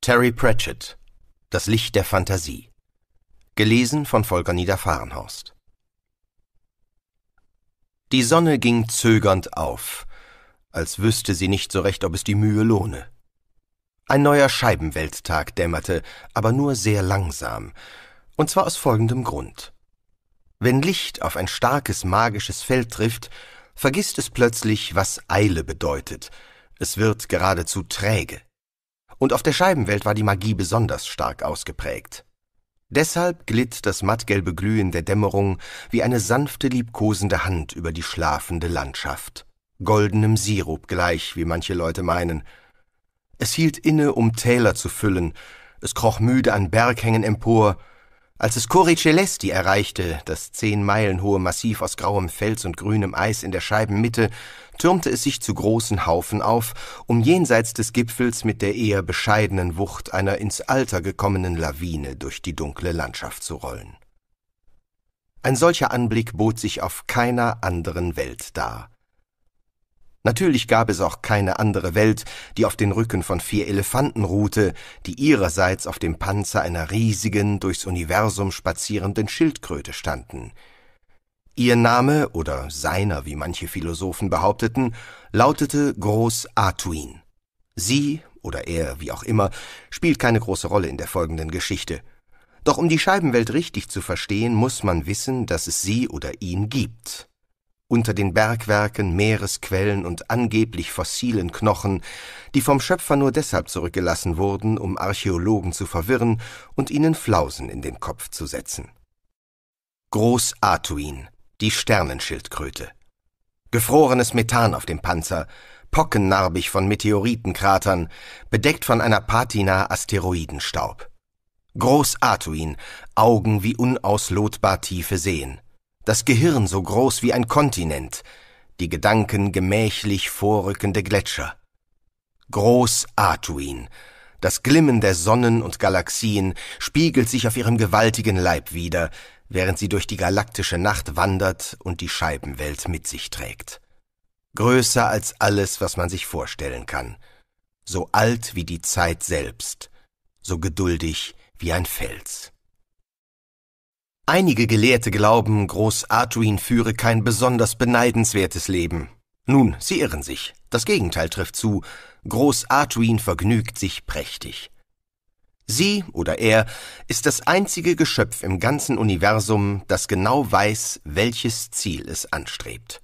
Terry Pratchett Das Licht der Fantasie Gelesen von Volker Niederfahrenhorst Die Sonne ging zögernd auf, als wüsste sie nicht so recht, ob es die Mühe lohne. Ein neuer Scheibenwelttag dämmerte, aber nur sehr langsam, und zwar aus folgendem Grund. Wenn Licht auf ein starkes magisches Feld trifft, vergisst es plötzlich, was Eile bedeutet, es wird geradezu träge und auf der Scheibenwelt war die Magie besonders stark ausgeprägt. Deshalb glitt das mattgelbe Glühen der Dämmerung wie eine sanfte, liebkosende Hand über die schlafende Landschaft, goldenem Sirup gleich, wie manche Leute meinen. Es hielt inne, um Täler zu füllen, es kroch müde an Berghängen empor, als es Corricelesti erreichte, das zehn Meilen hohe Massiv aus grauem Fels und grünem Eis in der Scheibenmitte, türmte es sich zu großen Haufen auf, um jenseits des Gipfels mit der eher bescheidenen Wucht einer ins Alter gekommenen Lawine durch die dunkle Landschaft zu rollen. Ein solcher Anblick bot sich auf keiner anderen Welt dar. Natürlich gab es auch keine andere Welt, die auf den Rücken von vier Elefanten ruhte, die ihrerseits auf dem Panzer einer riesigen, durchs Universum spazierenden Schildkröte standen – Ihr Name oder seiner, wie manche Philosophen behaupteten, lautete Groß Atuin. Sie oder er, wie auch immer, spielt keine große Rolle in der folgenden Geschichte. Doch um die Scheibenwelt richtig zu verstehen, muss man wissen, dass es sie oder ihn gibt. Unter den Bergwerken, Meeresquellen und angeblich fossilen Knochen, die vom Schöpfer nur deshalb zurückgelassen wurden, um Archäologen zu verwirren und ihnen Flausen in den Kopf zu setzen. Groß Atuin die Sternenschildkröte. Gefrorenes Methan auf dem Panzer, pockennarbig von Meteoritenkratern, bedeckt von einer Patina Asteroidenstaub. Groß Atuin, Augen wie unauslotbar tiefe Seen. Das Gehirn so groß wie ein Kontinent, die Gedanken gemächlich vorrückende Gletscher. Groß Atuin, das Glimmen der Sonnen und Galaxien spiegelt sich auf ihrem gewaltigen Leib wider, während sie durch die galaktische Nacht wandert und die Scheibenwelt mit sich trägt. Größer als alles, was man sich vorstellen kann, so alt wie die Zeit selbst, so geduldig wie ein Fels. Einige Gelehrte glauben, Groß Arduin führe kein besonders beneidenswertes Leben. Nun, sie irren sich. Das Gegenteil trifft zu. Groß Arduin vergnügt sich prächtig. Sie oder er ist das einzige Geschöpf im ganzen Universum, das genau weiß, welches Ziel es anstrebt.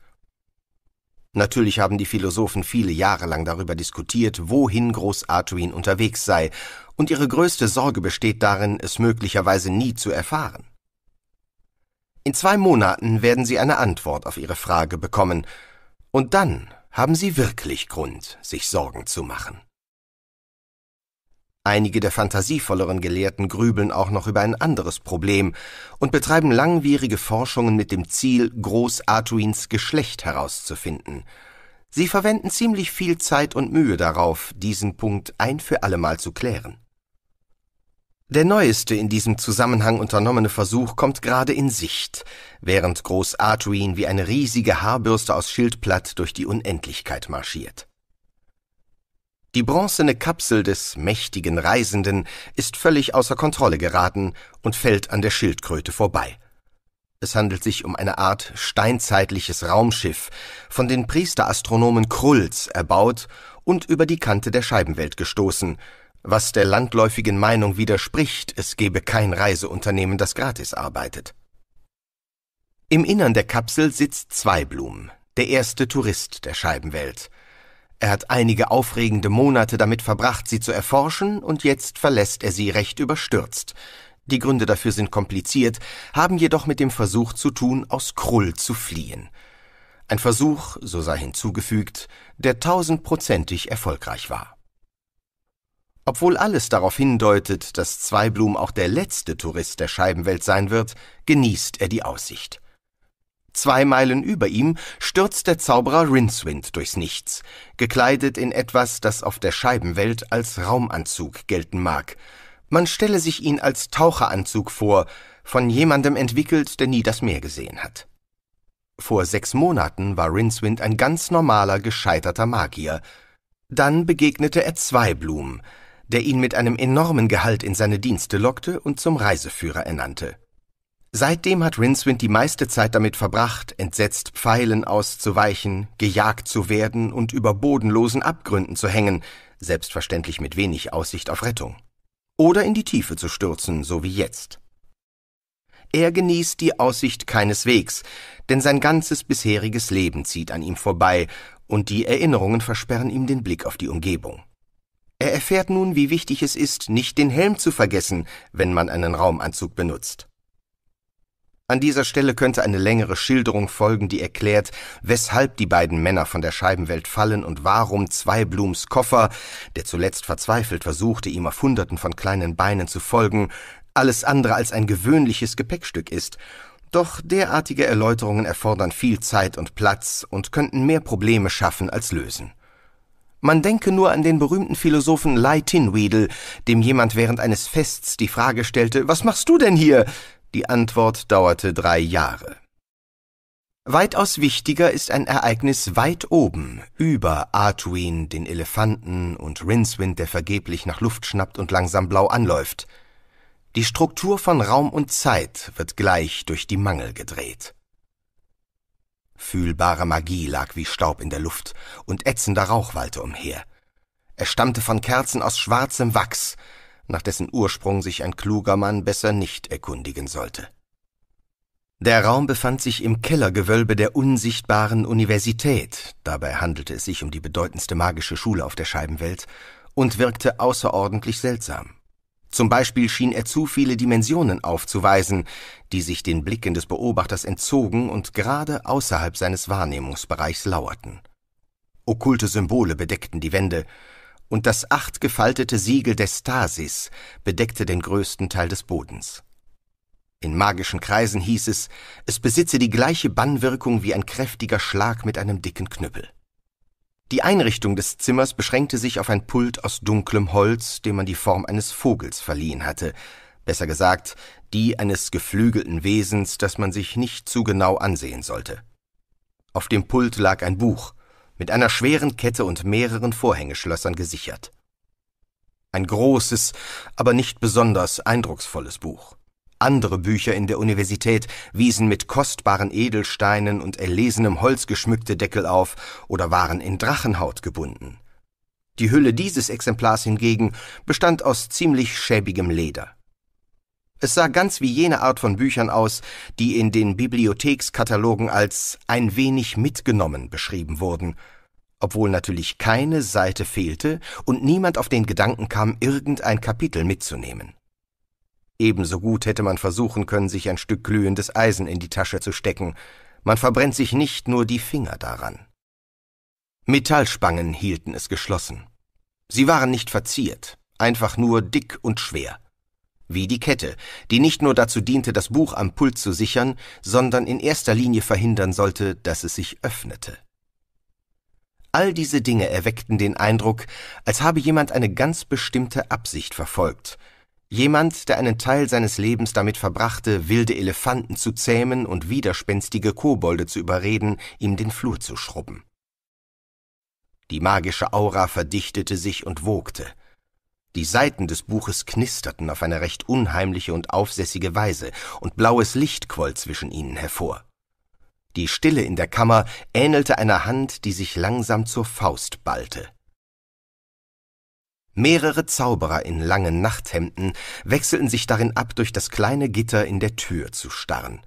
Natürlich haben die Philosophen viele Jahre lang darüber diskutiert, wohin Groß Artuin unterwegs sei, und ihre größte Sorge besteht darin, es möglicherweise nie zu erfahren. In zwei Monaten werden Sie eine Antwort auf Ihre Frage bekommen, und dann haben Sie wirklich Grund, sich Sorgen zu machen. Einige der fantasievolleren Gelehrten grübeln auch noch über ein anderes Problem und betreiben langwierige Forschungen mit dem Ziel, Groß Arduins Geschlecht herauszufinden. Sie verwenden ziemlich viel Zeit und Mühe darauf, diesen Punkt ein für allemal zu klären. Der neueste in diesem Zusammenhang unternommene Versuch kommt gerade in Sicht, während Groß Arduin wie eine riesige Haarbürste aus Schildplatt durch die Unendlichkeit marschiert. Die bronzene Kapsel des mächtigen Reisenden ist völlig außer Kontrolle geraten und fällt an der Schildkröte vorbei. Es handelt sich um eine Art steinzeitliches Raumschiff, von den Priesterastronomen astronomen Krulls erbaut und über die Kante der Scheibenwelt gestoßen, was der landläufigen Meinung widerspricht, es gebe kein Reiseunternehmen, das gratis arbeitet. Im Innern der Kapsel sitzt Zweiblum, der erste Tourist der Scheibenwelt. Er hat einige aufregende Monate damit verbracht, sie zu erforschen, und jetzt verlässt er sie recht überstürzt. Die Gründe dafür sind kompliziert, haben jedoch mit dem Versuch zu tun, aus Krull zu fliehen. Ein Versuch, so sei hinzugefügt, der tausendprozentig erfolgreich war. Obwohl alles darauf hindeutet, dass Zweiblum auch der letzte Tourist der Scheibenwelt sein wird, genießt er die Aussicht. Zwei Meilen über ihm stürzt der Zauberer Rincewind durchs Nichts, gekleidet in etwas, das auf der Scheibenwelt als Raumanzug gelten mag. Man stelle sich ihn als Taucheranzug vor, von jemandem entwickelt, der nie das Meer gesehen hat. Vor sechs Monaten war Rincewind ein ganz normaler, gescheiterter Magier. Dann begegnete er Zweiblum, der ihn mit einem enormen Gehalt in seine Dienste lockte und zum Reiseführer ernannte. Seitdem hat Rincewind die meiste Zeit damit verbracht, entsetzt Pfeilen auszuweichen, gejagt zu werden und über bodenlosen Abgründen zu hängen, selbstverständlich mit wenig Aussicht auf Rettung. Oder in die Tiefe zu stürzen, so wie jetzt. Er genießt die Aussicht keineswegs, denn sein ganzes bisheriges Leben zieht an ihm vorbei, und die Erinnerungen versperren ihm den Blick auf die Umgebung. Er erfährt nun, wie wichtig es ist, nicht den Helm zu vergessen, wenn man einen Raumanzug benutzt. An dieser Stelle könnte eine längere Schilderung folgen, die erklärt, weshalb die beiden Männer von der Scheibenwelt fallen und warum Zweiblums Koffer, der zuletzt verzweifelt versuchte, ihm auf Hunderten von kleinen Beinen zu folgen, alles andere als ein gewöhnliches Gepäckstück ist. Doch derartige Erläuterungen erfordern viel Zeit und Platz und könnten mehr Probleme schaffen als lösen. Man denke nur an den berühmten Philosophen Lai Tinwedel, dem jemand während eines Fests die Frage stellte, was machst du denn hier? Die Antwort dauerte drei Jahre. Weitaus wichtiger ist ein Ereignis weit oben, über Artween, den Elefanten und Rincewind, der vergeblich nach Luft schnappt und langsam blau anläuft. Die Struktur von Raum und Zeit wird gleich durch die Mangel gedreht. Fühlbare Magie lag wie Staub in der Luft und ätzender Rauch wallte umher. Er stammte von Kerzen aus schwarzem Wachs, nach dessen Ursprung sich ein kluger Mann besser nicht erkundigen sollte. Der Raum befand sich im Kellergewölbe der unsichtbaren Universität, dabei handelte es sich um die bedeutendste magische Schule auf der Scheibenwelt, und wirkte außerordentlich seltsam. Zum Beispiel schien er zu viele Dimensionen aufzuweisen, die sich den Blicken des Beobachters entzogen und gerade außerhalb seines Wahrnehmungsbereichs lauerten. Okkulte Symbole bedeckten die Wände, und das achtgefaltete Siegel des Stasis bedeckte den größten Teil des Bodens. In magischen Kreisen hieß es, es besitze die gleiche Bannwirkung wie ein kräftiger Schlag mit einem dicken Knüppel. Die Einrichtung des Zimmers beschränkte sich auf ein Pult aus dunklem Holz, dem man die Form eines Vogels verliehen hatte, besser gesagt, die eines geflügelten Wesens, das man sich nicht zu genau ansehen sollte. Auf dem Pult lag ein Buch, mit einer schweren Kette und mehreren Vorhängeschlössern gesichert. Ein großes, aber nicht besonders eindrucksvolles Buch. Andere Bücher in der Universität wiesen mit kostbaren Edelsteinen und erlesenem Holz geschmückte Deckel auf oder waren in Drachenhaut gebunden. Die Hülle dieses Exemplars hingegen bestand aus ziemlich schäbigem Leder. Es sah ganz wie jene Art von Büchern aus, die in den Bibliothekskatalogen als ein wenig mitgenommen beschrieben wurden, obwohl natürlich keine Seite fehlte und niemand auf den Gedanken kam, irgendein Kapitel mitzunehmen. Ebenso gut hätte man versuchen können, sich ein Stück glühendes Eisen in die Tasche zu stecken, man verbrennt sich nicht nur die Finger daran. Metallspangen hielten es geschlossen. Sie waren nicht verziert, einfach nur dick und schwer. Wie die Kette, die nicht nur dazu diente, das Buch am Pult zu sichern, sondern in erster Linie verhindern sollte, dass es sich öffnete. All diese Dinge erweckten den Eindruck, als habe jemand eine ganz bestimmte Absicht verfolgt, Jemand, der einen Teil seines Lebens damit verbrachte, wilde Elefanten zu zähmen und widerspenstige Kobolde zu überreden, ihm den Flur zu schrubben. Die magische Aura verdichtete sich und wogte. Die Seiten des Buches knisterten auf eine recht unheimliche und aufsässige Weise, und blaues Licht quoll zwischen ihnen hervor. Die Stille in der Kammer ähnelte einer Hand, die sich langsam zur Faust ballte. Mehrere Zauberer in langen Nachthemden wechselten sich darin ab, durch das kleine Gitter in der Tür zu starren.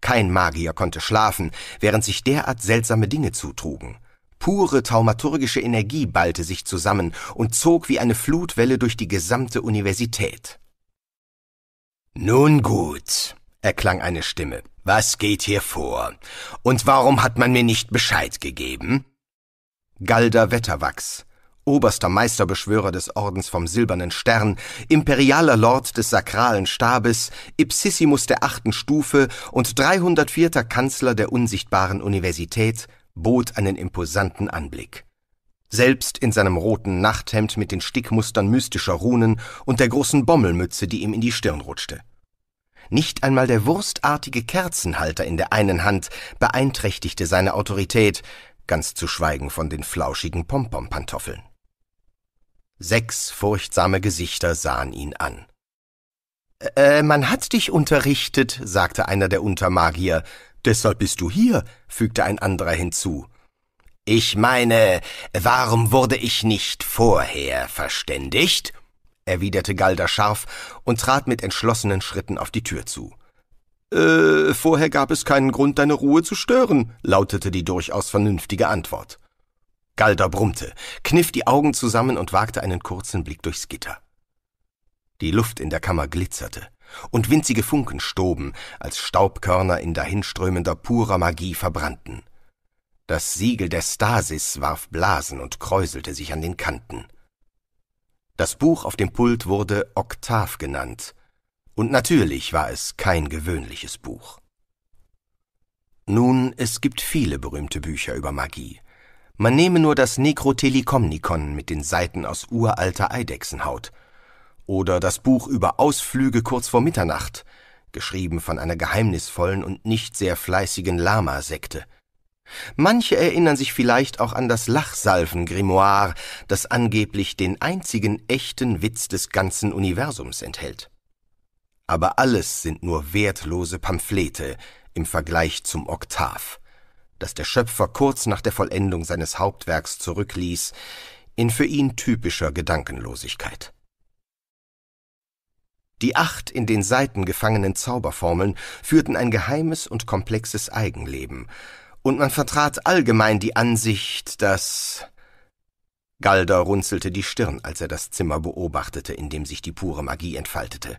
Kein Magier konnte schlafen, während sich derart seltsame Dinge zutrugen. Pure taumaturgische Energie ballte sich zusammen und zog wie eine Flutwelle durch die gesamte Universität. Nun gut, erklang eine Stimme. Was geht hier vor? Und warum hat man mir nicht Bescheid gegeben? Galder Wetterwachs, oberster Meisterbeschwörer des Ordens vom Silbernen Stern, imperialer Lord des sakralen Stabes, Ipsissimus der achten Stufe und 304. Kanzler der unsichtbaren Universität, bot einen imposanten Anblick. Selbst in seinem roten Nachthemd mit den Stickmustern mystischer Runen und der großen Bommelmütze, die ihm in die Stirn rutschte. Nicht einmal der wurstartige Kerzenhalter in der einen Hand beeinträchtigte seine Autorität, ganz zu schweigen von den flauschigen Pompompantoffeln. Sechs furchtsame Gesichter sahen ihn an. Äh, äh man hat dich unterrichtet, sagte einer der Untermagier, Deshalb bist du hier, fügte ein anderer hinzu. Ich meine, warum wurde ich nicht vorher verständigt? erwiderte Galda scharf und trat mit entschlossenen Schritten auf die Tür zu. Äh, vorher gab es keinen Grund, deine Ruhe zu stören, lautete die durchaus vernünftige Antwort. Galda brummte, kniff die Augen zusammen und wagte einen kurzen Blick durchs Gitter. Die Luft in der Kammer glitzerte und winzige Funken stoben, als Staubkörner in dahinströmender purer Magie verbrannten. Das Siegel der Stasis warf Blasen und kräuselte sich an den Kanten. Das Buch auf dem Pult wurde Oktav genannt, und natürlich war es kein gewöhnliches Buch. Nun, es gibt viele berühmte Bücher über Magie. Man nehme nur das Necrotelikomnikon mit den Seiten aus uralter Eidechsenhaut – oder das Buch über Ausflüge kurz vor Mitternacht, geschrieben von einer geheimnisvollen und nicht sehr fleißigen Lama-Sekte. Manche erinnern sich vielleicht auch an das Lachsalven-Grimoire, das angeblich den einzigen echten Witz des ganzen Universums enthält. Aber alles sind nur wertlose Pamphlete im Vergleich zum Oktav, das der Schöpfer kurz nach der Vollendung seines Hauptwerks zurückließ, in für ihn typischer Gedankenlosigkeit. Die acht in den Seiten gefangenen Zauberformeln führten ein geheimes und komplexes Eigenleben, und man vertrat allgemein die Ansicht, dass Galder runzelte die Stirn, als er das Zimmer beobachtete, in dem sich die pure Magie entfaltete.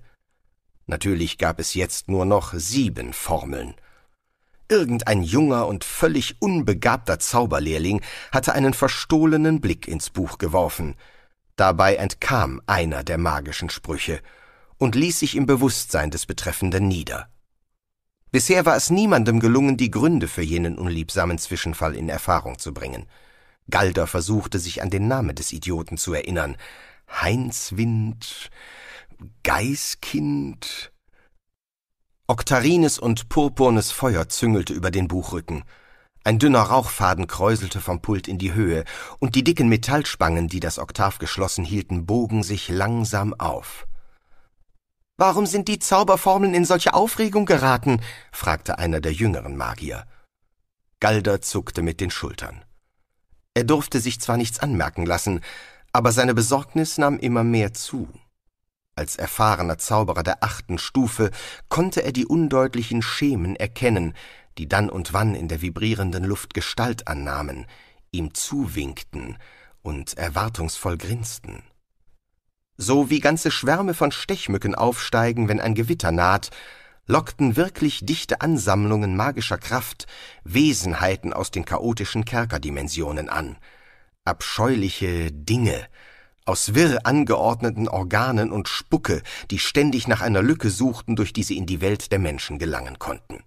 Natürlich gab es jetzt nur noch sieben Formeln. Irgendein junger und völlig unbegabter Zauberlehrling hatte einen verstohlenen Blick ins Buch geworfen. Dabei entkam einer der magischen Sprüche – und ließ sich im Bewusstsein des Betreffenden nieder. Bisher war es niemandem gelungen, die Gründe für jenen unliebsamen Zwischenfall in Erfahrung zu bringen. Galder versuchte sich an den Namen des Idioten zu erinnern. Heinzwind, Geißkind. Oktarines und purpurnes Feuer züngelte über den Buchrücken. Ein dünner Rauchfaden kräuselte vom Pult in die Höhe, und die dicken Metallspangen, die das Oktav geschlossen hielten, bogen sich langsam auf. Warum sind die Zauberformeln in solche Aufregung geraten? fragte einer der jüngeren Magier. Galder zuckte mit den Schultern. Er durfte sich zwar nichts anmerken lassen, aber seine Besorgnis nahm immer mehr zu. Als erfahrener Zauberer der achten Stufe konnte er die undeutlichen Schemen erkennen, die dann und wann in der vibrierenden Luft Gestalt annahmen, ihm zuwinkten und erwartungsvoll grinsten so wie ganze Schwärme von Stechmücken aufsteigen, wenn ein Gewitter naht, lockten wirklich dichte Ansammlungen magischer Kraft Wesenheiten aus den chaotischen Kerkerdimensionen an, abscheuliche Dinge, aus wirr angeordneten Organen und Spucke, die ständig nach einer Lücke suchten, durch die sie in die Welt der Menschen gelangen konnten.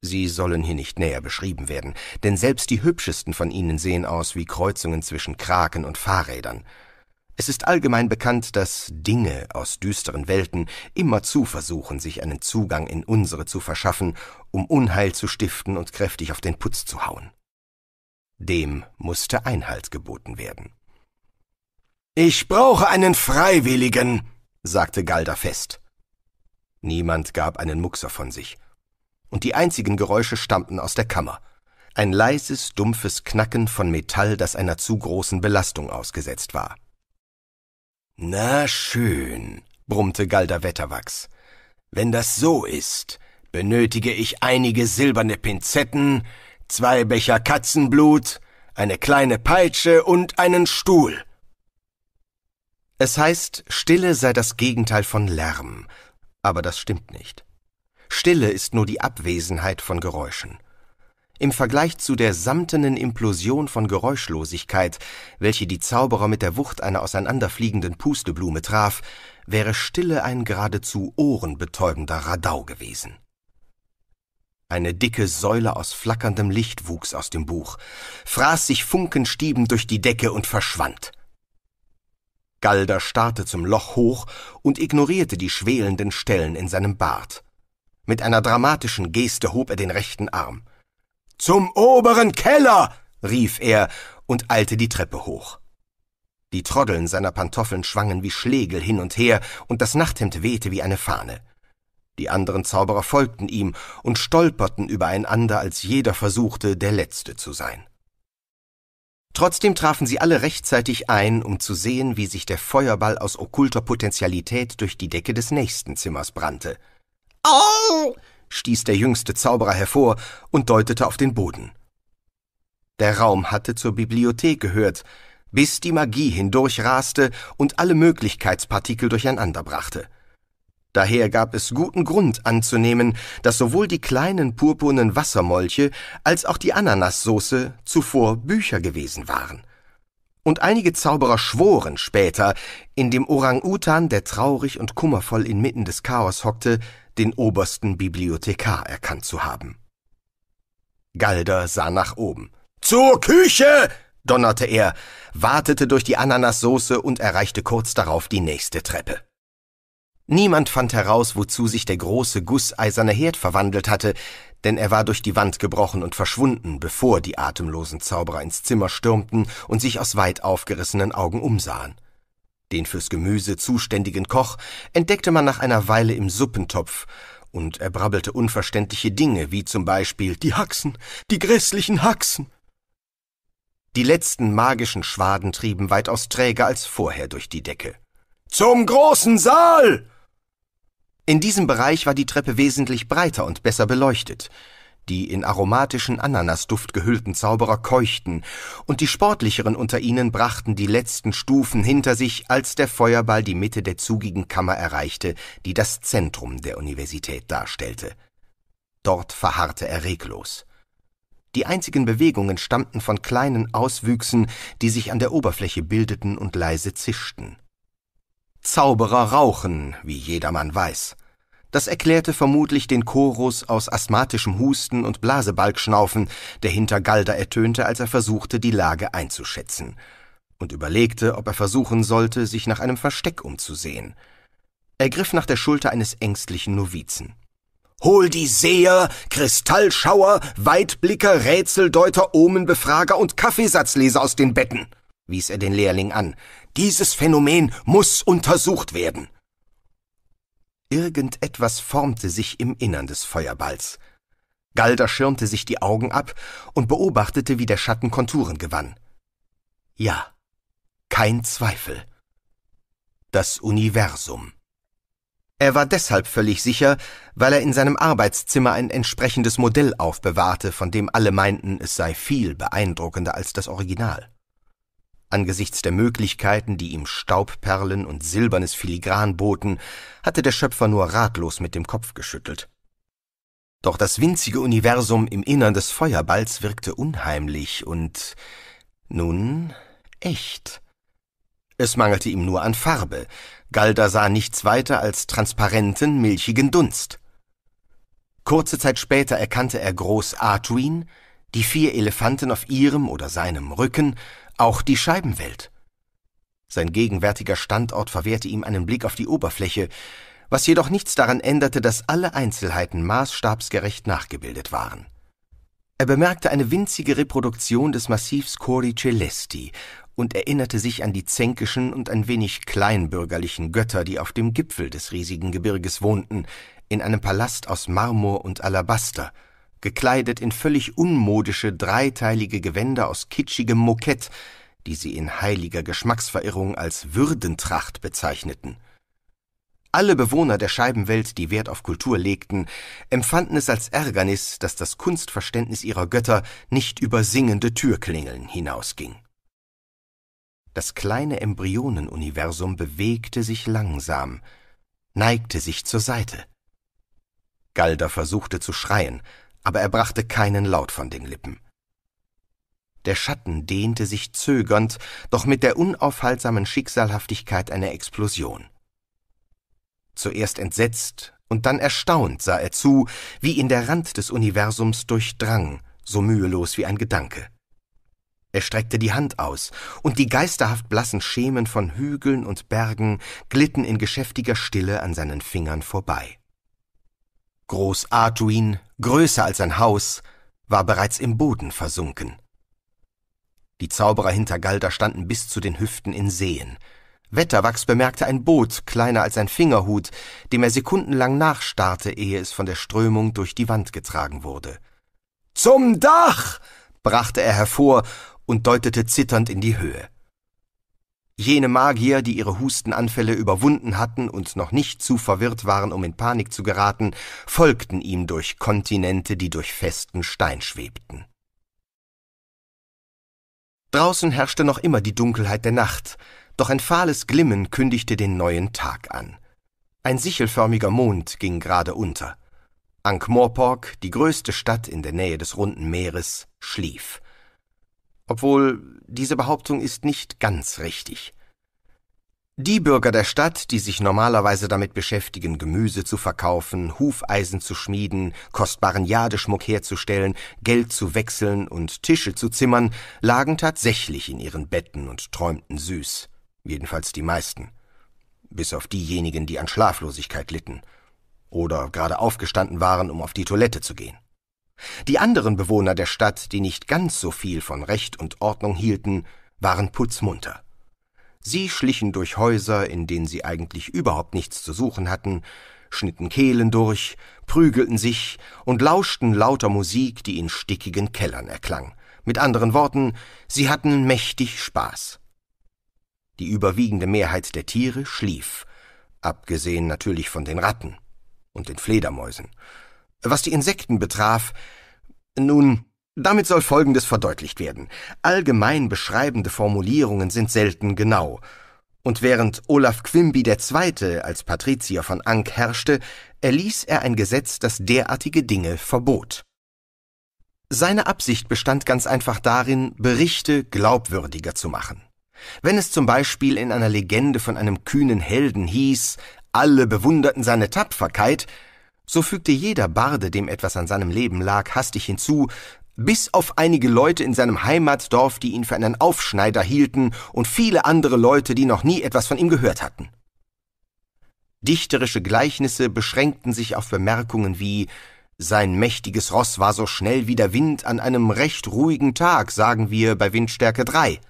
Sie sollen hier nicht näher beschrieben werden, denn selbst die hübschesten von ihnen sehen aus wie Kreuzungen zwischen Kraken und Fahrrädern, es ist allgemein bekannt, dass Dinge aus düsteren Welten immerzu versuchen, sich einen Zugang in unsere zu verschaffen, um Unheil zu stiften und kräftig auf den Putz zu hauen. Dem musste Einhalt geboten werden. Ich brauche einen Freiwilligen, sagte Galda fest. Niemand gab einen Muxer von sich. Und die einzigen Geräusche stammten aus der Kammer. Ein leises, dumpfes Knacken von Metall, das einer zu großen Belastung ausgesetzt war. Na schön, brummte Galder Wetterwachs. Wenn das so ist, benötige ich einige silberne Pinzetten, zwei Becher Katzenblut, eine kleine Peitsche und einen Stuhl. Es heißt, Stille sei das Gegenteil von Lärm, aber das stimmt nicht. Stille ist nur die Abwesenheit von Geräuschen. Im Vergleich zu der samtenen Implosion von Geräuschlosigkeit, welche die Zauberer mit der Wucht einer auseinanderfliegenden Pusteblume traf, wäre Stille ein geradezu ohrenbetäubender Radau gewesen. Eine dicke Säule aus flackerndem Licht wuchs aus dem Buch, fraß sich Funkenstieben durch die Decke und verschwand. Galder starrte zum Loch hoch und ignorierte die schwelenden Stellen in seinem Bart. Mit einer dramatischen Geste hob er den rechten Arm. Zum oberen Keller! rief er und eilte die Treppe hoch. Die Troddeln seiner Pantoffeln schwangen wie Schlegel hin und her, und das Nachthemd wehte wie eine Fahne. Die anderen Zauberer folgten ihm und stolperten übereinander, als jeder versuchte, der Letzte zu sein. Trotzdem trafen sie alle rechtzeitig ein, um zu sehen, wie sich der Feuerball aus okkulter Potentialität durch die Decke des nächsten Zimmers brannte. Au! Oh! stieß der jüngste Zauberer hervor und deutete auf den Boden. Der Raum hatte zur Bibliothek gehört, bis die Magie hindurchraste und alle Möglichkeitspartikel durcheinanderbrachte. Daher gab es guten Grund anzunehmen, dass sowohl die kleinen purpurnen Wassermolche als auch die Ananassoße zuvor Bücher gewesen waren. Und einige Zauberer schworen später, in dem Orang-Utan, der traurig und kummervoll inmitten des Chaos hockte, den obersten Bibliothekar erkannt zu haben. Galder sah nach oben. Zur Küche! donnerte er, wartete durch die Ananassoße und erreichte kurz darauf die nächste Treppe. Niemand fand heraus, wozu sich der große gusseiserne Herd verwandelt hatte, denn er war durch die Wand gebrochen und verschwunden, bevor die atemlosen Zauberer ins Zimmer stürmten und sich aus weit aufgerissenen Augen umsahen. Den fürs Gemüse zuständigen Koch entdeckte man nach einer Weile im Suppentopf, und er brabbelte unverständliche Dinge, wie zum Beispiel die Haxen, die grässlichen Haxen. Die letzten magischen Schwaden trieben weitaus träger als vorher durch die Decke. Zum großen Saal! In diesem Bereich war die Treppe wesentlich breiter und besser beleuchtet die in aromatischen Ananasduft gehüllten Zauberer keuchten, und die sportlicheren unter ihnen brachten die letzten Stufen hinter sich, als der Feuerball die Mitte der zugigen Kammer erreichte, die das Zentrum der Universität darstellte. Dort verharrte er reglos. Die einzigen Bewegungen stammten von kleinen Auswüchsen, die sich an der Oberfläche bildeten und leise zischten. Zauberer rauchen, wie jedermann weiß. Das erklärte vermutlich den Chorus aus asthmatischem Husten und Blasebalgschnaufen, der hinter Galda ertönte, als er versuchte, die Lage einzuschätzen, und überlegte, ob er versuchen sollte, sich nach einem Versteck umzusehen. Er griff nach der Schulter eines ängstlichen Novizen. Hol die Seher, Kristallschauer, Weitblicker, Rätseldeuter, Omenbefrager und Kaffeesatzleser aus den Betten, wies er den Lehrling an. Dieses Phänomen muss untersucht werden. Irgendetwas formte sich im Innern des Feuerballs. Galder schirmte sich die Augen ab und beobachtete, wie der Schatten Konturen gewann. Ja, kein Zweifel. Das Universum. Er war deshalb völlig sicher, weil er in seinem Arbeitszimmer ein entsprechendes Modell aufbewahrte, von dem alle meinten, es sei viel beeindruckender als das Original. Angesichts der Möglichkeiten, die ihm Staubperlen und silbernes Filigran boten, hatte der Schöpfer nur ratlos mit dem Kopf geschüttelt. Doch das winzige Universum im Innern des Feuerballs wirkte unheimlich und nun echt. Es mangelte ihm nur an Farbe. Galda sah nichts weiter als transparenten, milchigen Dunst. Kurze Zeit später erkannte er Groß Artuin, die vier Elefanten auf ihrem oder seinem Rücken auch die Scheibenwelt. Sein gegenwärtiger Standort verwehrte ihm einen Blick auf die Oberfläche, was jedoch nichts daran änderte, dass alle Einzelheiten maßstabsgerecht nachgebildet waren. Er bemerkte eine winzige Reproduktion des Massivs Cori Celesti und erinnerte sich an die zänkischen und ein wenig kleinbürgerlichen Götter, die auf dem Gipfel des riesigen Gebirges wohnten, in einem Palast aus Marmor und Alabaster – gekleidet in völlig unmodische, dreiteilige Gewänder aus kitschigem Mokett, die sie in heiliger Geschmacksverirrung als Würdentracht bezeichneten. Alle Bewohner der Scheibenwelt, die Wert auf Kultur legten, empfanden es als Ärgernis, dass das Kunstverständnis ihrer Götter nicht über singende Türklingeln hinausging. Das kleine Embryonenuniversum bewegte sich langsam, neigte sich zur Seite. Galda versuchte zu schreien, aber er brachte keinen Laut von den Lippen. Der Schatten dehnte sich zögernd, doch mit der unaufhaltsamen Schicksalhaftigkeit einer Explosion. Zuerst entsetzt und dann erstaunt sah er zu, wie ihn der Rand des Universums durchdrang, so mühelos wie ein Gedanke. Er streckte die Hand aus, und die geisterhaft blassen Schemen von Hügeln und Bergen glitten in geschäftiger Stille an seinen Fingern vorbei. Groß Arduin, größer als ein Haus, war bereits im Boden versunken. Die Zauberer hinter Galda standen bis zu den Hüften in Seen. Wetterwachs bemerkte ein Boot, kleiner als ein Fingerhut, dem er sekundenlang nachstarrte, ehe es von der Strömung durch die Wand getragen wurde. Zum Dach! brachte er hervor und deutete zitternd in die Höhe. Jene Magier, die ihre Hustenanfälle überwunden hatten und noch nicht zu verwirrt waren, um in Panik zu geraten, folgten ihm durch Kontinente, die durch festen Stein schwebten. Draußen herrschte noch immer die Dunkelheit der Nacht, doch ein fahles Glimmen kündigte den neuen Tag an. Ein sichelförmiger Mond ging gerade unter. Ankh-Morpork, die größte Stadt in der Nähe des runden Meeres, schlief obwohl diese Behauptung ist nicht ganz richtig. Die Bürger der Stadt, die sich normalerweise damit beschäftigen, Gemüse zu verkaufen, Hufeisen zu schmieden, kostbaren Jadeschmuck herzustellen, Geld zu wechseln und Tische zu zimmern, lagen tatsächlich in ihren Betten und träumten süß, jedenfalls die meisten, bis auf diejenigen, die an Schlaflosigkeit litten oder gerade aufgestanden waren, um auf die Toilette zu gehen. Die anderen Bewohner der Stadt, die nicht ganz so viel von Recht und Ordnung hielten, waren putzmunter. Sie schlichen durch Häuser, in denen sie eigentlich überhaupt nichts zu suchen hatten, schnitten Kehlen durch, prügelten sich und lauschten lauter Musik, die in stickigen Kellern erklang. Mit anderen Worten, sie hatten mächtig Spaß. Die überwiegende Mehrheit der Tiere schlief, abgesehen natürlich von den Ratten und den Fledermäusen. Was die Insekten betraf, nun, damit soll Folgendes verdeutlicht werden. Allgemein beschreibende Formulierungen sind selten genau. Und während Olaf Quimby II. als Patrizier von Ank herrschte, erließ er ein Gesetz, das derartige Dinge verbot. Seine Absicht bestand ganz einfach darin, Berichte glaubwürdiger zu machen. Wenn es zum Beispiel in einer Legende von einem kühnen Helden hieß, alle bewunderten seine Tapferkeit, so fügte jeder Barde, dem etwas an seinem Leben lag, hastig hinzu, bis auf einige Leute in seinem Heimatdorf, die ihn für einen Aufschneider hielten, und viele andere Leute, die noch nie etwas von ihm gehört hatten. Dichterische Gleichnisse beschränkten sich auf Bemerkungen wie sein mächtiges Ross war so schnell wie der Wind an einem recht ruhigen Tag, sagen wir bei Windstärke drei.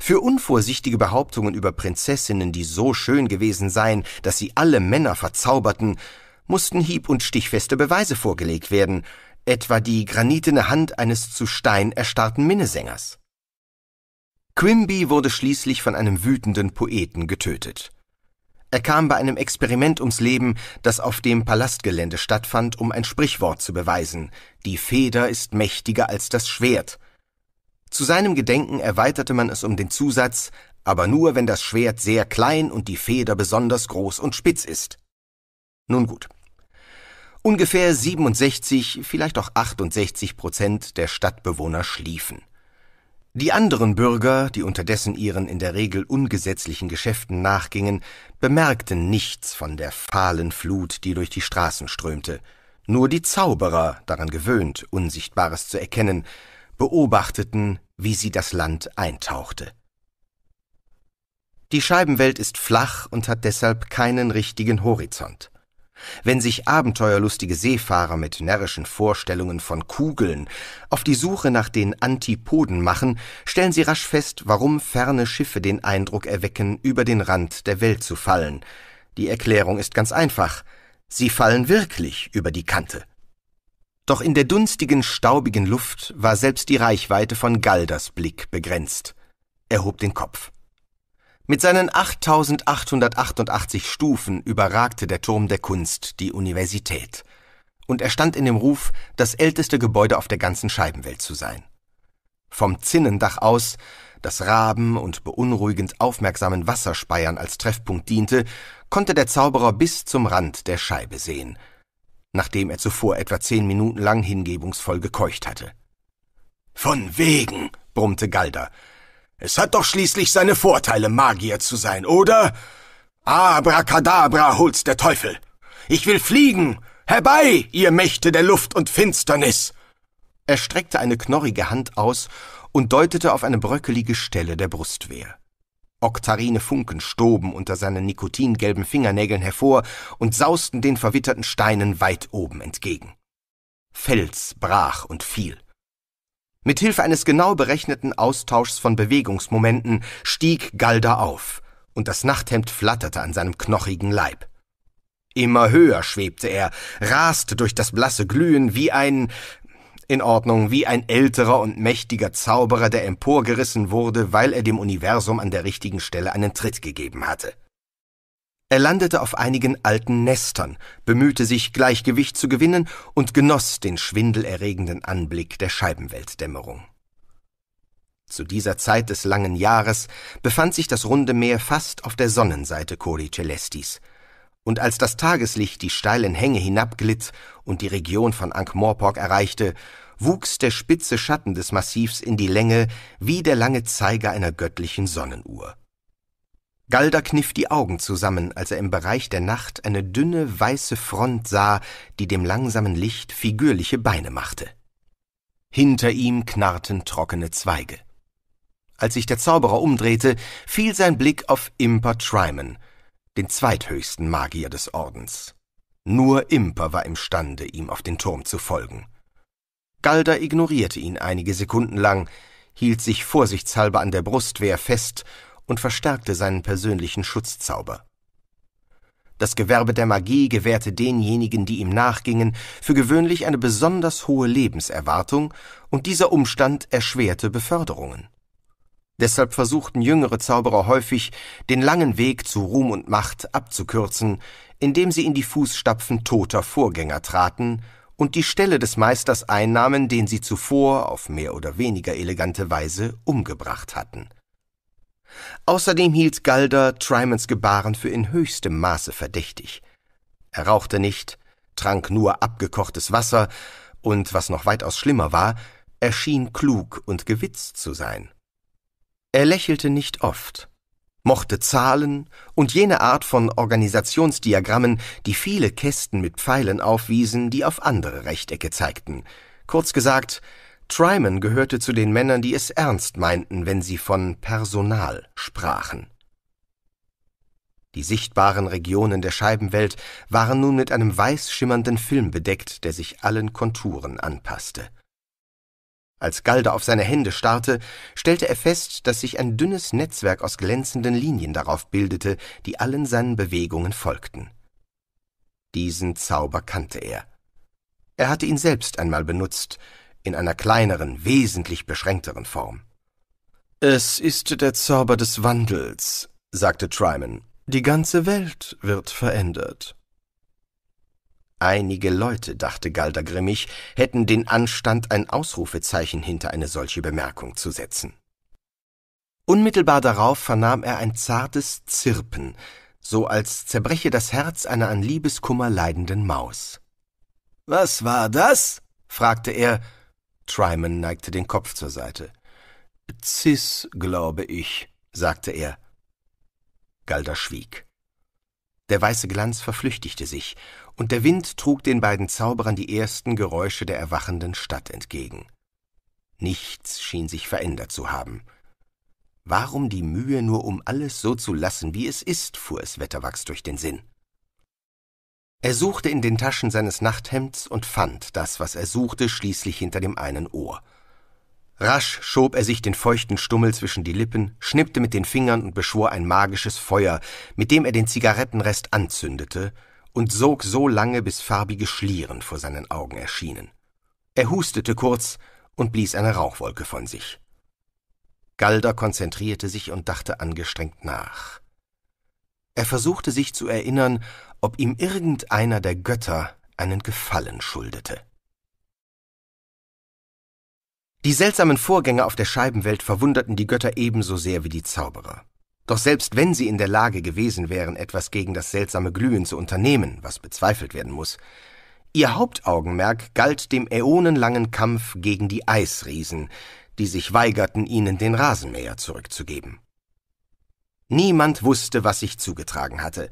Für unvorsichtige Behauptungen über Prinzessinnen, die so schön gewesen seien, dass sie alle Männer verzauberten, mussten hieb- und stichfeste Beweise vorgelegt werden, etwa die granitene Hand eines zu Stein erstarrten Minnesängers. Quimby wurde schließlich von einem wütenden Poeten getötet. Er kam bei einem Experiment ums Leben, das auf dem Palastgelände stattfand, um ein Sprichwort zu beweisen. Die Feder ist mächtiger als das Schwert. Zu seinem Gedenken erweiterte man es um den Zusatz, aber nur wenn das Schwert sehr klein und die Feder besonders groß und spitz ist. Nun gut. Ungefähr 67, vielleicht auch 68 Prozent der Stadtbewohner schliefen. Die anderen Bürger, die unterdessen ihren in der Regel ungesetzlichen Geschäften nachgingen, bemerkten nichts von der fahlen Flut, die durch die Straßen strömte. Nur die Zauberer, daran gewöhnt, Unsichtbares zu erkennen, beobachteten, wie sie das Land eintauchte. Die Scheibenwelt ist flach und hat deshalb keinen richtigen Horizont. Wenn sich abenteuerlustige Seefahrer mit närrischen Vorstellungen von Kugeln auf die Suche nach den Antipoden machen, stellen sie rasch fest, warum ferne Schiffe den Eindruck erwecken, über den Rand der Welt zu fallen. Die Erklärung ist ganz einfach. Sie fallen wirklich über die Kante. Doch in der dunstigen, staubigen Luft war selbst die Reichweite von Galders Blick begrenzt. Er hob den Kopf. Mit seinen 8888 Stufen überragte der Turm der Kunst die Universität. Und er stand in dem Ruf, das älteste Gebäude auf der ganzen Scheibenwelt zu sein. Vom Zinnendach aus, das Raben und beunruhigend aufmerksamen Wasserspeiern als Treffpunkt diente, konnte der Zauberer bis zum Rand der Scheibe sehen, nachdem er zuvor etwa zehn Minuten lang hingebungsvoll gekeucht hatte. Von wegen, brummte Galder, es hat doch schließlich seine Vorteile, Magier zu sein, oder? Abracadabra, holt's der Teufel. Ich will fliegen. Herbei, ihr Mächte der Luft und Finsternis. Er streckte eine knorrige Hand aus und deutete auf eine bröckelige Stelle der Brustwehr. Oktarine Funken stoben unter seinen nikotingelben Fingernägeln hervor und sausten den verwitterten Steinen weit oben entgegen. Fels brach und fiel. Mithilfe eines genau berechneten Austauschs von Bewegungsmomenten stieg Galda auf, und das Nachthemd flatterte an seinem knochigen Leib. Immer höher schwebte er, raste durch das blasse Glühen wie ein in Ordnung, wie ein älterer und mächtiger Zauberer, der emporgerissen wurde, weil er dem Universum an der richtigen Stelle einen Tritt gegeben hatte. Er landete auf einigen alten Nestern, bemühte sich, Gleichgewicht zu gewinnen und genoss den schwindelerregenden Anblick der Scheibenweltdämmerung. Zu dieser Zeit des langen Jahres befand sich das runde Meer fast auf der Sonnenseite Cori Celestis, und als das Tageslicht die steilen Hänge hinabglitt und die Region von Ankh-Morpork erreichte, wuchs der spitze Schatten des Massivs in die Länge wie der lange Zeiger einer göttlichen Sonnenuhr. Galda kniff die Augen zusammen, als er im Bereich der Nacht eine dünne, weiße Front sah, die dem langsamen Licht figürliche Beine machte. Hinter ihm knarrten trockene Zweige. Als sich der Zauberer umdrehte, fiel sein Blick auf Imper Trimon, den zweithöchsten Magier des Ordens. Nur Imper war imstande, ihm auf den Turm zu folgen. Galda ignorierte ihn einige Sekunden lang, hielt sich vorsichtshalber an der Brustwehr fest und verstärkte seinen persönlichen Schutzzauber. Das Gewerbe der Magie gewährte denjenigen, die ihm nachgingen, für gewöhnlich eine besonders hohe Lebenserwartung, und dieser Umstand erschwerte Beförderungen. Deshalb versuchten jüngere Zauberer häufig, den langen Weg zu Ruhm und Macht abzukürzen, indem sie in die Fußstapfen toter Vorgänger traten und die Stelle des Meisters einnahmen, den sie zuvor auf mehr oder weniger elegante Weise umgebracht hatten. Außerdem hielt Galder Trymans Gebaren für in höchstem Maße verdächtig. Er rauchte nicht, trank nur abgekochtes Wasser und, was noch weitaus schlimmer war, er schien klug und gewitzt zu sein. Er lächelte nicht oft, mochte Zahlen und jene Art von Organisationsdiagrammen, die viele Kästen mit Pfeilen aufwiesen, die auf andere Rechtecke zeigten. Kurz gesagt, Triman gehörte zu den Männern, die es ernst meinten, wenn sie von Personal sprachen. Die sichtbaren Regionen der Scheibenwelt waren nun mit einem weiß schimmernden Film bedeckt, der sich allen Konturen anpasste. Als Galda auf seine Hände starrte, stellte er fest, dass sich ein dünnes Netzwerk aus glänzenden Linien darauf bildete, die allen seinen Bewegungen folgten. Diesen Zauber kannte er. Er hatte ihn selbst einmal benutzt, in einer kleineren, wesentlich beschränkteren Form. Es ist der Zauber des Wandels, sagte Tryman. Die ganze Welt wird verändert. Einige Leute, dachte Galder grimmig, hätten den Anstand, ein Ausrufezeichen hinter eine solche Bemerkung zu setzen. Unmittelbar darauf vernahm er ein zartes Zirpen, so als zerbreche das Herz einer an Liebeskummer leidenden Maus. Was war das? fragte er Tryman neigte den Kopf zur Seite. Cis, glaube ich, sagte er. Galda schwieg. Der weiße Glanz verflüchtigte sich, und der Wind trug den beiden Zauberern die ersten Geräusche der erwachenden Stadt entgegen. Nichts schien sich verändert zu haben. Warum die Mühe, nur um alles so zu lassen, wie es ist, fuhr es Wetterwachs durch den Sinn. Er suchte in den Taschen seines Nachthemds und fand das, was er suchte, schließlich hinter dem einen Ohr. Rasch schob er sich den feuchten Stummel zwischen die Lippen, schnippte mit den Fingern und beschwor ein magisches Feuer, mit dem er den Zigarettenrest anzündete und sog so lange, bis farbige Schlieren vor seinen Augen erschienen. Er hustete kurz und blies eine Rauchwolke von sich. Galder konzentrierte sich und dachte angestrengt nach. Er versuchte sich zu erinnern, ob ihm irgendeiner der Götter einen Gefallen schuldete. Die seltsamen Vorgänge auf der Scheibenwelt verwunderten die Götter ebenso sehr wie die Zauberer. Doch selbst wenn sie in der Lage gewesen wären, etwas gegen das seltsame Glühen zu unternehmen, was bezweifelt werden muss, ihr Hauptaugenmerk galt dem äonenlangen Kampf gegen die Eisriesen, die sich weigerten, ihnen den Rasenmäher zurückzugeben. Niemand wusste, was sich zugetragen hatte,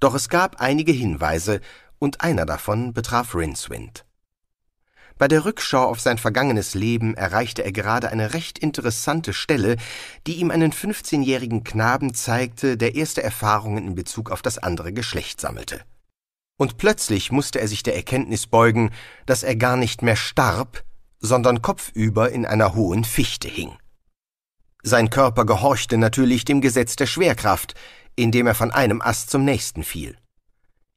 doch es gab einige Hinweise, und einer davon betraf Rincewind. Bei der Rückschau auf sein vergangenes Leben erreichte er gerade eine recht interessante Stelle, die ihm einen 15-jährigen Knaben zeigte, der erste Erfahrungen in Bezug auf das andere Geschlecht sammelte. Und plötzlich musste er sich der Erkenntnis beugen, dass er gar nicht mehr starb, sondern kopfüber in einer hohen Fichte hing. Sein Körper gehorchte natürlich dem Gesetz der Schwerkraft, indem er von einem Ast zum nächsten fiel.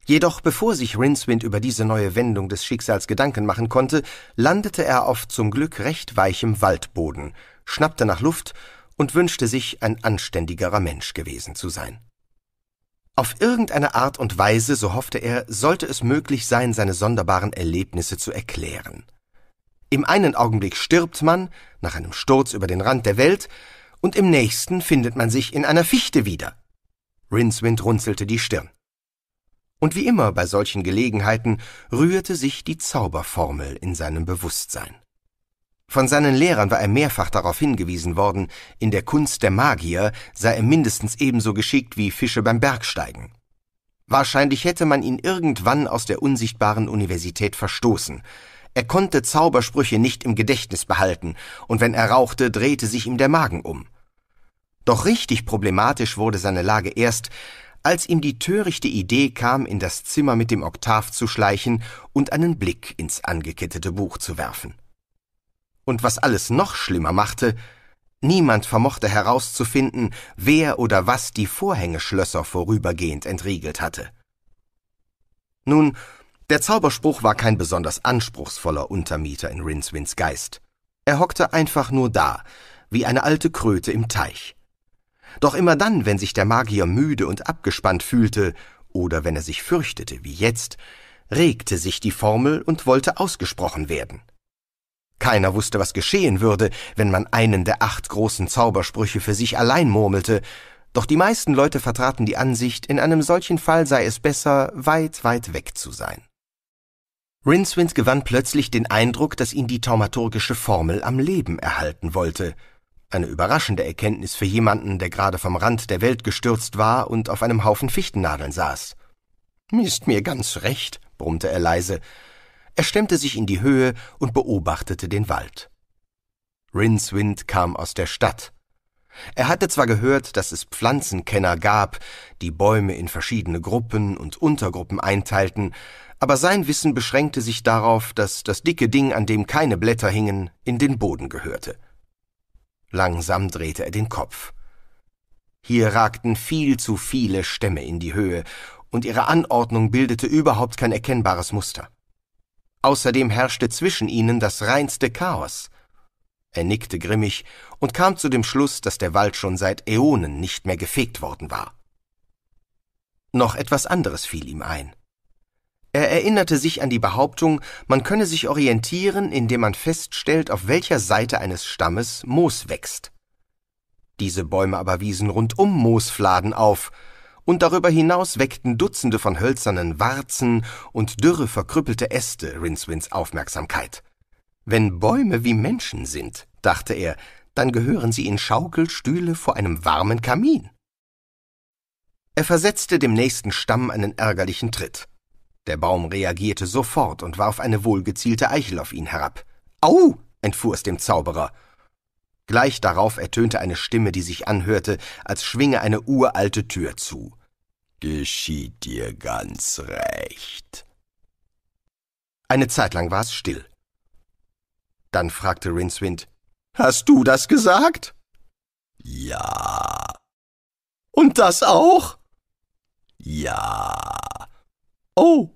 Jedoch bevor sich Rincewind über diese neue Wendung des Schicksals Gedanken machen konnte, landete er auf zum Glück recht weichem Waldboden, schnappte nach Luft und wünschte sich, ein anständigerer Mensch gewesen zu sein. Auf irgendeine Art und Weise, so hoffte er, sollte es möglich sein, seine sonderbaren Erlebnisse zu erklären. Im einen Augenblick stirbt man, nach einem Sturz über den Rand der Welt, und im nächsten findet man sich in einer Fichte wieder. Rincewind runzelte die Stirn. Und wie immer bei solchen Gelegenheiten rührte sich die Zauberformel in seinem Bewusstsein. Von seinen Lehrern war er mehrfach darauf hingewiesen worden, in der Kunst der Magier sei er mindestens ebenso geschickt wie Fische beim Bergsteigen. Wahrscheinlich hätte man ihn irgendwann aus der unsichtbaren Universität verstoßen. Er konnte Zaubersprüche nicht im Gedächtnis behalten, und wenn er rauchte, drehte sich ihm der Magen um. Doch richtig problematisch wurde seine Lage erst, als ihm die törichte Idee kam, in das Zimmer mit dem Oktav zu schleichen und einen Blick ins angekettete Buch zu werfen. Und was alles noch schlimmer machte, niemand vermochte herauszufinden, wer oder was die Vorhängeschlösser vorübergehend entriegelt hatte. Nun, der Zauberspruch war kein besonders anspruchsvoller Untermieter in Rinswins Geist. Er hockte einfach nur da, wie eine alte Kröte im Teich. Doch immer dann, wenn sich der Magier müde und abgespannt fühlte, oder wenn er sich fürchtete, wie jetzt, regte sich die Formel und wollte ausgesprochen werden. Keiner wusste, was geschehen würde, wenn man einen der acht großen Zaubersprüche für sich allein murmelte, doch die meisten Leute vertraten die Ansicht, in einem solchen Fall sei es besser, weit, weit weg zu sein. Rincewind gewann plötzlich den Eindruck, dass ihn die taumaturgische Formel am Leben erhalten wollte – eine überraschende Erkenntnis für jemanden, der gerade vom Rand der Welt gestürzt war und auf einem Haufen Fichtennadeln saß. Ist mir ganz recht, brummte er leise. Er stemmte sich in die Höhe und beobachtete den Wald. Rincewind kam aus der Stadt. Er hatte zwar gehört, dass es Pflanzenkenner gab, die Bäume in verschiedene Gruppen und Untergruppen einteilten, aber sein Wissen beschränkte sich darauf, dass das dicke Ding, an dem keine Blätter hingen, in den Boden gehörte. Langsam drehte er den Kopf. Hier ragten viel zu viele Stämme in die Höhe, und ihre Anordnung bildete überhaupt kein erkennbares Muster. Außerdem herrschte zwischen ihnen das reinste Chaos. Er nickte grimmig und kam zu dem Schluss, dass der Wald schon seit Äonen nicht mehr gefegt worden war. Noch etwas anderes fiel ihm ein. Er erinnerte sich an die Behauptung, man könne sich orientieren, indem man feststellt, auf welcher Seite eines Stammes Moos wächst. Diese Bäume aber wiesen rundum Moosfladen auf, und darüber hinaus weckten Dutzende von hölzernen Warzen und dürre verkrüppelte Äste Rincewyns Aufmerksamkeit. Wenn Bäume wie Menschen sind, dachte er, dann gehören sie in Schaukelstühle vor einem warmen Kamin. Er versetzte dem nächsten Stamm einen ärgerlichen Tritt. Der Baum reagierte sofort und warf eine wohlgezielte Eichel auf ihn herab. Au! entfuhr es dem Zauberer. Gleich darauf ertönte eine Stimme, die sich anhörte, als schwinge eine uralte Tür zu. Geschieht dir ganz recht. Eine Zeit lang war es still. Dann fragte Rincewind, Hast du das gesagt? Ja. Und das auch? Ja. Oh!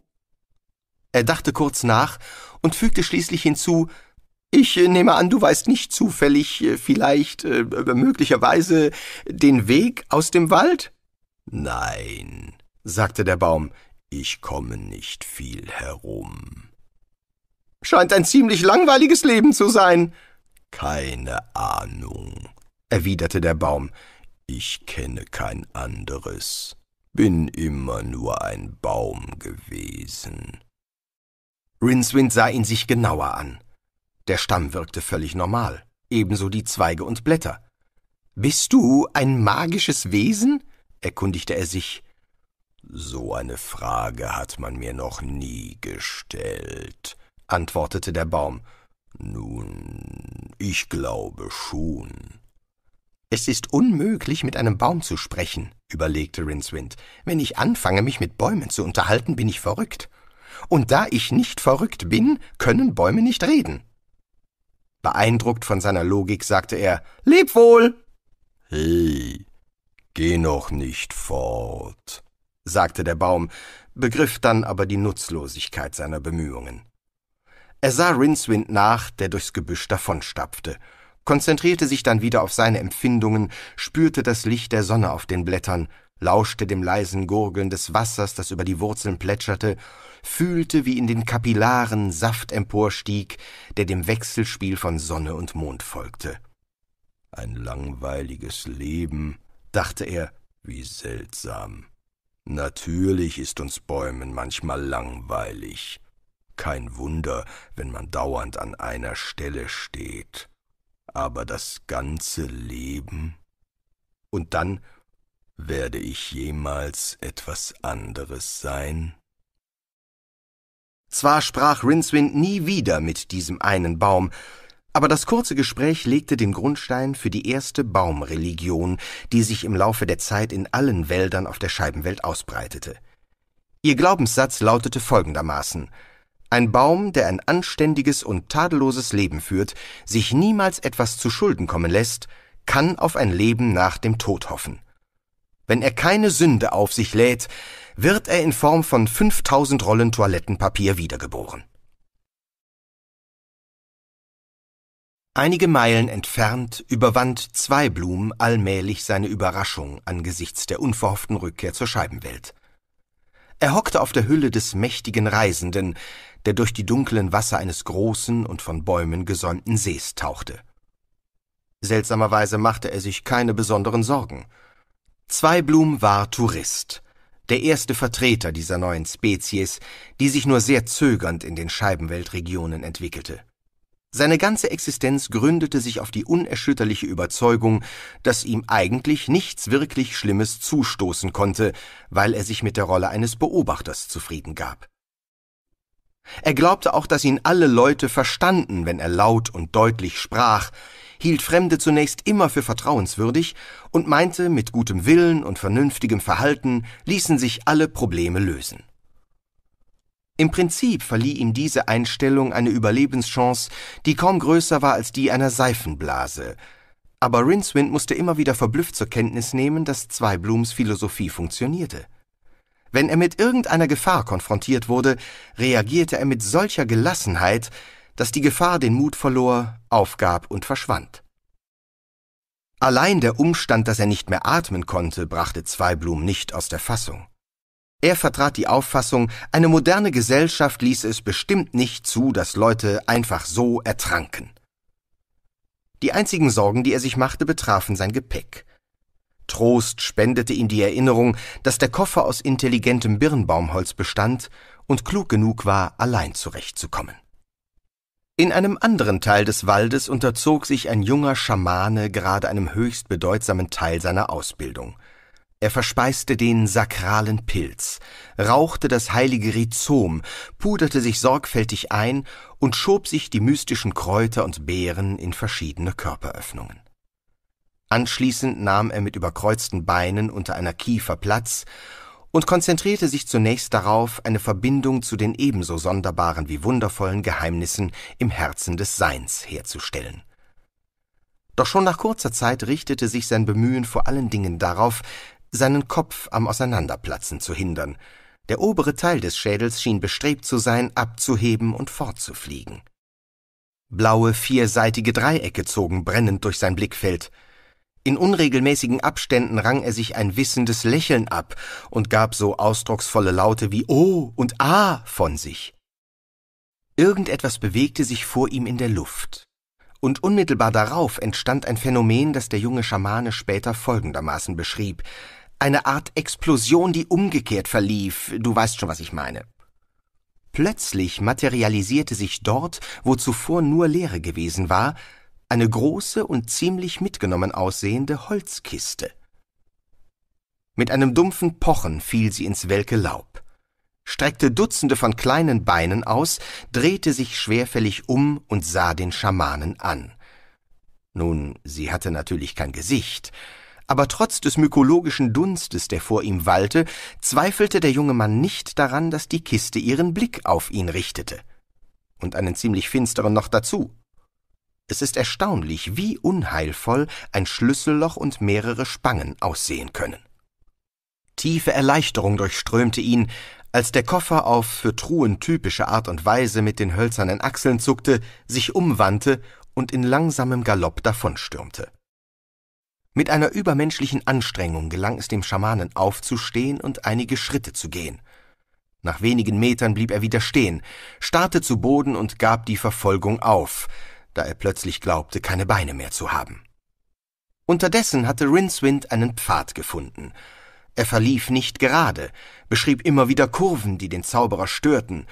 Er dachte kurz nach und fügte schließlich hinzu, ich nehme an, du weißt nicht zufällig, äh, vielleicht, äh, äh, möglicherweise, den Weg aus dem Wald? Nein, sagte der Baum, ich komme nicht viel herum. Scheint ein ziemlich langweiliges Leben zu sein. Keine Ahnung, erwiderte der Baum, ich kenne kein anderes bin immer nur ein Baum gewesen. Rincewind sah ihn sich genauer an. Der Stamm wirkte völlig normal, ebenso die Zweige und Blätter. Bist du ein magisches Wesen? erkundigte er sich. So eine Frage hat man mir noch nie gestellt, antwortete der Baum. Nun, ich glaube schon. Es ist unmöglich, mit einem Baum zu sprechen, überlegte Rincewind, wenn ich anfange, mich mit Bäumen zu unterhalten, bin ich verrückt. Und da ich nicht verrückt bin, können Bäume nicht reden. Beeindruckt von seiner Logik sagte er, Leb wohl! Hey, geh noch nicht fort, sagte der Baum, begriff dann aber die Nutzlosigkeit seiner Bemühungen. Er sah Rincewind nach, der durchs Gebüsch davonstapfte, konzentrierte sich dann wieder auf seine Empfindungen, spürte das Licht der Sonne auf den Blättern, lauschte dem leisen Gurgeln des Wassers, das über die Wurzeln plätscherte, fühlte, wie in den Kapillaren Saft emporstieg, der dem Wechselspiel von Sonne und Mond folgte. Ein langweiliges Leben, dachte er, wie seltsam. Natürlich ist uns Bäumen manchmal langweilig. Kein Wunder, wenn man dauernd an einer Stelle steht aber das ganze Leben? Und dann werde ich jemals etwas anderes sein? Zwar sprach Rincewind nie wieder mit diesem einen Baum, aber das kurze Gespräch legte den Grundstein für die erste Baumreligion, die sich im Laufe der Zeit in allen Wäldern auf der Scheibenwelt ausbreitete. Ihr Glaubenssatz lautete folgendermaßen ein Baum, der ein anständiges und tadelloses Leben führt, sich niemals etwas zu Schulden kommen lässt, kann auf ein Leben nach dem Tod hoffen. Wenn er keine Sünde auf sich lädt, wird er in Form von 5000 Rollen Toilettenpapier wiedergeboren. Einige Meilen entfernt überwand zwei allmählich seine Überraschung angesichts der unverhofften Rückkehr zur Scheibenwelt. Er hockte auf der Hülle des mächtigen Reisenden, der durch die dunklen Wasser eines großen und von Bäumen gesäumten Sees tauchte. Seltsamerweise machte er sich keine besonderen Sorgen. Zweiblum war Tourist, der erste Vertreter dieser neuen Spezies, die sich nur sehr zögernd in den Scheibenweltregionen entwickelte. Seine ganze Existenz gründete sich auf die unerschütterliche Überzeugung, dass ihm eigentlich nichts wirklich Schlimmes zustoßen konnte, weil er sich mit der Rolle eines Beobachters zufrieden gab. Er glaubte auch, dass ihn alle Leute verstanden, wenn er laut und deutlich sprach, hielt Fremde zunächst immer für vertrauenswürdig und meinte, mit gutem Willen und vernünftigem Verhalten ließen sich alle Probleme lösen. Im Prinzip verlieh ihm diese Einstellung eine Überlebenschance, die kaum größer war als die einer Seifenblase. Aber Rincewind musste immer wieder verblüfft zur Kenntnis nehmen, dass Zweiblums Philosophie funktionierte. Wenn er mit irgendeiner Gefahr konfrontiert wurde, reagierte er mit solcher Gelassenheit, dass die Gefahr den Mut verlor, aufgab und verschwand. Allein der Umstand, dass er nicht mehr atmen konnte, brachte Zweiblum nicht aus der Fassung. Er vertrat die Auffassung, eine moderne Gesellschaft ließe es bestimmt nicht zu, dass Leute einfach so ertranken. Die einzigen Sorgen, die er sich machte, betrafen sein Gepäck. Trost spendete ihm die Erinnerung, dass der Koffer aus intelligentem Birnbaumholz bestand und klug genug war, allein zurechtzukommen. In einem anderen Teil des Waldes unterzog sich ein junger Schamane gerade einem höchst bedeutsamen Teil seiner Ausbildung. Er verspeiste den sakralen Pilz, rauchte das heilige Rhizom, puderte sich sorgfältig ein und schob sich die mystischen Kräuter und Beeren in verschiedene Körperöffnungen. Anschließend nahm er mit überkreuzten Beinen unter einer Kiefer Platz und konzentrierte sich zunächst darauf, eine Verbindung zu den ebenso sonderbaren wie wundervollen Geheimnissen im Herzen des Seins herzustellen. Doch schon nach kurzer Zeit richtete sich sein Bemühen vor allen Dingen darauf, seinen Kopf am Auseinanderplatzen zu hindern. Der obere Teil des Schädels schien bestrebt zu sein, abzuheben und fortzufliegen. Blaue vierseitige Dreiecke zogen brennend durch sein Blickfeld – in unregelmäßigen Abständen rang er sich ein wissendes Lächeln ab und gab so ausdrucksvolle Laute wie O oh und A ah von sich. Irgendetwas bewegte sich vor ihm in der Luft. Und unmittelbar darauf entstand ein Phänomen, das der junge Schamane später folgendermaßen beschrieb. Eine Art Explosion, die umgekehrt verlief. Du weißt schon, was ich meine. Plötzlich materialisierte sich dort, wo zuvor nur Leere gewesen war, eine große und ziemlich mitgenommen aussehende Holzkiste. Mit einem dumpfen Pochen fiel sie ins welke Laub, streckte Dutzende von kleinen Beinen aus, drehte sich schwerfällig um und sah den Schamanen an. Nun, sie hatte natürlich kein Gesicht, aber trotz des mykologischen Dunstes, der vor ihm wallte, zweifelte der junge Mann nicht daran, dass die Kiste ihren Blick auf ihn richtete. Und einen ziemlich finsteren noch dazu. Es ist erstaunlich, wie unheilvoll ein Schlüsselloch und mehrere Spangen aussehen können. Tiefe Erleichterung durchströmte ihn, als der Koffer auf für Truhen typische Art und Weise mit den hölzernen Achseln zuckte, sich umwandte und in langsamem Galopp davonstürmte. Mit einer übermenschlichen Anstrengung gelang es dem Schamanen aufzustehen und einige Schritte zu gehen. Nach wenigen Metern blieb er wieder stehen, starrte zu Boden und gab die Verfolgung auf, da er plötzlich glaubte, keine Beine mehr zu haben. Unterdessen hatte Rincewind einen Pfad gefunden. Er verlief nicht gerade, beschrieb immer wieder Kurven, die den Zauberer störten,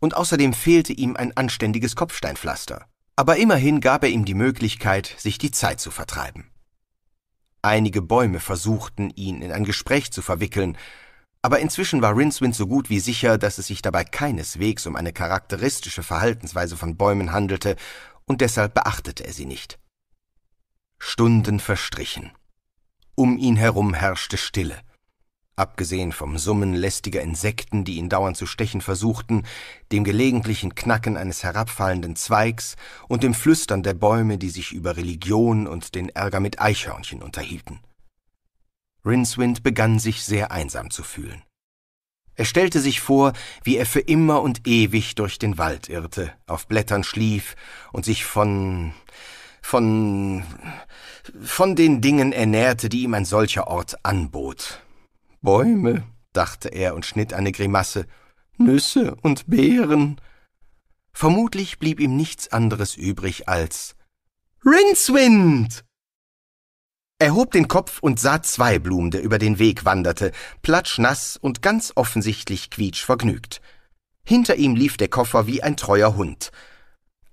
und außerdem fehlte ihm ein anständiges Kopfsteinpflaster. Aber immerhin gab er ihm die Möglichkeit, sich die Zeit zu vertreiben. Einige Bäume versuchten, ihn in ein Gespräch zu verwickeln, aber inzwischen war Rincewind so gut wie sicher, dass es sich dabei keineswegs um eine charakteristische Verhaltensweise von Bäumen handelte, und deshalb beachtete er sie nicht. Stunden verstrichen. Um ihn herum herrschte Stille. Abgesehen vom Summen lästiger Insekten, die ihn dauernd zu stechen versuchten, dem gelegentlichen Knacken eines herabfallenden Zweigs und dem Flüstern der Bäume, die sich über Religion und den Ärger mit Eichhörnchen unterhielten. Rincewind begann sich sehr einsam zu fühlen. Er stellte sich vor, wie er für immer und ewig durch den Wald irrte, auf Blättern schlief und sich von von von den Dingen ernährte, die ihm ein solcher Ort anbot. Bäume, dachte er und schnitt eine Grimasse, Nüsse und Beeren. Vermutlich blieb ihm nichts anderes übrig als Rincewind. Er hob den Kopf und sah zwei Blumen, der über den Weg wanderte, platschnass und ganz offensichtlich quietschvergnügt. Hinter ihm lief der Koffer wie ein treuer Hund.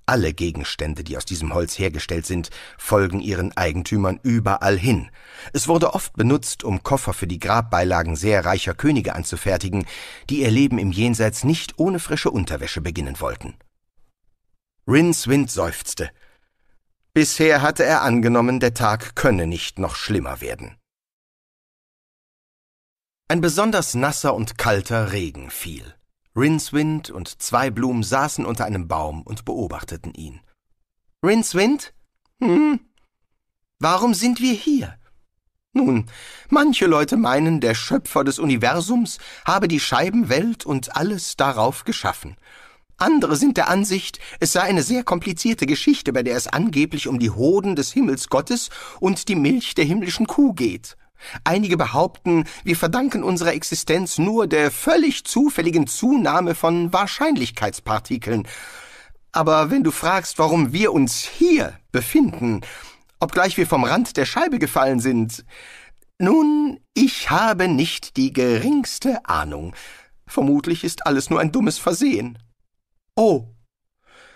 Alle Gegenstände, die aus diesem Holz hergestellt sind, folgen ihren Eigentümern überall hin. Es wurde oft benutzt, um Koffer für die Grabbeilagen sehr reicher Könige anzufertigen, die ihr Leben im Jenseits nicht ohne frische Unterwäsche beginnen wollten. Rins Wind seufzte. Bisher hatte er angenommen, der Tag könne nicht noch schlimmer werden. Ein besonders nasser und kalter Regen fiel. Rinswind und Zweiblum saßen unter einem Baum und beobachteten ihn. Rinswind? Hm? Warum sind wir hier? Nun, manche Leute meinen, der Schöpfer des Universums habe die Scheibenwelt und alles darauf geschaffen, andere sind der Ansicht, es sei eine sehr komplizierte Geschichte, bei der es angeblich um die Hoden des Himmelsgottes und die Milch der himmlischen Kuh geht. Einige behaupten, wir verdanken unsere Existenz nur der völlig zufälligen Zunahme von Wahrscheinlichkeitspartikeln. Aber wenn du fragst, warum wir uns hier befinden, obgleich wir vom Rand der Scheibe gefallen sind, nun, ich habe nicht die geringste Ahnung. Vermutlich ist alles nur ein dummes Versehen. Oh.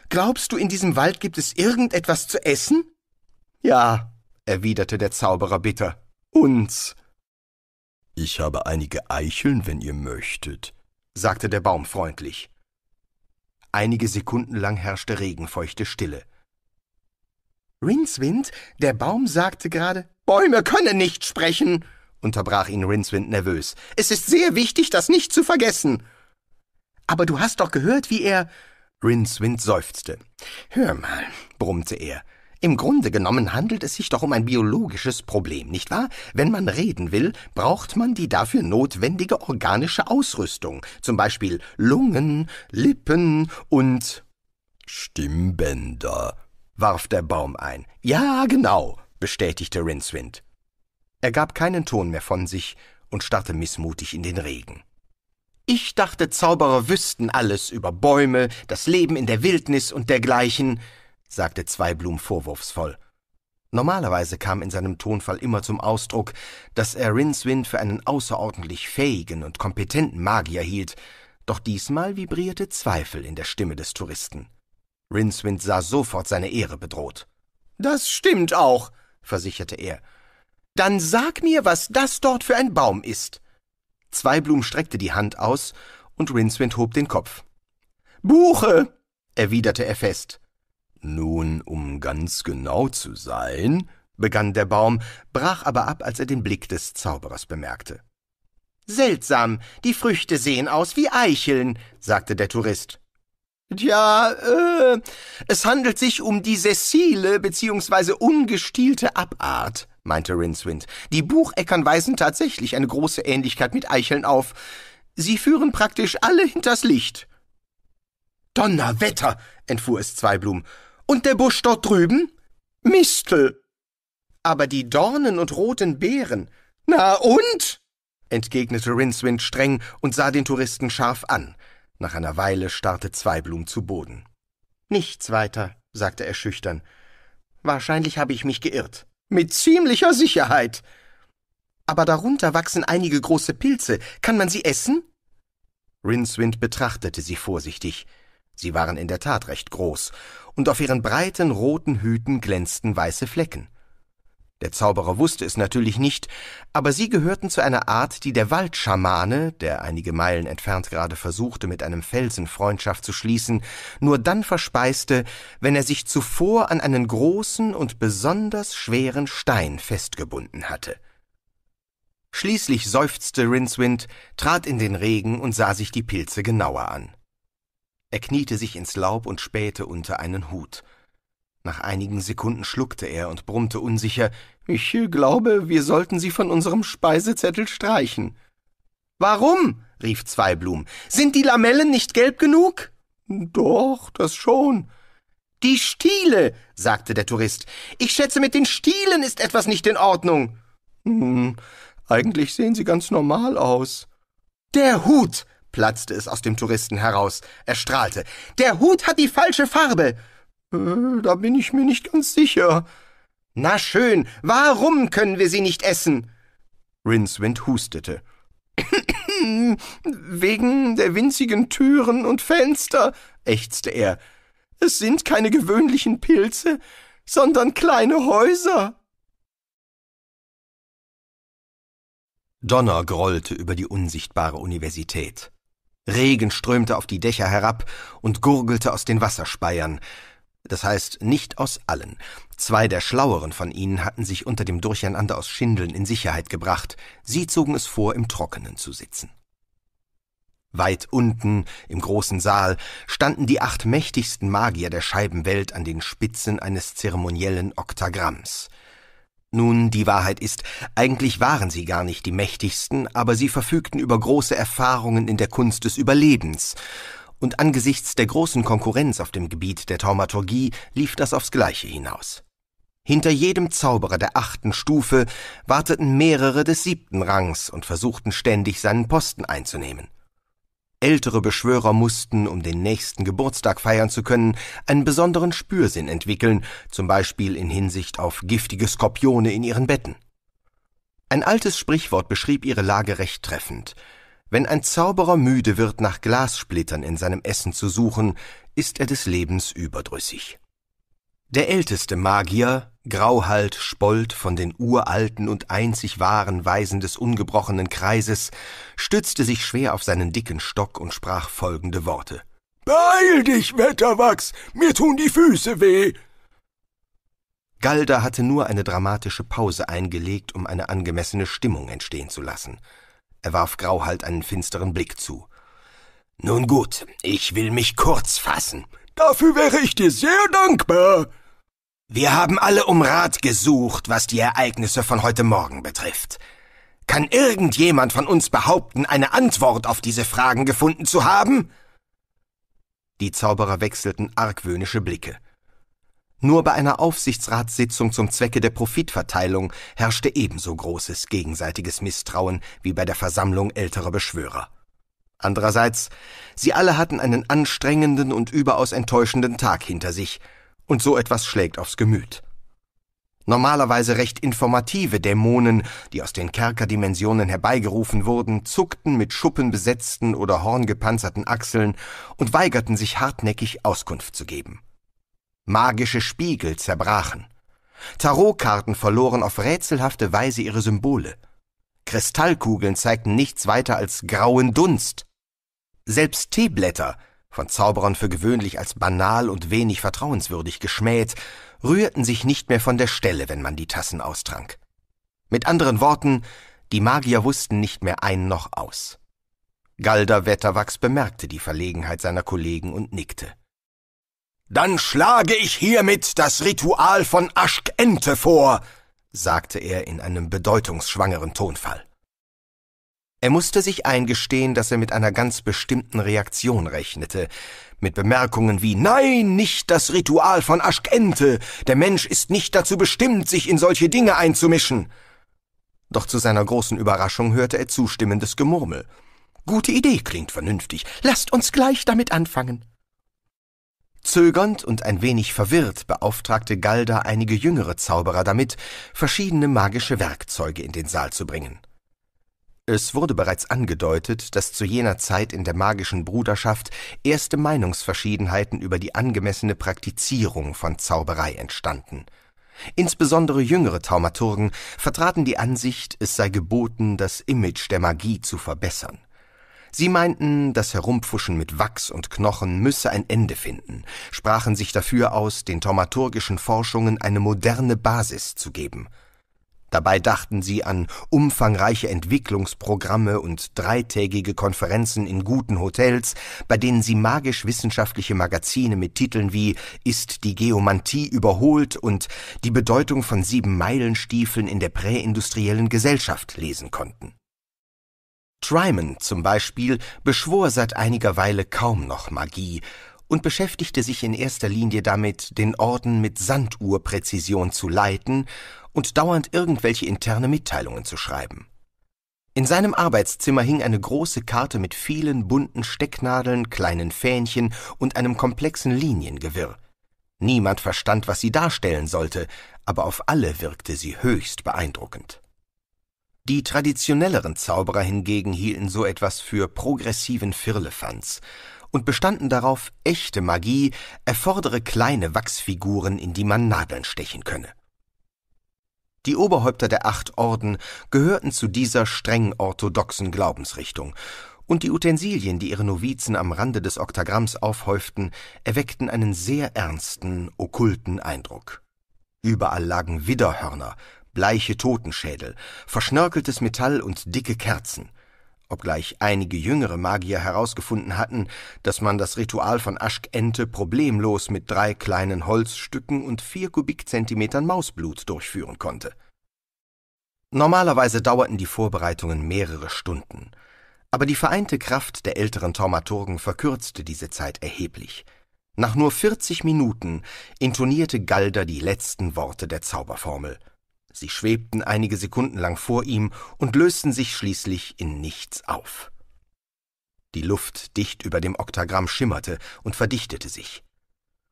Glaubst du, in diesem Wald gibt es irgendetwas zu essen? Ja, erwiderte der Zauberer bitter. Uns. Ich habe einige Eicheln, wenn ihr möchtet, sagte der Baum freundlich. Einige Sekunden lang herrschte regenfeuchte Stille. Rinswind, der Baum sagte gerade, Bäume können nicht sprechen, unterbrach ihn Rinswind nervös. Es ist sehr wichtig, das nicht zu vergessen. Aber du hast doch gehört, wie er. Rincewind seufzte. Hör mal, brummte er. Im Grunde genommen handelt es sich doch um ein biologisches Problem, nicht wahr? Wenn man reden will, braucht man die dafür notwendige organische Ausrüstung, zum Beispiel Lungen, Lippen und Stimmbänder, warf der Baum ein. Ja, genau, bestätigte Rincewind. Er gab keinen Ton mehr von sich und starrte mißmutig in den Regen. Ich dachte, Zauberer wüssten alles über Bäume, das Leben in der Wildnis und dergleichen, sagte Zweiblum vorwurfsvoll. Normalerweise kam in seinem Tonfall immer zum Ausdruck, dass er Rinswind für einen außerordentlich fähigen und kompetenten Magier hielt, doch diesmal vibrierte Zweifel in der Stimme des Touristen. Rinswind sah sofort seine Ehre bedroht. Das stimmt auch, versicherte er. Dann sag mir, was das dort für ein Baum ist. Zweiblum streckte die Hand aus und Rincewind hob den Kopf. Buche, erwiderte er fest. Nun, um ganz genau zu sein, begann der Baum, brach aber ab, als er den Blick des Zauberers bemerkte. Seltsam, die Früchte sehen aus wie Eicheln, sagte der Tourist. Tja, äh, es handelt sich um die sessile bzw. ungestielte Abart, meinte Rincewind. Die Bucheckern weisen tatsächlich eine große Ähnlichkeit mit Eicheln auf. Sie führen praktisch alle hinters Licht. Donnerwetter, entfuhr es Zweiblum. Und der Busch dort drüben? Mistel. Aber die Dornen und roten Beeren. Na und? entgegnete Rincewind streng und sah den Touristen scharf an. Nach einer Weile starrte Zweiblum zu Boden. Nichts weiter, sagte er schüchtern. Wahrscheinlich habe ich mich geirrt. Mit ziemlicher Sicherheit. Aber darunter wachsen einige große Pilze. Kann man sie essen? Rincewind betrachtete sie vorsichtig. Sie waren in der Tat recht groß, und auf ihren breiten roten Hüten glänzten weiße Flecken. Der Zauberer wusste es natürlich nicht, aber sie gehörten zu einer Art, die der Waldschamane, der einige Meilen entfernt gerade versuchte, mit einem Felsen Freundschaft zu schließen, nur dann verspeiste, wenn er sich zuvor an einen großen und besonders schweren Stein festgebunden hatte. Schließlich seufzte Rincewind, trat in den Regen und sah sich die Pilze genauer an. Er kniete sich ins Laub und spähte unter einen Hut – nach einigen Sekunden schluckte er und brummte unsicher Ich glaube, wir sollten sie von unserem Speisezettel streichen. Warum? rief Zweiblum. Sind die Lamellen nicht gelb genug? Doch, das schon. Die Stiele, sagte der Tourist. Ich schätze, mit den Stielen ist etwas nicht in Ordnung. Hm, eigentlich sehen sie ganz normal aus. Der Hut, platzte es aus dem Touristen heraus. Er strahlte. Der Hut hat die falsche Farbe. Äh, da bin ich mir nicht ganz sicher. Na schön, warum können wir sie nicht essen? Rincewind hustete. Wegen der winzigen Türen und Fenster, ächzte er. Es sind keine gewöhnlichen Pilze, sondern kleine Häuser. Donner grollte über die unsichtbare Universität. Regen strömte auf die Dächer herab und gurgelte aus den Wasserspeiern. Das heißt, nicht aus allen. Zwei der Schlaueren von ihnen hatten sich unter dem Durcheinander aus Schindeln in Sicherheit gebracht. Sie zogen es vor, im Trockenen zu sitzen. Weit unten, im großen Saal, standen die acht mächtigsten Magier der Scheibenwelt an den Spitzen eines zeremoniellen Oktagramms. Nun, die Wahrheit ist, eigentlich waren sie gar nicht die mächtigsten, aber sie verfügten über große Erfahrungen in der Kunst des Überlebens und angesichts der großen Konkurrenz auf dem Gebiet der Taumaturgie lief das aufs Gleiche hinaus. Hinter jedem Zauberer der achten Stufe warteten mehrere des siebten Rangs und versuchten ständig seinen Posten einzunehmen. Ältere Beschwörer mussten, um den nächsten Geburtstag feiern zu können, einen besonderen Spürsinn entwickeln, zum Beispiel in Hinsicht auf giftige Skorpione in ihren Betten. Ein altes Sprichwort beschrieb ihre Lage recht treffend. Wenn ein Zauberer müde wird, nach Glassplittern in seinem Essen zu suchen, ist er des Lebens überdrüssig. Der älteste Magier, Grauhalt Spold von den uralten und einzig wahren Weisen des ungebrochenen Kreises, stützte sich schwer auf seinen dicken Stock und sprach folgende Worte. Beeil dich, Wetterwachs, mir tun die Füße weh. Galda hatte nur eine dramatische Pause eingelegt, um eine angemessene Stimmung entstehen zu lassen. Er warf Grauhalt einen finsteren Blick zu. Nun gut, ich will mich kurz fassen. Dafür wäre ich dir sehr dankbar. Wir haben alle um Rat gesucht, was die Ereignisse von heute Morgen betrifft. Kann irgendjemand von uns behaupten, eine Antwort auf diese Fragen gefunden zu haben? Die Zauberer wechselten argwöhnische Blicke. Nur bei einer Aufsichtsratssitzung zum Zwecke der Profitverteilung herrschte ebenso großes gegenseitiges Misstrauen wie bei der Versammlung älterer Beschwörer. Andererseits, sie alle hatten einen anstrengenden und überaus enttäuschenden Tag hinter sich, und so etwas schlägt aufs Gemüt. Normalerweise recht informative Dämonen, die aus den Kerkerdimensionen herbeigerufen wurden, zuckten mit schuppenbesetzten oder horngepanzerten Achseln und weigerten sich hartnäckig Auskunft zu geben. Magische Spiegel zerbrachen. Tarotkarten verloren auf rätselhafte Weise ihre Symbole. Kristallkugeln zeigten nichts weiter als grauen Dunst. Selbst Teeblätter, von Zauberern für gewöhnlich als banal und wenig vertrauenswürdig geschmäht, rührten sich nicht mehr von der Stelle, wenn man die Tassen austrank. Mit anderen Worten, die Magier wussten nicht mehr ein noch aus. Galder Wetterwachs bemerkte die Verlegenheit seiner Kollegen und nickte. Dann schlage ich hiermit das Ritual von Aschkente vor, sagte er in einem bedeutungsschwangeren Tonfall. Er musste sich eingestehen, dass er mit einer ganz bestimmten Reaktion rechnete, mit Bemerkungen wie Nein, nicht das Ritual von Aschkente, der Mensch ist nicht dazu bestimmt, sich in solche Dinge einzumischen. Doch zu seiner großen Überraschung hörte er zustimmendes Gemurmel. Gute Idee klingt vernünftig, lasst uns gleich damit anfangen. Zögernd und ein wenig verwirrt beauftragte Galda einige jüngere Zauberer damit, verschiedene magische Werkzeuge in den Saal zu bringen. Es wurde bereits angedeutet, dass zu jener Zeit in der magischen Bruderschaft erste Meinungsverschiedenheiten über die angemessene Praktizierung von Zauberei entstanden. Insbesondere jüngere Taumaturgen vertraten die Ansicht, es sei geboten, das Image der Magie zu verbessern. Sie meinten, das Herumpfuschen mit Wachs und Knochen müsse ein Ende finden, sprachen sich dafür aus, den thaumaturgischen Forschungen eine moderne Basis zu geben. Dabei dachten sie an umfangreiche Entwicklungsprogramme und dreitägige Konferenzen in guten Hotels, bei denen sie magisch-wissenschaftliche Magazine mit Titeln wie Ist die Geomantie überholt und Die Bedeutung von sieben Meilenstiefeln in der präindustriellen Gesellschaft lesen konnten. Tryman zum Beispiel beschwor seit einiger Weile kaum noch Magie und beschäftigte sich in erster Linie damit, den Orden mit Sanduhrpräzision zu leiten und dauernd irgendwelche interne Mitteilungen zu schreiben. In seinem Arbeitszimmer hing eine große Karte mit vielen bunten Stecknadeln, kleinen Fähnchen und einem komplexen Liniengewirr. Niemand verstand, was sie darstellen sollte, aber auf alle wirkte sie höchst beeindruckend. Die traditionelleren Zauberer hingegen hielten so etwas für progressiven Firlefanz und bestanden darauf, echte Magie erfordere kleine Wachsfiguren, in die man Nadeln stechen könne. Die Oberhäupter der acht Orden gehörten zu dieser streng orthodoxen Glaubensrichtung, und die Utensilien, die ihre Novizen am Rande des Oktagramms aufhäuften, erweckten einen sehr ernsten, okkulten Eindruck. Überall lagen Widderhörner, bleiche Totenschädel, verschnörkeltes Metall und dicke Kerzen. Obgleich einige jüngere Magier herausgefunden hatten, dass man das Ritual von Aschkente problemlos mit drei kleinen Holzstücken und vier Kubikzentimetern Mausblut durchführen konnte. Normalerweise dauerten die Vorbereitungen mehrere Stunden, aber die vereinte Kraft der älteren Taumaturgen verkürzte diese Zeit erheblich. Nach nur 40 Minuten intonierte Galder die letzten Worte der Zauberformel – Sie schwebten einige Sekunden lang vor ihm und lösten sich schließlich in nichts auf. Die Luft dicht über dem Oktagramm schimmerte und verdichtete sich.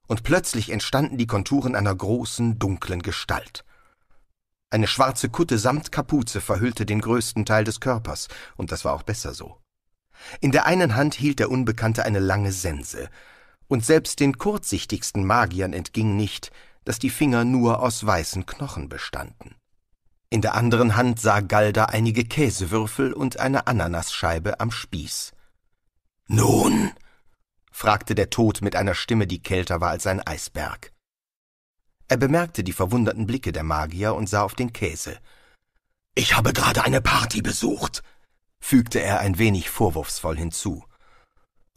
Und plötzlich entstanden die Konturen einer großen, dunklen Gestalt. Eine schwarze Kutte samt Kapuze verhüllte den größten Teil des Körpers, und das war auch besser so. In der einen Hand hielt der Unbekannte eine lange Sense, und selbst den kurzsichtigsten Magiern entging nicht, dass die Finger nur aus weißen Knochen bestanden. In der anderen Hand sah Galda einige Käsewürfel und eine Ananasscheibe am Spieß. Nun? fragte der Tod mit einer Stimme, die kälter war als ein Eisberg. Er bemerkte die verwunderten Blicke der Magier und sah auf den Käse. Ich habe gerade eine Party besucht, fügte er ein wenig vorwurfsvoll hinzu.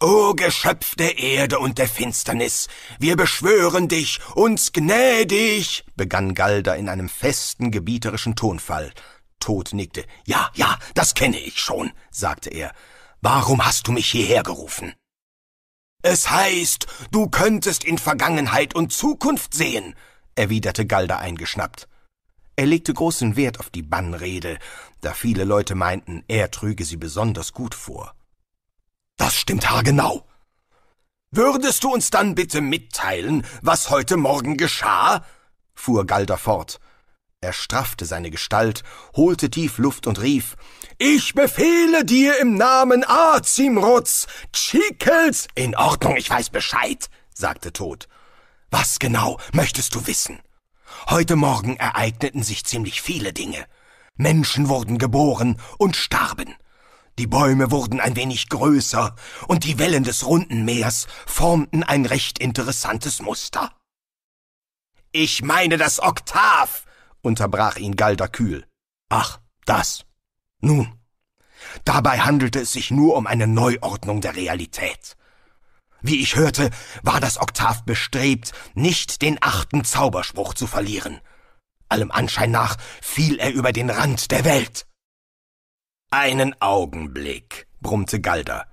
O Geschöpf der Erde und der Finsternis, wir beschwören dich, uns gnädig, begann Galda in einem festen, gebieterischen Tonfall. Tod nickte. Ja, ja, das kenne ich schon, sagte er. Warum hast du mich hierher gerufen? Es heißt, du könntest in Vergangenheit und Zukunft sehen, erwiderte Galda eingeschnappt. Er legte großen Wert auf die Bannrede, da viele Leute meinten, er trüge sie besonders gut vor. Das stimmt haargenau. Würdest du uns dann bitte mitteilen, was heute Morgen geschah? fuhr Galder fort. Er straffte seine Gestalt, holte tief Luft und rief Ich befehle dir im Namen Azimrutz, Tschikels. In Ordnung, ich weiß Bescheid, sagte Tod. Was genau möchtest du wissen? Heute Morgen ereigneten sich ziemlich viele Dinge. Menschen wurden geboren und starben. Die Bäume wurden ein wenig größer, und die Wellen des runden Meers formten ein recht interessantes Muster. Ich meine das Oktav, unterbrach ihn Galda kühl. Ach, das. Nun. Dabei handelte es sich nur um eine Neuordnung der Realität. Wie ich hörte, war das Oktav bestrebt, nicht den achten Zauberspruch zu verlieren. Allem Anschein nach fiel er über den Rand der Welt. Einen Augenblick, brummte Galder.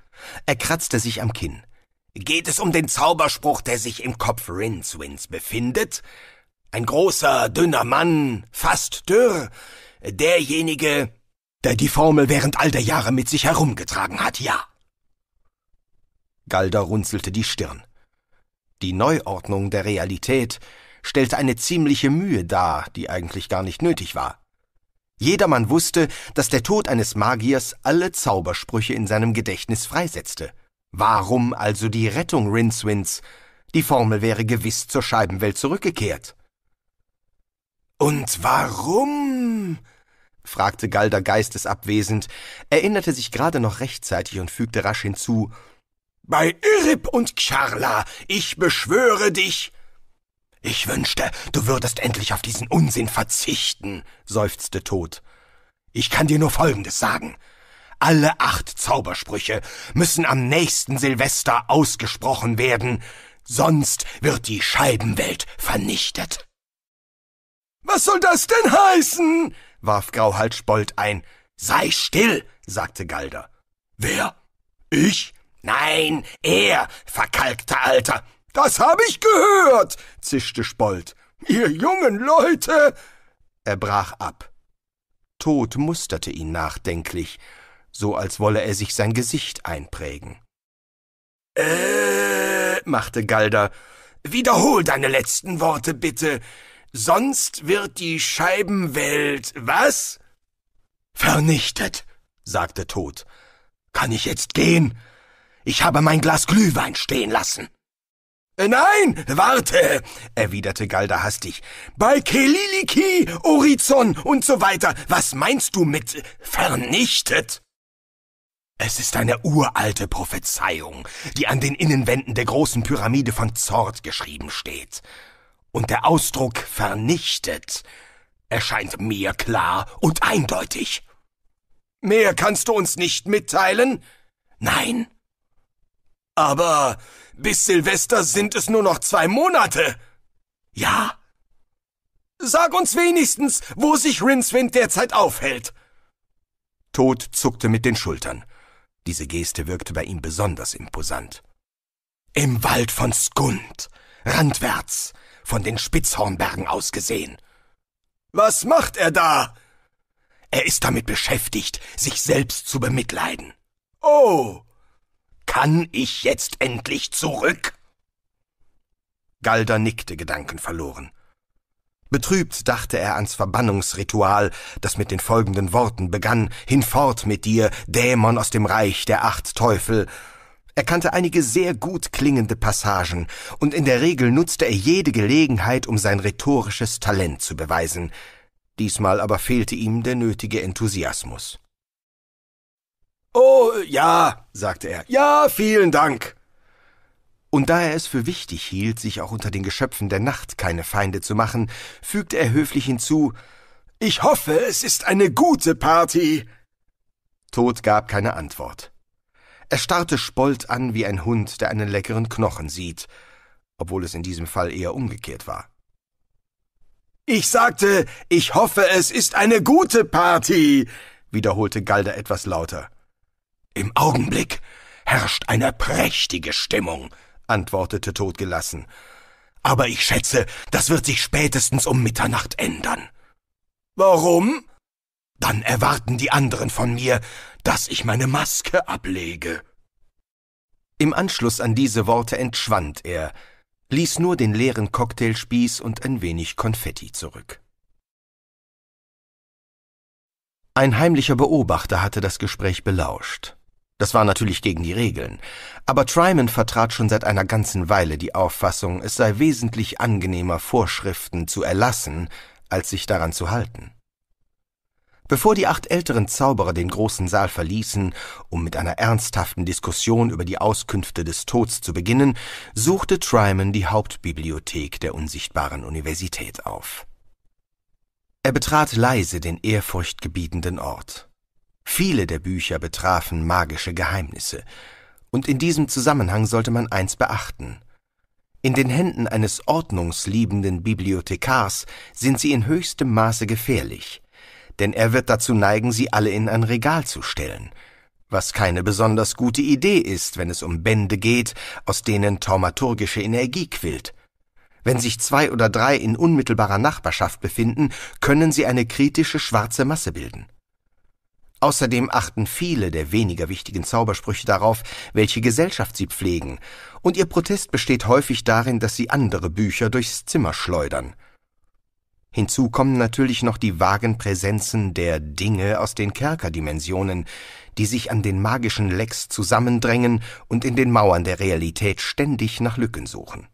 Er kratzte sich am Kinn. Geht es um den Zauberspruch, der sich im Kopf Rinswins befindet? Ein großer, dünner Mann, fast dürr, derjenige, der die Formel während all der Jahre mit sich herumgetragen hat, ja. Galder runzelte die Stirn. Die Neuordnung der Realität stellte eine ziemliche Mühe dar, die eigentlich gar nicht nötig war. Jedermann wusste, dass der Tod eines Magiers alle Zaubersprüche in seinem Gedächtnis freisetzte. Warum also die Rettung Rinswins? Die Formel wäre gewiss zur Scheibenwelt zurückgekehrt. Und warum? fragte Galder geistesabwesend, erinnerte sich gerade noch rechtzeitig und fügte rasch hinzu Bei Irib und Charla, ich beschwöre dich, ich wünschte, du würdest endlich auf diesen Unsinn verzichten, seufzte Tod. Ich kann dir nur Folgendes sagen. Alle acht Zaubersprüche müssen am nächsten Silvester ausgesprochen werden, sonst wird die Scheibenwelt vernichtet. Was soll das denn heißen? warf Grauhalsbold ein. Sei still, sagte Galder. Wer? Ich? Nein, er, verkalkter Alter. Das hab ich gehört, zischte Spold. Ihr jungen Leute! Er brach ab. Tod musterte ihn nachdenklich, so als wolle er sich sein Gesicht einprägen. Äh, machte Galder, wiederhol deine letzten Worte bitte, sonst wird die Scheibenwelt, was? Vernichtet, sagte Tod. Kann ich jetzt gehen? Ich habe mein Glas Glühwein stehen lassen. Äh, nein, warte, erwiderte Galda hastig. Bei Keliliki, Orizon und so weiter. Was meinst du mit vernichtet? Es ist eine uralte Prophezeiung, die an den Innenwänden der großen Pyramide von Zord geschrieben steht. Und der Ausdruck vernichtet erscheint mir klar und eindeutig. Mehr kannst du uns nicht mitteilen? Nein, aber bis Silvester sind es nur noch zwei Monate. Ja? Sag uns wenigstens, wo sich Rincewind derzeit aufhält. Tod zuckte mit den Schultern. Diese Geste wirkte bei ihm besonders imposant. Im Wald von Skund, randwärts, von den Spitzhornbergen aus gesehen. Was macht er da? Er ist damit beschäftigt, sich selbst zu bemitleiden. Oh, kann ich jetzt endlich zurück? Galder nickte gedankenverloren. Betrübt dachte er ans Verbannungsritual, das mit den folgenden Worten begann Hinfort mit dir, Dämon aus dem Reich der acht Teufel. Er kannte einige sehr gut klingende Passagen, und in der Regel nutzte er jede Gelegenheit, um sein rhetorisches Talent zu beweisen. Diesmal aber fehlte ihm der nötige Enthusiasmus. Oh ja, sagte er, ja, vielen Dank. Und da er es für wichtig hielt, sich auch unter den Geschöpfen der Nacht keine Feinde zu machen, fügte er höflich hinzu Ich hoffe, es ist eine gute Party. Tod gab keine Antwort. Er starrte Spolt an wie ein Hund, der einen leckeren Knochen sieht, obwohl es in diesem Fall eher umgekehrt war. Ich sagte, ich hoffe, es ist eine gute Party, wiederholte Galder etwas lauter. Im Augenblick herrscht eine prächtige Stimmung, antwortete Todgelassen. Aber ich schätze, das wird sich spätestens um Mitternacht ändern. Warum? Dann erwarten die anderen von mir, dass ich meine Maske ablege. Im Anschluss an diese Worte entschwand er, ließ nur den leeren Cocktailspieß und ein wenig Konfetti zurück. Ein heimlicher Beobachter hatte das Gespräch belauscht. Das war natürlich gegen die Regeln. Aber Tryman vertrat schon seit einer ganzen Weile die Auffassung, es sei wesentlich angenehmer, Vorschriften zu erlassen, als sich daran zu halten. Bevor die acht älteren Zauberer den großen Saal verließen, um mit einer ernsthaften Diskussion über die Auskünfte des Tods zu beginnen, suchte Tryman die Hauptbibliothek der unsichtbaren Universität auf. Er betrat leise den ehrfurchtgebietenden Ort. Viele der Bücher betrafen magische Geheimnisse, und in diesem Zusammenhang sollte man eins beachten. In den Händen eines ordnungsliebenden Bibliothekars sind sie in höchstem Maße gefährlich, denn er wird dazu neigen, sie alle in ein Regal zu stellen, was keine besonders gute Idee ist, wenn es um Bände geht, aus denen taumaturgische Energie quillt. Wenn sich zwei oder drei in unmittelbarer Nachbarschaft befinden, können sie eine kritische schwarze Masse bilden. Außerdem achten viele der weniger wichtigen Zaubersprüche darauf, welche Gesellschaft sie pflegen, und ihr Protest besteht häufig darin, dass sie andere Bücher durchs Zimmer schleudern. Hinzu kommen natürlich noch die vagen Präsenzen der Dinge aus den Kerkerdimensionen, die sich an den magischen Lecks zusammendrängen und in den Mauern der Realität ständig nach Lücken suchen.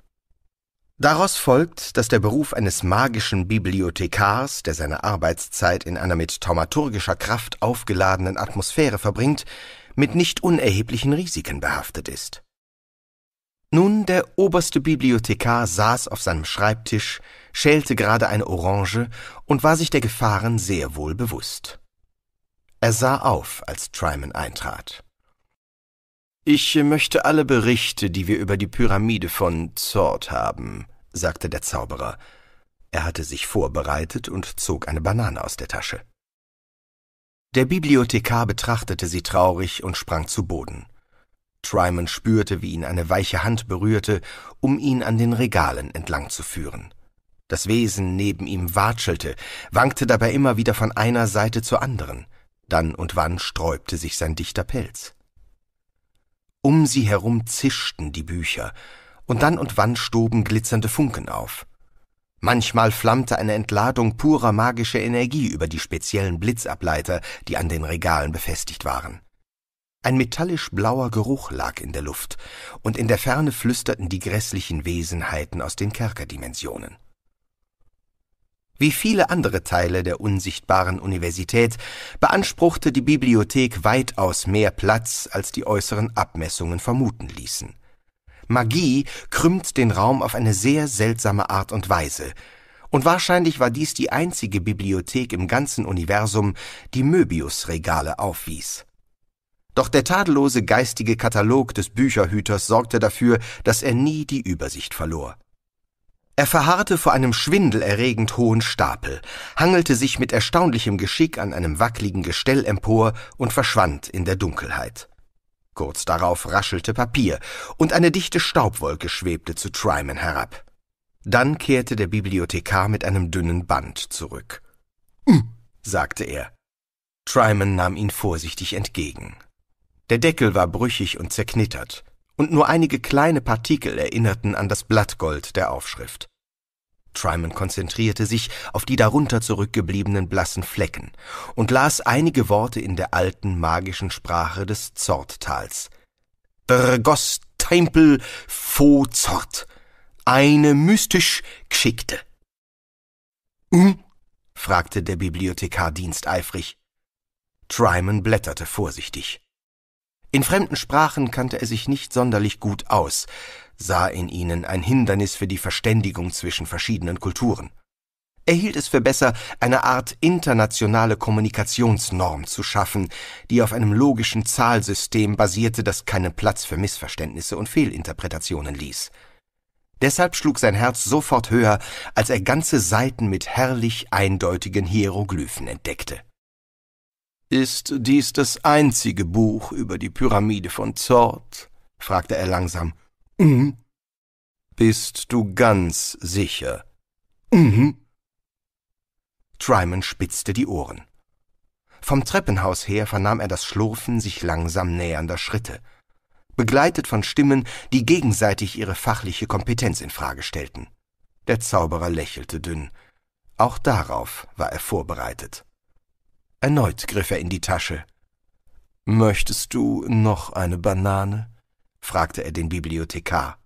Daraus folgt, dass der Beruf eines magischen Bibliothekars, der seine Arbeitszeit in einer mit taumaturgischer Kraft aufgeladenen Atmosphäre verbringt, mit nicht unerheblichen Risiken behaftet ist. Nun, der oberste Bibliothekar saß auf seinem Schreibtisch, schälte gerade eine Orange und war sich der Gefahren sehr wohl bewusst. Er sah auf, als Tryman eintrat. Ich möchte alle Berichte, die wir über die Pyramide von Zord haben, sagte der Zauberer. Er hatte sich vorbereitet und zog eine Banane aus der Tasche. Der Bibliothekar betrachtete sie traurig und sprang zu Boden. Tryman spürte, wie ihn eine weiche Hand berührte, um ihn an den Regalen entlang zu führen. Das Wesen neben ihm watschelte, wankte dabei immer wieder von einer Seite zur anderen. Dann und wann sträubte sich sein dichter Pelz. Um sie herum zischten die Bücher, und dann und wann stoben glitzernde Funken auf. Manchmal flammte eine Entladung purer magischer Energie über die speziellen Blitzableiter, die an den Regalen befestigt waren. Ein metallisch blauer Geruch lag in der Luft, und in der Ferne flüsterten die grässlichen Wesenheiten aus den Kerkerdimensionen. Wie viele andere Teile der unsichtbaren Universität beanspruchte die Bibliothek weitaus mehr Platz, als die äußeren Abmessungen vermuten ließen. Magie krümmt den Raum auf eine sehr seltsame Art und Weise, und wahrscheinlich war dies die einzige Bibliothek im ganzen Universum, die Möbiusregale aufwies. Doch der tadellose geistige Katalog des Bücherhüters sorgte dafür, dass er nie die Übersicht verlor. Er verharrte vor einem schwindelerregend hohen Stapel, hangelte sich mit erstaunlichem Geschick an einem wackligen Gestell empor und verschwand in der Dunkelheit. Kurz darauf raschelte Papier, und eine dichte Staubwolke schwebte zu Tryman herab. Dann kehrte der Bibliothekar mit einem dünnen Band zurück. Hm, sagte er. Tryman nahm ihn vorsichtig entgegen. Der Deckel war brüchig und zerknittert, und nur einige kleine Partikel erinnerten an das Blattgold der Aufschrift. Trimon konzentrierte sich auf die darunter zurückgebliebenen blassen Flecken und las einige Worte in der alten magischen Sprache des Zorttals. Drgos Tempel fo Zort. Eine mystisch geschickte. Hm? fragte der Bibliothekar diensteifrig. Trimon blätterte vorsichtig. In fremden Sprachen kannte er sich nicht sonderlich gut aus, sah in ihnen ein Hindernis für die Verständigung zwischen verschiedenen Kulturen. Er hielt es für besser, eine Art internationale Kommunikationsnorm zu schaffen, die auf einem logischen Zahlsystem basierte, das keinen Platz für Missverständnisse und Fehlinterpretationen ließ. Deshalb schlug sein Herz sofort höher, als er ganze Seiten mit herrlich eindeutigen Hieroglyphen entdeckte. Ist dies das einzige Buch über die Pyramide von Zort? fragte er langsam. Mhm. Bist du ganz sicher? Mhm. Tryman spitzte die Ohren. Vom Treppenhaus her vernahm er das Schlurfen sich langsam nähernder Schritte, begleitet von Stimmen, die gegenseitig ihre fachliche Kompetenz in Frage stellten. Der Zauberer lächelte dünn. Auch darauf war er vorbereitet. Erneut griff er in die Tasche. Möchtest du noch eine Banane? fragte er den Bibliothekar.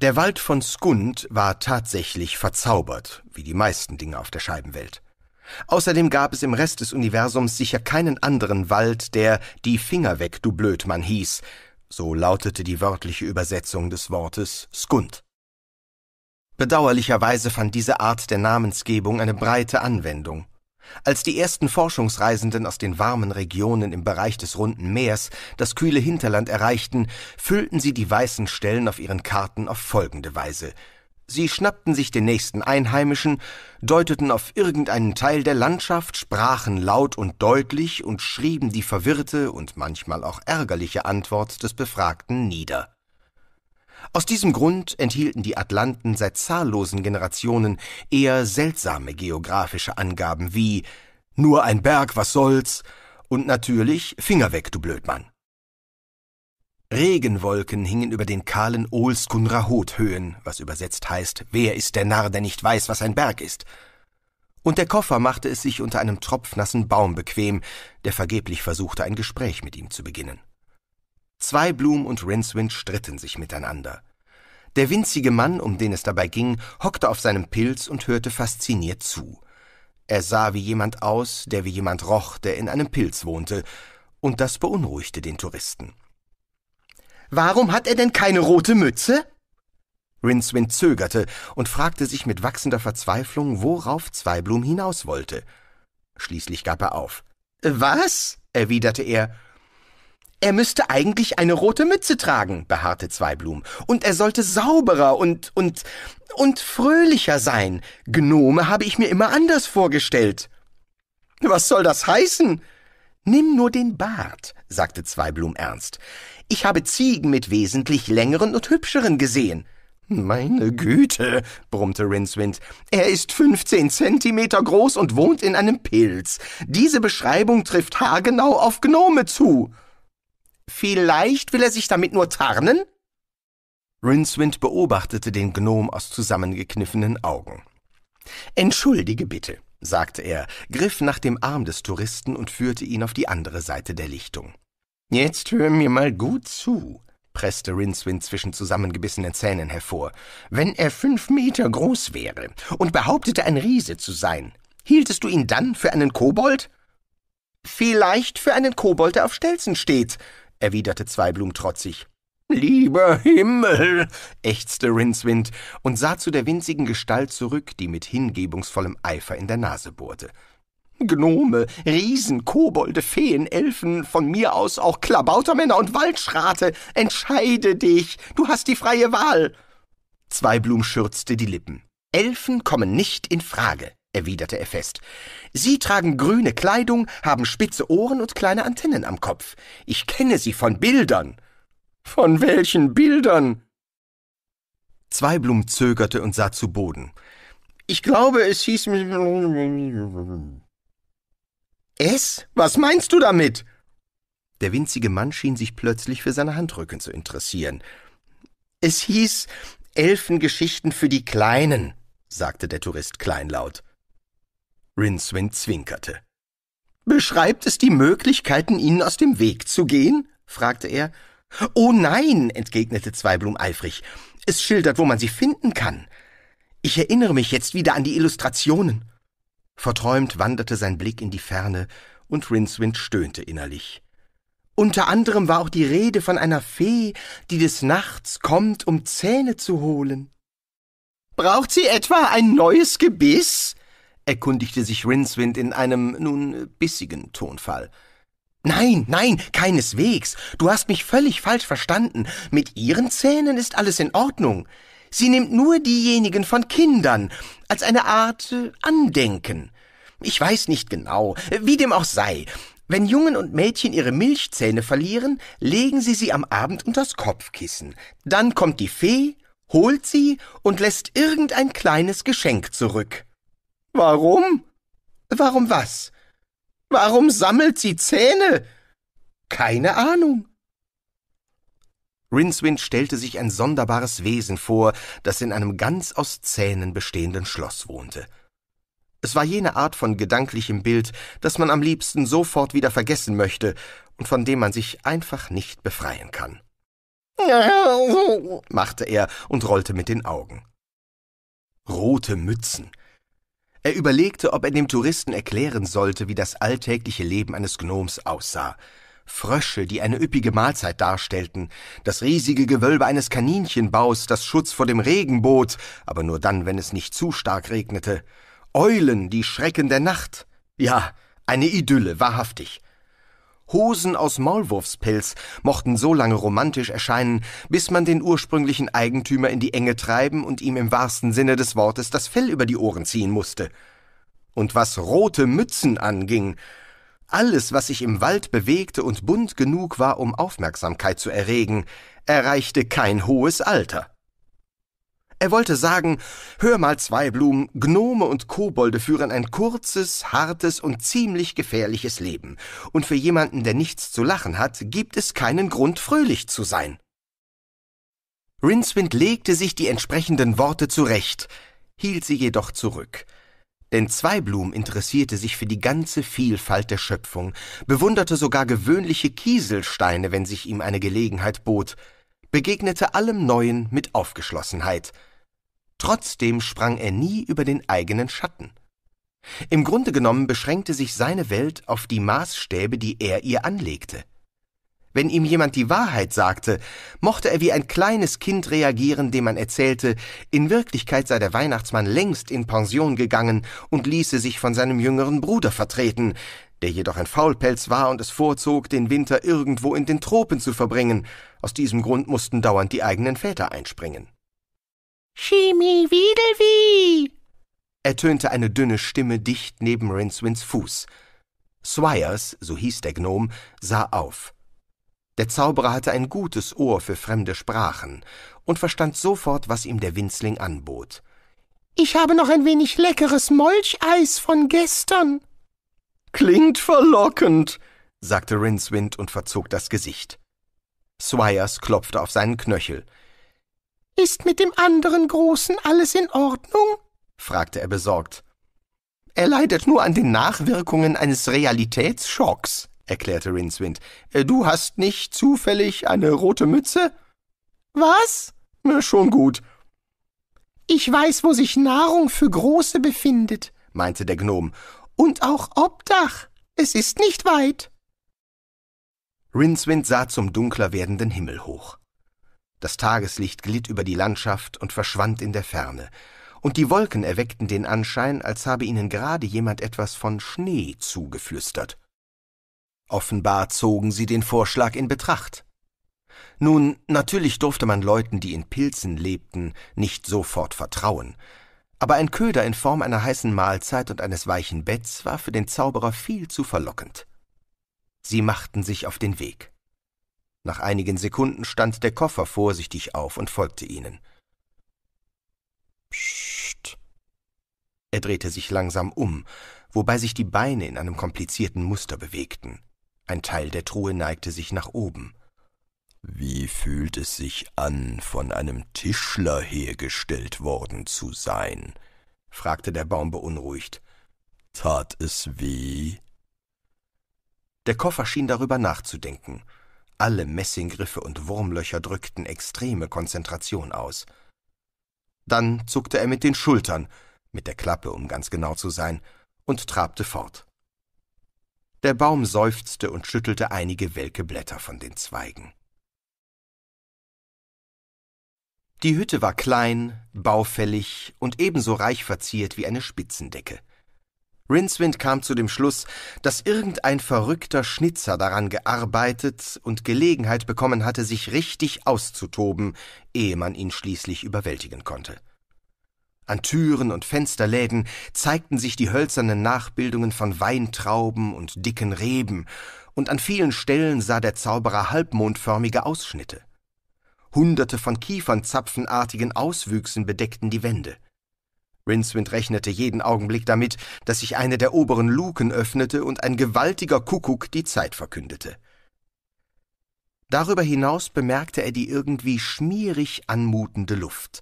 Der Wald von Skund war tatsächlich verzaubert, wie die meisten Dinge auf der Scheibenwelt. Außerdem gab es im Rest des Universums sicher keinen anderen Wald, der die Finger weg, du Blödmann hieß, so lautete die wörtliche Übersetzung des Wortes Skund. Bedauerlicherweise fand diese Art der Namensgebung eine breite Anwendung. Als die ersten Forschungsreisenden aus den warmen Regionen im Bereich des Runden Meers das kühle Hinterland erreichten, füllten sie die weißen Stellen auf ihren Karten auf folgende Weise. Sie schnappten sich den nächsten Einheimischen, deuteten auf irgendeinen Teil der Landschaft, sprachen laut und deutlich und schrieben die verwirrte und manchmal auch ärgerliche Antwort des Befragten nieder. Aus diesem Grund enthielten die Atlanten seit zahllosen Generationen eher seltsame geografische Angaben wie nur ein Berg, was soll's und natürlich Finger weg, du Blödmann. Regenwolken hingen über den kahlen Olskunrahot-Höhen, was übersetzt heißt, wer ist der Narr, der nicht weiß, was ein Berg ist? Und der Koffer machte es sich unter einem tropfnassen Baum bequem, der vergeblich versuchte, ein Gespräch mit ihm zu beginnen. Zwei Bloom und Rincewind stritten sich miteinander. Der winzige Mann, um den es dabei ging, hockte auf seinem Pilz und hörte fasziniert zu. Er sah wie jemand aus, der wie jemand roch, der in einem Pilz wohnte, und das beunruhigte den Touristen. Warum hat er denn keine rote Mütze? Rincewind zögerte und fragte sich mit wachsender Verzweiflung, worauf Zweiblum hinaus wollte. Schließlich gab er auf. Was? erwiderte er er müsste eigentlich eine rote Mütze tragen, beharrte Zweiblum. Und er sollte sauberer und, und, und fröhlicher sein. Gnome habe ich mir immer anders vorgestellt. Was soll das heißen? Nimm nur den Bart, sagte Zweiblum ernst. Ich habe Ziegen mit wesentlich längeren und hübscheren gesehen. Meine Güte, brummte Rincewind. Er ist fünfzehn Zentimeter groß und wohnt in einem Pilz. Diese Beschreibung trifft haargenau auf Gnome zu. Vielleicht will er sich damit nur tarnen? Rincewind beobachtete den Gnom aus zusammengekniffenen Augen. Entschuldige bitte, sagte er, griff nach dem Arm des Touristen und führte ihn auf die andere Seite der Lichtung. Jetzt hör mir mal gut zu, presste Rincewind zwischen zusammengebissenen Zähnen hervor. Wenn er fünf Meter groß wäre und behauptete, ein Riese zu sein, hieltest du ihn dann für einen Kobold? Vielleicht für einen Kobold, der auf Stelzen steht, erwiderte Zweiblum trotzig. Lieber Himmel, ächzte Rincewind und sah zu der winzigen Gestalt zurück, die mit hingebungsvollem Eifer in der Nase bohrte. Gnome, Riesen, Kobolde, Feen, Elfen, von mir aus auch Klabautermänner und Waldschrate, entscheide dich, du hast die freie Wahl. Zweiblum schürzte die Lippen. Elfen kommen nicht in Frage erwiderte er fest. Sie tragen grüne Kleidung, haben spitze Ohren und kleine Antennen am Kopf. Ich kenne sie von Bildern. Von welchen Bildern? Zweiblum zögerte und sah zu Boden. Ich glaube, es hieß. Es? Was meinst du damit? Der winzige Mann schien sich plötzlich für seine Handrücken zu interessieren. Es hieß Elfengeschichten für die Kleinen, sagte der Tourist kleinlaut. Rincewind zwinkerte. Beschreibt es die Möglichkeiten, ihnen aus dem Weg zu gehen? fragte er. Oh nein, entgegnete Zweiblum eifrig. Es schildert, wo man sie finden kann. Ich erinnere mich jetzt wieder an die Illustrationen. Verträumt wanderte sein Blick in die Ferne, und Rincewind stöhnte innerlich. Unter anderem war auch die Rede von einer Fee, die des Nachts kommt, um Zähne zu holen. Braucht sie etwa ein neues Gebiss? erkundigte sich Rincewind in einem nun bissigen Tonfall. Nein, nein, keineswegs. Du hast mich völlig falsch verstanden. Mit ihren Zähnen ist alles in Ordnung. Sie nimmt nur diejenigen von Kindern als eine Art äh, Andenken. Ich weiß nicht genau, wie dem auch sei. Wenn Jungen und Mädchen ihre Milchzähne verlieren, legen sie sie am Abend unters Kopfkissen. Dann kommt die Fee, holt sie und lässt irgendein kleines Geschenk zurück. Warum? Warum was? Warum sammelt sie Zähne? Keine Ahnung. Rincewind stellte sich ein sonderbares Wesen vor, das in einem ganz aus Zähnen bestehenden Schloss wohnte. Es war jene Art von gedanklichem Bild, das man am liebsten sofort wieder vergessen möchte und von dem man sich einfach nicht befreien kann. machte er und rollte mit den Augen. Rote Mützen, er überlegte, ob er dem Touristen erklären sollte, wie das alltägliche Leben eines Gnoms aussah. Frösche, die eine üppige Mahlzeit darstellten, das riesige Gewölbe eines Kaninchenbaus, das Schutz vor dem Regen bot, aber nur dann, wenn es nicht zu stark regnete, Eulen, die Schrecken der Nacht. Ja, eine Idylle, wahrhaftig. Hosen aus Maulwurfspelz mochten so lange romantisch erscheinen, bis man den ursprünglichen Eigentümer in die Enge treiben und ihm im wahrsten Sinne des Wortes das Fell über die Ohren ziehen musste. Und was rote Mützen anging, alles, was sich im Wald bewegte und bunt genug war, um Aufmerksamkeit zu erregen, erreichte kein hohes Alter. Er wollte sagen, hör mal zwei Blumen, Gnome und Kobolde führen ein kurzes, hartes und ziemlich gefährliches Leben, und für jemanden, der nichts zu lachen hat, gibt es keinen Grund, fröhlich zu sein. Rincewind legte sich die entsprechenden Worte zurecht, hielt sie jedoch zurück. Denn Zweiblum interessierte sich für die ganze Vielfalt der Schöpfung, bewunderte sogar gewöhnliche Kieselsteine, wenn sich ihm eine Gelegenheit bot – begegnete allem Neuen mit Aufgeschlossenheit. Trotzdem sprang er nie über den eigenen Schatten. Im Grunde genommen beschränkte sich seine Welt auf die Maßstäbe, die er ihr anlegte. Wenn ihm jemand die Wahrheit sagte, mochte er wie ein kleines Kind reagieren, dem man erzählte, in Wirklichkeit sei der Weihnachtsmann längst in Pension gegangen und ließe sich von seinem jüngeren Bruder vertreten, der jedoch ein Faulpelz war und es vorzog, den Winter irgendwo in den Tropen zu verbringen. Aus diesem Grund mussten dauernd die eigenen Väter einspringen. Chemie Wiedelwie! ertönte eine dünne Stimme dicht neben Rincewinds Fuß. Swires, so hieß der Gnom, sah auf. Der Zauberer hatte ein gutes Ohr für fremde Sprachen und verstand sofort, was ihm der Winzling anbot. Ich habe noch ein wenig leckeres Molcheis von gestern, Klingt verlockend, sagte Rincewind und verzog das Gesicht. Swires klopfte auf seinen Knöchel. Ist mit dem anderen Großen alles in Ordnung? fragte er besorgt. Er leidet nur an den Nachwirkungen eines Realitätsschocks, erklärte Rincewind. Äh, du hast nicht zufällig eine rote Mütze? Was? Schon gut. Ich weiß, wo sich Nahrung für Große befindet, meinte der Gnom, und auch Obdach. Es ist nicht weit. Rincewind sah zum dunkler werdenden Himmel hoch. Das Tageslicht glitt über die Landschaft und verschwand in der Ferne, und die Wolken erweckten den Anschein, als habe ihnen gerade jemand etwas von Schnee zugeflüstert. Offenbar zogen sie den Vorschlag in Betracht. Nun, natürlich durfte man Leuten, die in Pilzen lebten, nicht sofort vertrauen, aber ein Köder in Form einer heißen Mahlzeit und eines weichen Betts war für den Zauberer viel zu verlockend. Sie machten sich auf den Weg. Nach einigen Sekunden stand der Koffer vorsichtig auf und folgte ihnen. Psst. Er drehte sich langsam um, wobei sich die Beine in einem komplizierten Muster bewegten. Ein Teil der Truhe neigte sich nach oben. Wie fühlt es sich an, von einem Tischler hergestellt worden zu sein? fragte der Baum beunruhigt. Tat es weh? Der Koffer schien darüber nachzudenken. Alle Messinggriffe und Wurmlöcher drückten extreme Konzentration aus. Dann zuckte er mit den Schultern, mit der Klappe, um ganz genau zu sein, und trabte fort. Der Baum seufzte und schüttelte einige welke Blätter von den Zweigen. Die Hütte war klein, baufällig und ebenso reich verziert wie eine Spitzendecke. Rincewind kam zu dem Schluss, dass irgendein verrückter Schnitzer daran gearbeitet und Gelegenheit bekommen hatte, sich richtig auszutoben, ehe man ihn schließlich überwältigen konnte. An Türen und Fensterläden zeigten sich die hölzernen Nachbildungen von Weintrauben und dicken Reben, und an vielen Stellen sah der Zauberer halbmondförmige Ausschnitte. Hunderte von Kiefernzapfenartigen Auswüchsen bedeckten die Wände. Rincewind rechnete jeden Augenblick damit, dass sich eine der oberen Luken öffnete und ein gewaltiger Kuckuck die Zeit verkündete. Darüber hinaus bemerkte er die irgendwie schmierig anmutende Luft.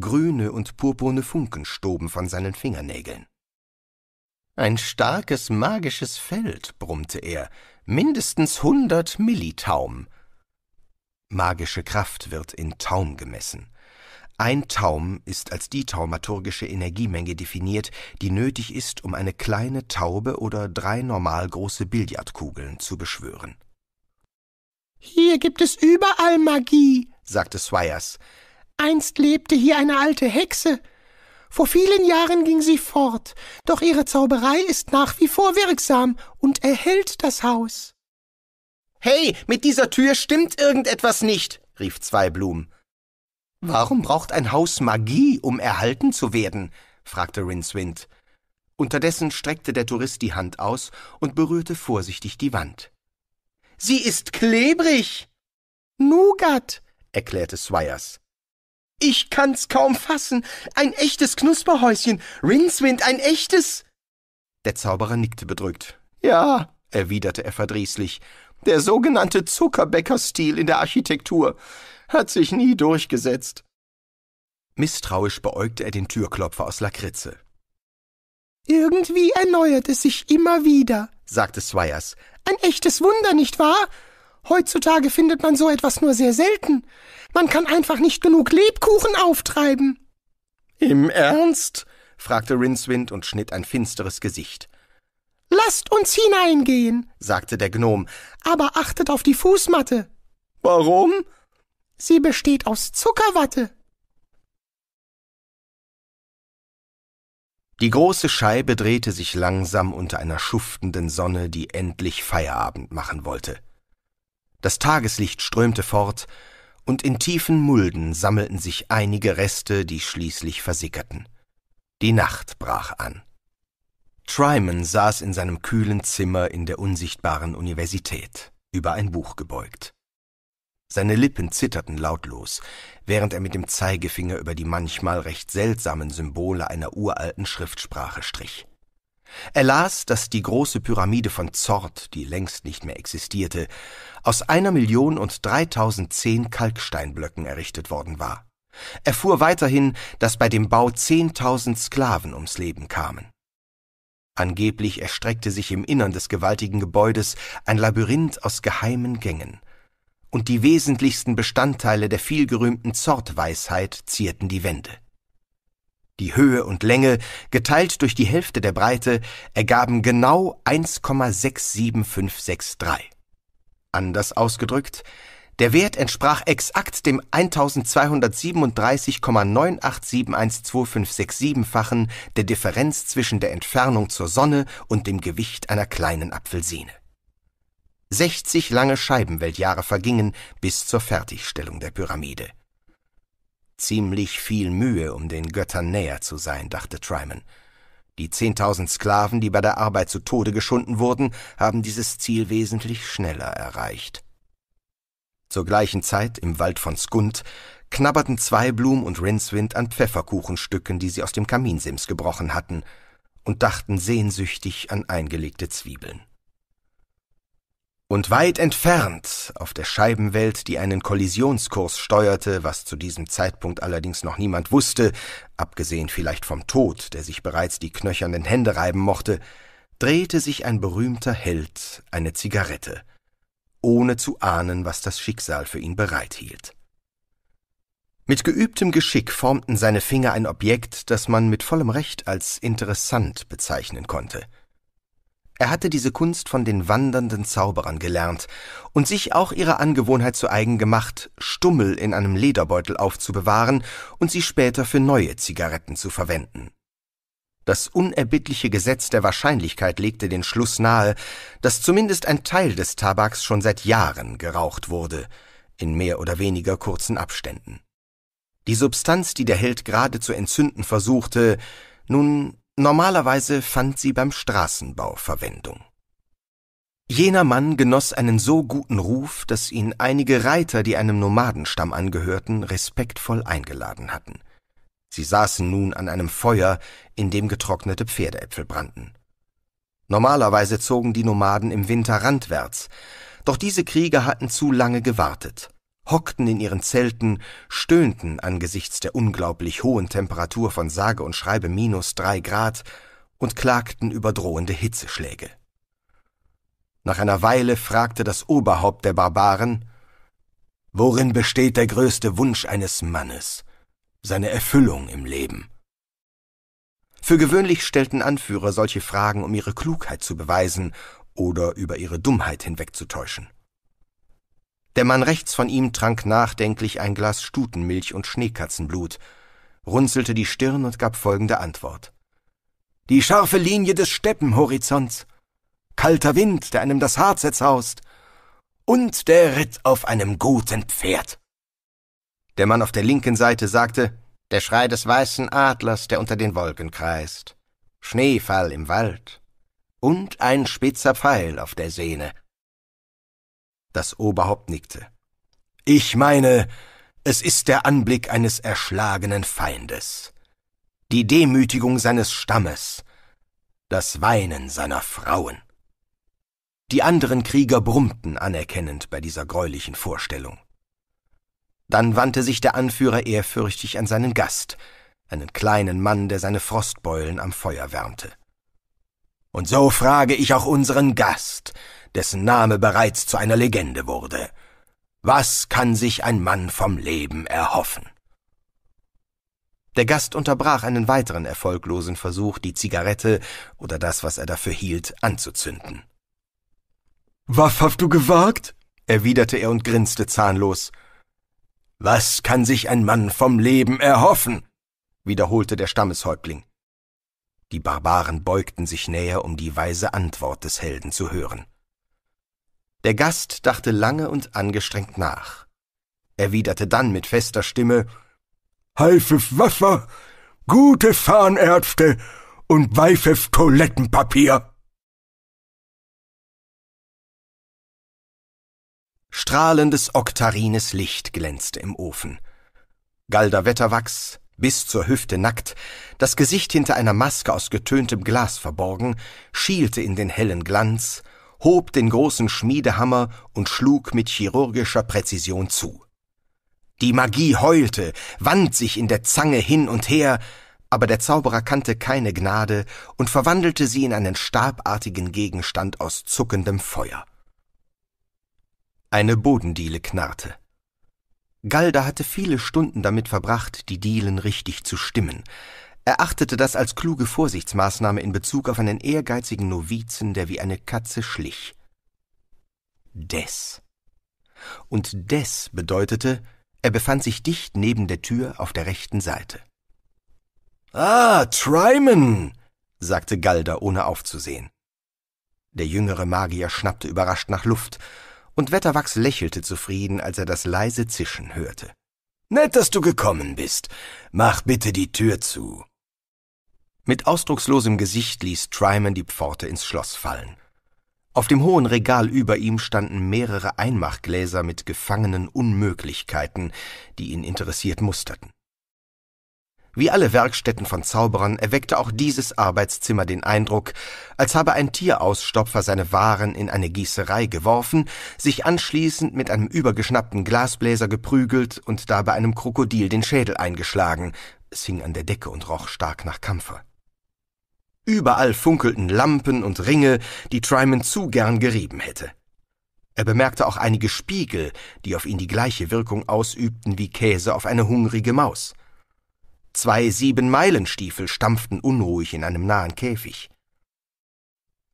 Grüne und purpurne Funken stoben von seinen Fingernägeln. Ein starkes magisches Feld, brummte er, mindestens hundert Millitaum. Magische Kraft wird in Taum gemessen. Ein Taum ist als die taumaturgische Energiemenge definiert, die nötig ist, um eine kleine Taube oder drei normal große Billardkugeln zu beschwören. Hier gibt es überall Magie, sagte Swires. Einst lebte hier eine alte Hexe. Vor vielen Jahren ging sie fort, doch ihre Zauberei ist nach wie vor wirksam und erhält das Haus. Hey, mit dieser Tür stimmt irgendetwas nicht, rief Zweiblumen. Warum braucht ein Haus Magie, um erhalten zu werden? fragte Rincewind. Unterdessen streckte der Tourist die Hand aus und berührte vorsichtig die Wand. Sie ist klebrig! Nugat, erklärte Swires. Ich kann's kaum fassen. Ein echtes Knusperhäuschen. Rincewind, ein echtes. Der Zauberer nickte bedrückt. Ja, erwiderte er verdrießlich, der sogenannte Zuckerbäckerstil in der Architektur hat sich nie durchgesetzt. Misstrauisch beäugte er den Türklopfer aus Lakritze. Irgendwie erneuert es sich immer wieder, sagte Swires. Ein echtes Wunder, nicht wahr? Heutzutage findet man so etwas nur sehr selten. Man kann einfach nicht genug Lebkuchen auftreiben. Im Ernst? fragte Rincewind und schnitt ein finsteres Gesicht. Lasst uns hineingehen, sagte der Gnom, aber achtet auf die Fußmatte. Warum? Sie besteht aus Zuckerwatte. Die große Scheibe drehte sich langsam unter einer schuftenden Sonne, die endlich Feierabend machen wollte. Das Tageslicht strömte fort, und in tiefen Mulden sammelten sich einige Reste, die schließlich versickerten. Die Nacht brach an. Triman saß in seinem kühlen Zimmer in der unsichtbaren Universität, über ein Buch gebeugt. Seine Lippen zitterten lautlos, während er mit dem Zeigefinger über die manchmal recht seltsamen Symbole einer uralten Schriftsprache strich. Er las, dass die große Pyramide von Zord, die längst nicht mehr existierte, aus einer Million und dreitausendzehn Kalksteinblöcken errichtet worden war. Er fuhr weiterhin, dass bei dem Bau zehntausend Sklaven ums Leben kamen. Angeblich erstreckte sich im Innern des gewaltigen Gebäudes ein Labyrinth aus geheimen Gängen, und die wesentlichsten Bestandteile der vielgerühmten Zortweisheit zierten die Wände. Die Höhe und Länge, geteilt durch die Hälfte der Breite, ergaben genau 1,67563. Anders ausgedrückt, der Wert entsprach exakt dem 1237,98712567-fachen der Differenz zwischen der Entfernung zur Sonne und dem Gewicht einer kleinen Apfelsine. 60 lange Scheibenweltjahre vergingen bis zur Fertigstellung der Pyramide. Ziemlich viel Mühe, um den Göttern näher zu sein, dachte Tryman. Die 10.000 Sklaven, die bei der Arbeit zu Tode geschunden wurden, haben dieses Ziel wesentlich schneller erreicht. Zur gleichen Zeit im Wald von Skund knabberten Zweiblum und Rincewind an Pfefferkuchenstücken, die sie aus dem Kaminsims gebrochen hatten, und dachten sehnsüchtig an eingelegte Zwiebeln. Und weit entfernt, auf der Scheibenwelt, die einen Kollisionskurs steuerte, was zu diesem Zeitpunkt allerdings noch niemand wusste, abgesehen vielleicht vom Tod, der sich bereits die knöchernen Hände reiben mochte, drehte sich ein berühmter Held eine Zigarette, ohne zu ahnen, was das Schicksal für ihn bereithielt. Mit geübtem Geschick formten seine Finger ein Objekt, das man mit vollem Recht als interessant bezeichnen konnte. Er hatte diese Kunst von den wandernden Zauberern gelernt und sich auch ihre Angewohnheit zu eigen gemacht, Stummel in einem Lederbeutel aufzubewahren und sie später für neue Zigaretten zu verwenden. Das unerbittliche Gesetz der Wahrscheinlichkeit legte den Schluss nahe, dass zumindest ein Teil des Tabaks schon seit Jahren geraucht wurde, in mehr oder weniger kurzen Abständen. Die Substanz, die der Held gerade zu entzünden versuchte, nun normalerweise fand sie beim Straßenbau Verwendung. Jener Mann genoss einen so guten Ruf, dass ihn einige Reiter, die einem Nomadenstamm angehörten, respektvoll eingeladen hatten. Sie saßen nun an einem Feuer, in dem getrocknete Pferdeäpfel brannten. Normalerweise zogen die Nomaden im Winter randwärts, doch diese Krieger hatten zu lange gewartet, hockten in ihren Zelten, stöhnten angesichts der unglaublich hohen Temperatur von sage und schreibe minus drei Grad und klagten über drohende Hitzeschläge. Nach einer Weile fragte das Oberhaupt der Barbaren Worin besteht der größte Wunsch eines Mannes? seine Erfüllung im Leben. Für gewöhnlich stellten Anführer solche Fragen, um ihre Klugheit zu beweisen oder über ihre Dummheit hinwegzutäuschen. Der Mann rechts von ihm trank nachdenklich ein Glas Stutenmilch und Schneekatzenblut, runzelte die Stirn und gab folgende Antwort. Die scharfe Linie des Steppenhorizonts, kalter Wind, der einem das Haar zerzaust, und der Ritt auf einem guten Pferd. Der Mann auf der linken Seite sagte Der Schrei des weißen Adlers, der unter den Wolken kreist, Schneefall im Wald und ein spitzer Pfeil auf der Sehne. Das Oberhaupt nickte. Ich meine, es ist der Anblick eines erschlagenen Feindes, die Demütigung seines Stammes, das Weinen seiner Frauen. Die anderen Krieger brummten anerkennend bei dieser greulichen Vorstellung. Dann wandte sich der Anführer ehrfürchtig an seinen Gast, einen kleinen Mann, der seine Frostbeulen am Feuer wärmte. Und so frage ich auch unseren Gast, dessen Name bereits zu einer Legende wurde. Was kann sich ein Mann vom Leben erhoffen? Der Gast unterbrach einen weiteren erfolglosen Versuch, die Zigarette oder das, was er dafür hielt, anzuzünden. Waffhaft du gewagt? erwiderte er und grinste zahnlos. Was kann sich ein Mann vom Leben erhoffen? wiederholte der Stammeshäuptling. Die Barbaren beugten sich näher, um die weise Antwort des Helden zu hören. Der Gast dachte lange und angestrengt nach, erwiderte dann mit fester Stimme Heifes Wasser, gute Zahnärzte und weiches Toilettenpapier. Strahlendes oktarines Licht glänzte im Ofen. Galder Wetterwachs, bis zur Hüfte nackt, das Gesicht hinter einer Maske aus getöntem Glas verborgen, schielte in den hellen Glanz, hob den großen Schmiedehammer und schlug mit chirurgischer Präzision zu. Die Magie heulte, wand sich in der Zange hin und her, aber der Zauberer kannte keine Gnade und verwandelte sie in einen stabartigen Gegenstand aus zuckendem Feuer. Eine Bodendiele knarrte. Galda hatte viele Stunden damit verbracht, die Dielen richtig zu stimmen. Er achtete das als kluge Vorsichtsmaßnahme in Bezug auf einen ehrgeizigen Novizen, der wie eine Katze schlich. Des. Und des bedeutete, er befand sich dicht neben der Tür auf der rechten Seite. Ah, Tryman, sagte Galda, ohne aufzusehen. Der jüngere Magier schnappte überrascht nach Luft und Wetterwachs lächelte zufrieden, als er das leise Zischen hörte. Nett, dass du gekommen bist. Mach bitte die Tür zu. Mit ausdruckslosem Gesicht ließ Tryman die Pforte ins Schloss fallen. Auf dem hohen Regal über ihm standen mehrere Einmachgläser mit gefangenen Unmöglichkeiten, die ihn interessiert musterten. Wie alle Werkstätten von Zauberern erweckte auch dieses Arbeitszimmer den Eindruck, als habe ein Tierausstopfer seine Waren in eine Gießerei geworfen, sich anschließend mit einem übergeschnappten Glasbläser geprügelt und dabei einem Krokodil den Schädel eingeschlagen. Es hing an der Decke und roch stark nach Kampfer. Überall funkelten Lampen und Ringe, die Tryman zu gern gerieben hätte. Er bemerkte auch einige Spiegel, die auf ihn die gleiche Wirkung ausübten wie Käse auf eine hungrige Maus. Zwei Siebenmeilenstiefel stampften unruhig in einem nahen Käfig.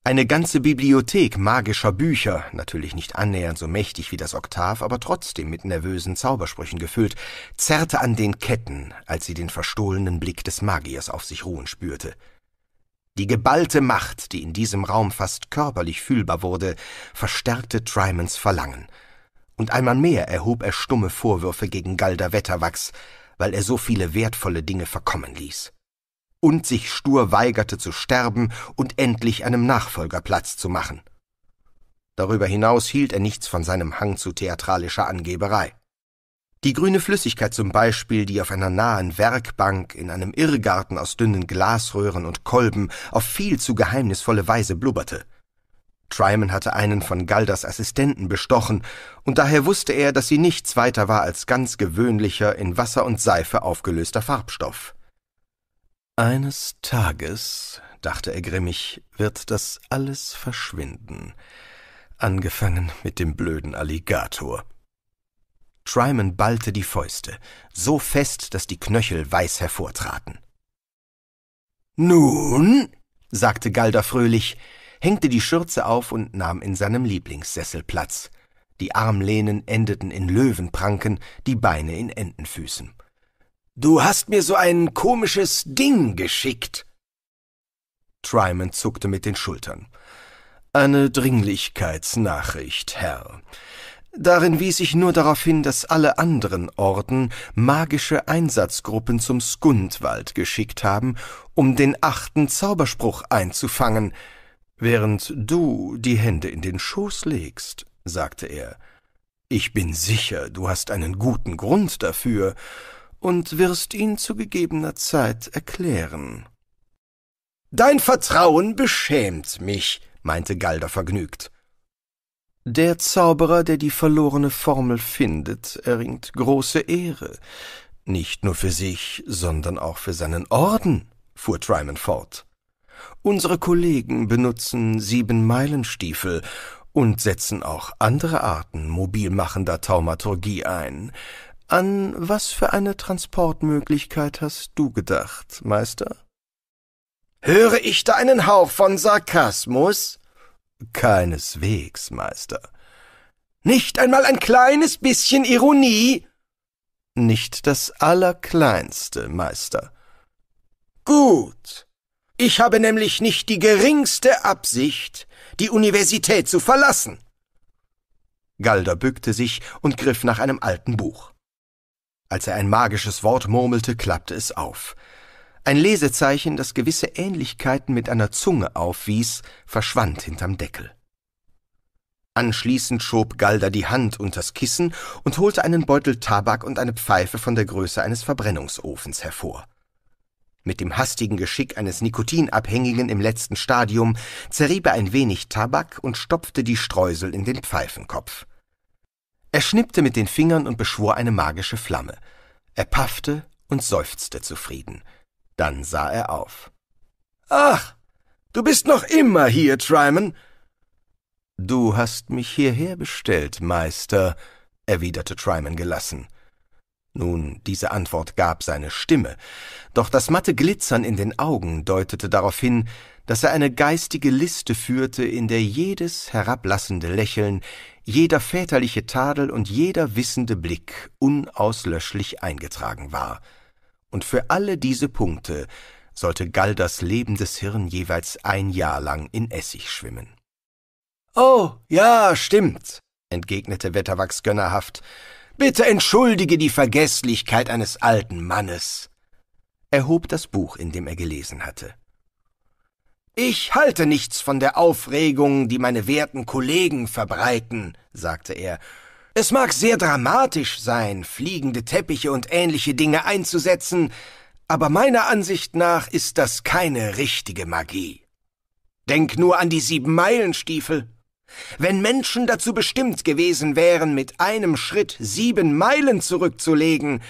Eine ganze Bibliothek magischer Bücher, natürlich nicht annähernd so mächtig wie das Oktav, aber trotzdem mit nervösen Zaubersprüchen gefüllt, zerrte an den Ketten, als sie den verstohlenen Blick des Magiers auf sich ruhen spürte. Die geballte Macht, die in diesem Raum fast körperlich fühlbar wurde, verstärkte Trymans Verlangen. Und einmal mehr erhob er stumme Vorwürfe gegen Galder Wetterwachs, weil er so viele wertvolle Dinge verkommen ließ. Und sich stur weigerte zu sterben und endlich einem Nachfolger Platz zu machen. Darüber hinaus hielt er nichts von seinem Hang zu theatralischer Angeberei. Die grüne Flüssigkeit zum Beispiel, die auf einer nahen Werkbank in einem Irrgarten aus dünnen Glasröhren und Kolben auf viel zu geheimnisvolle Weise blubberte, Triman hatte einen von Galdas Assistenten bestochen, und daher wusste er, dass sie nichts weiter war als ganz gewöhnlicher, in Wasser und Seife aufgelöster Farbstoff. Eines Tages, dachte er grimmig, wird das alles verschwinden, angefangen mit dem blöden Alligator. Triman ballte die Fäuste, so fest, dass die Knöchel weiß hervortraten. Nun, sagte Galder fröhlich, hängte die Schürze auf und nahm in seinem Lieblingssessel Platz. Die Armlehnen endeten in Löwenpranken, die Beine in Entenfüßen. Du hast mir so ein komisches Ding geschickt. Tryman zuckte mit den Schultern. Eine Dringlichkeitsnachricht, Herr. Darin wies ich nur darauf hin, dass alle anderen Orden magische Einsatzgruppen zum Skundwald geschickt haben, um den achten Zauberspruch einzufangen, Während du die Hände in den Schoß legst, sagte er, ich bin sicher, du hast einen guten Grund dafür und wirst ihn zu gegebener Zeit erklären. Dein Vertrauen beschämt mich, meinte Galder vergnügt. Der Zauberer, der die verlorene Formel findet, erringt große Ehre, nicht nur für sich, sondern auch für seinen Orden, fuhr Tryman fort. Unsere Kollegen benutzen Siebenmeilenstiefel und setzen auch andere Arten mobilmachender Taumaturgie ein. An was für eine Transportmöglichkeit hast du gedacht, Meister? Höre ich da einen Hauch von Sarkasmus? Keineswegs, Meister. Nicht einmal ein kleines bisschen Ironie? Nicht das allerkleinste, Meister. Gut. Ich habe nämlich nicht die geringste Absicht, die Universität zu verlassen. Galder bückte sich und griff nach einem alten Buch. Als er ein magisches Wort murmelte, klappte es auf. Ein Lesezeichen, das gewisse Ähnlichkeiten mit einer Zunge aufwies, verschwand hinterm Deckel. Anschließend schob Galda die Hand unters Kissen und holte einen Beutel Tabak und eine Pfeife von der Größe eines Verbrennungsofens hervor. Mit dem hastigen Geschick eines Nikotinabhängigen im letzten Stadium zerrieb er ein wenig Tabak und stopfte die Streusel in den Pfeifenkopf. Er schnippte mit den Fingern und beschwor eine magische Flamme. Er paffte und seufzte zufrieden. Dann sah er auf. Ach, du bist noch immer hier, Tryman. Du hast mich hierher bestellt, Meister, erwiderte Tryman gelassen. Nun, diese Antwort gab seine Stimme, doch das matte Glitzern in den Augen deutete darauf hin, dass er eine geistige Liste führte, in der jedes herablassende Lächeln, jeder väterliche Tadel und jeder wissende Blick unauslöschlich eingetragen war. Und für alle diese Punkte sollte Galdas lebendes Hirn jeweils ein Jahr lang in Essig schwimmen. Oh, ja, stimmt, entgegnete Wetterwachs gönnerhaft, Bitte entschuldige die Vergesslichkeit eines alten Mannes. Er hob das Buch, in dem er gelesen hatte. Ich halte nichts von der Aufregung, die meine werten Kollegen verbreiten, sagte er. Es mag sehr dramatisch sein, fliegende Teppiche und ähnliche Dinge einzusetzen, aber meiner Ansicht nach ist das keine richtige Magie. Denk nur an die Siebenmeilenstiefel. Wenn Menschen dazu bestimmt gewesen wären, mit einem Schritt sieben Meilen zurückzulegen,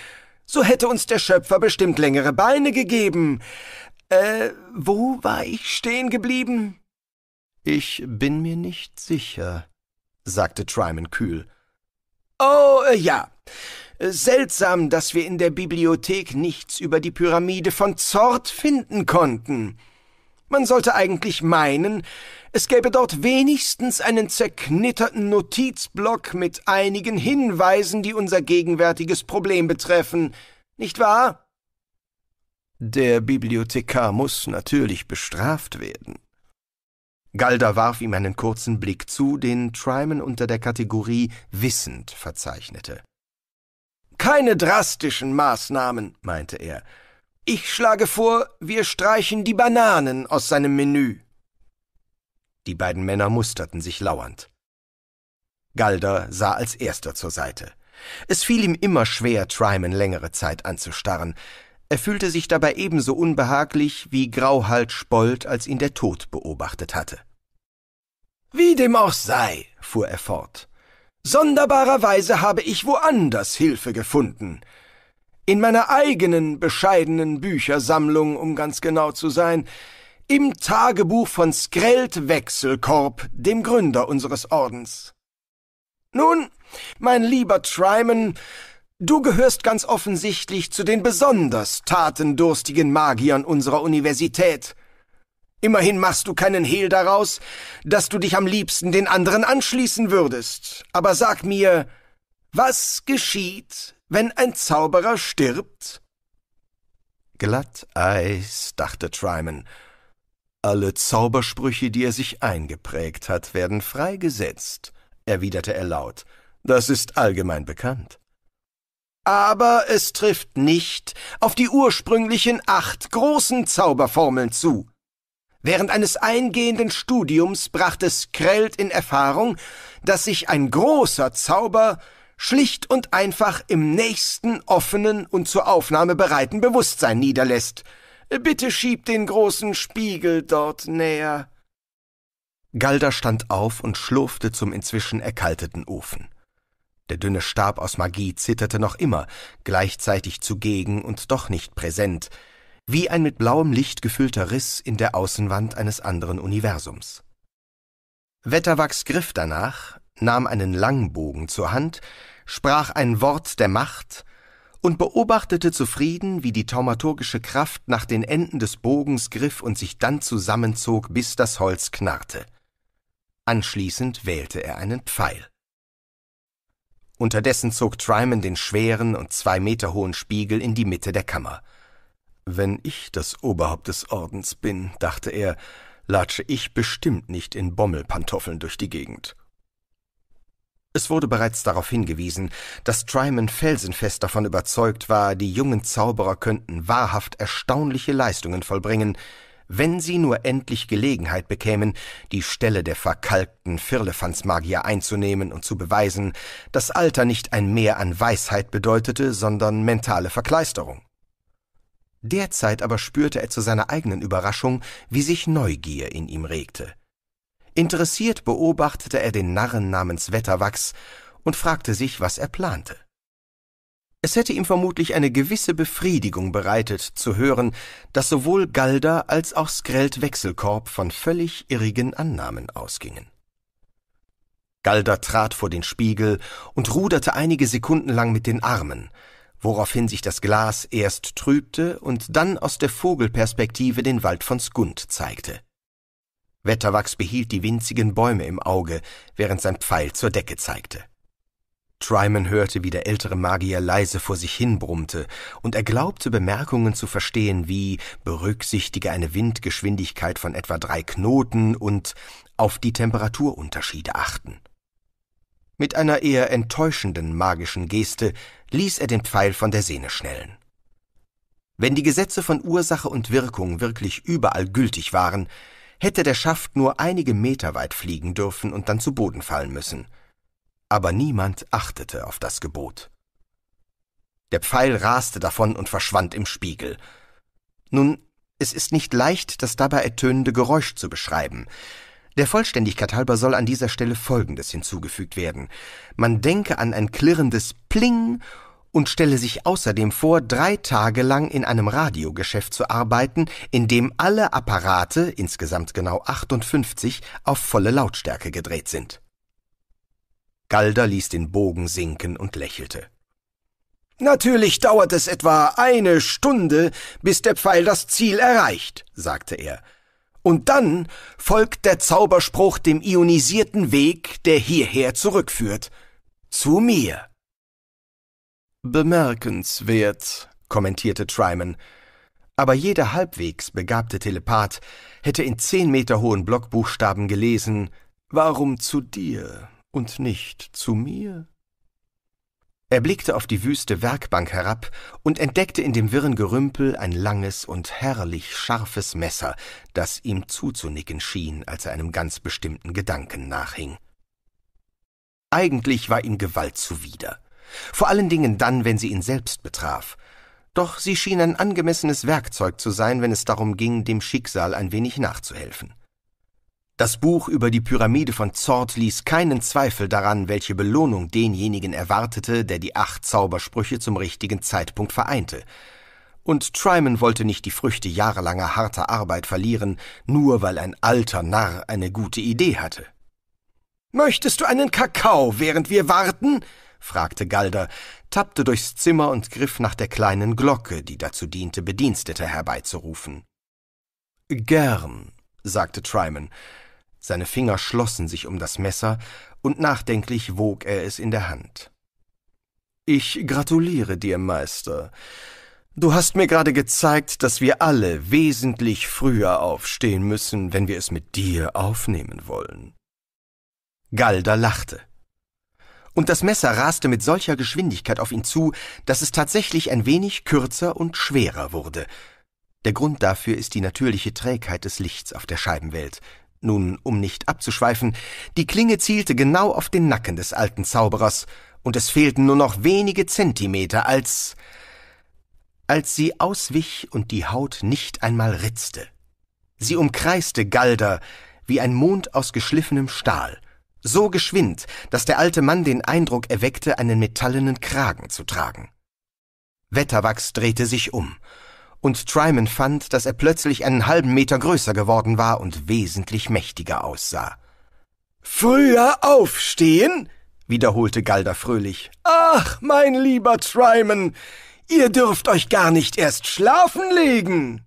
so hätte uns der Schöpfer bestimmt längere Beine gegeben. Äh, wo war ich stehen geblieben? Ich bin mir nicht sicher, sagte Tryman kühl. Oh, äh, ja. Seltsam, dass wir in der Bibliothek nichts über die Pyramide von Zort finden konnten. Man sollte eigentlich meinen, es gäbe dort wenigstens einen zerknitterten Notizblock mit einigen Hinweisen, die unser gegenwärtiges Problem betreffen, nicht wahr? Der Bibliothekar muss natürlich bestraft werden. Galda warf ihm einen kurzen Blick zu, den Tryman unter der Kategorie wissend verzeichnete. Keine drastischen Maßnahmen, meinte er, ich schlage vor, wir streichen die Bananen aus seinem Menü. Die beiden Männer musterten sich lauernd. Galder sah als erster zur Seite. Es fiel ihm immer schwer, Tryman längere Zeit anzustarren. Er fühlte sich dabei ebenso unbehaglich, wie Grauhals Spold, als ihn der Tod beobachtet hatte. Wie dem auch sei, fuhr er fort. Sonderbarerweise habe ich woanders Hilfe gefunden in meiner eigenen bescheidenen Büchersammlung, um ganz genau zu sein, im Tagebuch von Skrelt Wechselkorb, dem Gründer unseres Ordens. Nun, mein lieber Tryman, du gehörst ganz offensichtlich zu den besonders tatendurstigen Magiern unserer Universität. Immerhin machst du keinen Hehl daraus, dass du dich am liebsten den anderen anschließen würdest. Aber sag mir, was geschieht, wenn ein Zauberer stirbt? Glatteis, dachte Tryman. Alle Zaubersprüche, die er sich eingeprägt hat, werden freigesetzt, erwiderte er laut. Das ist allgemein bekannt. Aber es trifft nicht auf die ursprünglichen acht großen Zauberformeln zu. Während eines eingehenden Studiums brachte Skrellt in Erfahrung, dass sich ein großer Zauber schlicht und einfach im nächsten offenen und zur Aufnahme bereiten Bewusstsein niederlässt. Bitte schieb den großen Spiegel dort näher. Galda stand auf und schlurfte zum inzwischen erkalteten Ofen. Der dünne Stab aus Magie zitterte noch immer, gleichzeitig zugegen und doch nicht präsent, wie ein mit blauem Licht gefüllter Riss in der Außenwand eines anderen Universums. Wetterwachs griff danach, nahm einen Langbogen zur Hand, sprach ein Wort der Macht und beobachtete zufrieden, wie die taumaturgische Kraft nach den Enden des Bogens griff und sich dann zusammenzog, bis das Holz knarrte. Anschließend wählte er einen Pfeil. Unterdessen zog Tryman den schweren und zwei Meter hohen Spiegel in die Mitte der Kammer. Wenn ich das Oberhaupt des Ordens bin, dachte er, latsche ich bestimmt nicht in Bommelpantoffeln durch die Gegend. Es wurde bereits darauf hingewiesen, dass Tryman felsenfest davon überzeugt war, die jungen Zauberer könnten wahrhaft erstaunliche Leistungen vollbringen, wenn sie nur endlich Gelegenheit bekämen, die Stelle der verkalkten Firlefanzmagier einzunehmen und zu beweisen, dass Alter nicht ein Mehr an Weisheit bedeutete, sondern mentale Verkleisterung. Derzeit aber spürte er zu seiner eigenen Überraschung, wie sich Neugier in ihm regte – Interessiert beobachtete er den Narren namens Wetterwachs und fragte sich, was er plante. Es hätte ihm vermutlich eine gewisse Befriedigung bereitet, zu hören, dass sowohl Galda als auch Skrelt Wechselkorb von völlig irrigen Annahmen ausgingen. Galda trat vor den Spiegel und ruderte einige Sekunden lang mit den Armen, woraufhin sich das Glas erst trübte und dann aus der Vogelperspektive den Wald von Skund zeigte. Wetterwachs behielt die winzigen Bäume im Auge, während sein Pfeil zur Decke zeigte. Tryman hörte, wie der ältere Magier leise vor sich hin brummte, und er glaubte Bemerkungen zu verstehen wie berücksichtige eine Windgeschwindigkeit von etwa drei Knoten und auf die Temperaturunterschiede achten. Mit einer eher enttäuschenden magischen Geste ließ er den Pfeil von der Sehne schnellen. Wenn die Gesetze von Ursache und Wirkung wirklich überall gültig waren, hätte der Schaft nur einige Meter weit fliegen dürfen und dann zu Boden fallen müssen. Aber niemand achtete auf das Gebot. Der Pfeil raste davon und verschwand im Spiegel. Nun, es ist nicht leicht, das dabei ertönende Geräusch zu beschreiben. Der Vollständigkeit halber soll an dieser Stelle Folgendes hinzugefügt werden. Man denke an ein klirrendes Pling und stelle sich außerdem vor, drei Tage lang in einem Radiogeschäft zu arbeiten, in dem alle Apparate, insgesamt genau 58, auf volle Lautstärke gedreht sind. Galder ließ den Bogen sinken und lächelte. Natürlich dauert es etwa eine Stunde, bis der Pfeil das Ziel erreicht, sagte er. Und dann folgt der Zauberspruch dem ionisierten Weg, der hierher zurückführt. Zu mir. Bemerkenswert, kommentierte Tryman. Aber jeder halbwegs begabte Telepath hätte in zehn Meter hohen Blockbuchstaben gelesen Warum zu dir und nicht zu mir? Er blickte auf die wüste Werkbank herab und entdeckte in dem wirren Gerümpel ein langes und herrlich scharfes Messer, das ihm zuzunicken schien, als er einem ganz bestimmten Gedanken nachhing. Eigentlich war ihm Gewalt zuwider vor allen Dingen dann, wenn sie ihn selbst betraf. Doch sie schien ein angemessenes Werkzeug zu sein, wenn es darum ging, dem Schicksal ein wenig nachzuhelfen. Das Buch über die Pyramide von Zord ließ keinen Zweifel daran, welche Belohnung denjenigen erwartete, der die acht Zaubersprüche zum richtigen Zeitpunkt vereinte. Und Tryman wollte nicht die Früchte jahrelanger harter Arbeit verlieren, nur weil ein alter Narr eine gute Idee hatte. Möchtest du einen Kakao, während wir warten? fragte Galder, tappte durchs Zimmer und griff nach der kleinen Glocke, die dazu diente, Bedienstete herbeizurufen. Gern, sagte Tryman. Seine Finger schlossen sich um das Messer, und nachdenklich wog er es in der Hand. Ich gratuliere dir, Meister. Du hast mir gerade gezeigt, dass wir alle wesentlich früher aufstehen müssen, wenn wir es mit dir aufnehmen wollen. Galda lachte und das Messer raste mit solcher Geschwindigkeit auf ihn zu, dass es tatsächlich ein wenig kürzer und schwerer wurde. Der Grund dafür ist die natürliche Trägheit des Lichts auf der Scheibenwelt. Nun, um nicht abzuschweifen, die Klinge zielte genau auf den Nacken des alten Zauberers, und es fehlten nur noch wenige Zentimeter, als als sie auswich und die Haut nicht einmal ritzte. Sie umkreiste Galder wie ein Mond aus geschliffenem Stahl, so geschwind, dass der alte Mann den Eindruck erweckte, einen metallenen Kragen zu tragen. Wetterwachs drehte sich um, und Tryman fand, dass er plötzlich einen halben Meter größer geworden war und wesentlich mächtiger aussah. Früher aufstehen? wiederholte Galda fröhlich. Ach, mein lieber Tryman, ihr dürft euch gar nicht erst schlafen legen.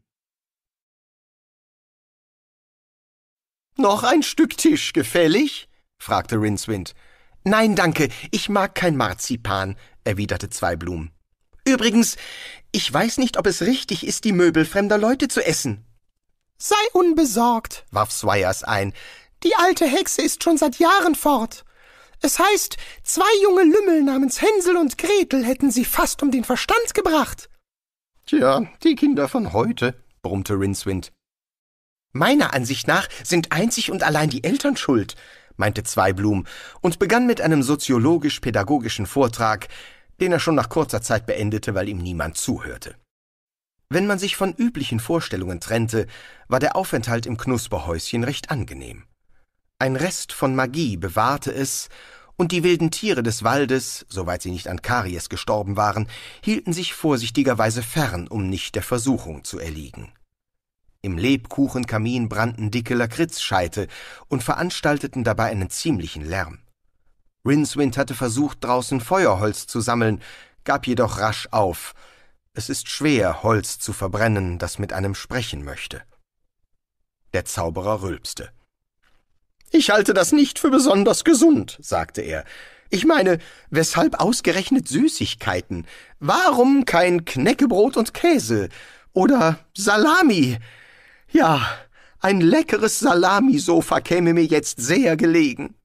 Noch ein Stück Tisch gefällig? fragte Rincewind. Nein, danke, ich mag kein Marzipan, erwiderte Zweiblumen. Übrigens, ich weiß nicht, ob es richtig ist, die Möbel fremder Leute zu essen. Sei unbesorgt, warf Swires ein. Die alte Hexe ist schon seit Jahren fort. Es heißt, zwei junge Lümmel namens Hänsel und Gretel hätten sie fast um den Verstand gebracht. Tja, die Kinder von heute, brummte Rincewind. Meiner Ansicht nach sind einzig und allein die Eltern schuld meinte Zweiblum und begann mit einem soziologisch-pädagogischen Vortrag, den er schon nach kurzer Zeit beendete, weil ihm niemand zuhörte. Wenn man sich von üblichen Vorstellungen trennte, war der Aufenthalt im Knusperhäuschen recht angenehm. Ein Rest von Magie bewahrte es, und die wilden Tiere des Waldes, soweit sie nicht an Karies gestorben waren, hielten sich vorsichtigerweise fern, um nicht der Versuchung zu erliegen. Im Lebkuchenkamin brannten dicke Lakritzscheite und veranstalteten dabei einen ziemlichen Lärm. Rinswind hatte versucht, draußen Feuerholz zu sammeln, gab jedoch rasch auf. Es ist schwer, Holz zu verbrennen, das mit einem sprechen möchte. Der Zauberer rülpste. Ich halte das nicht für besonders gesund, sagte er. Ich meine, weshalb ausgerechnet Süßigkeiten? Warum kein Knäckebrot und Käse? Oder Salami? Ja, ein leckeres Salamisofa käme mir jetzt sehr gelegen.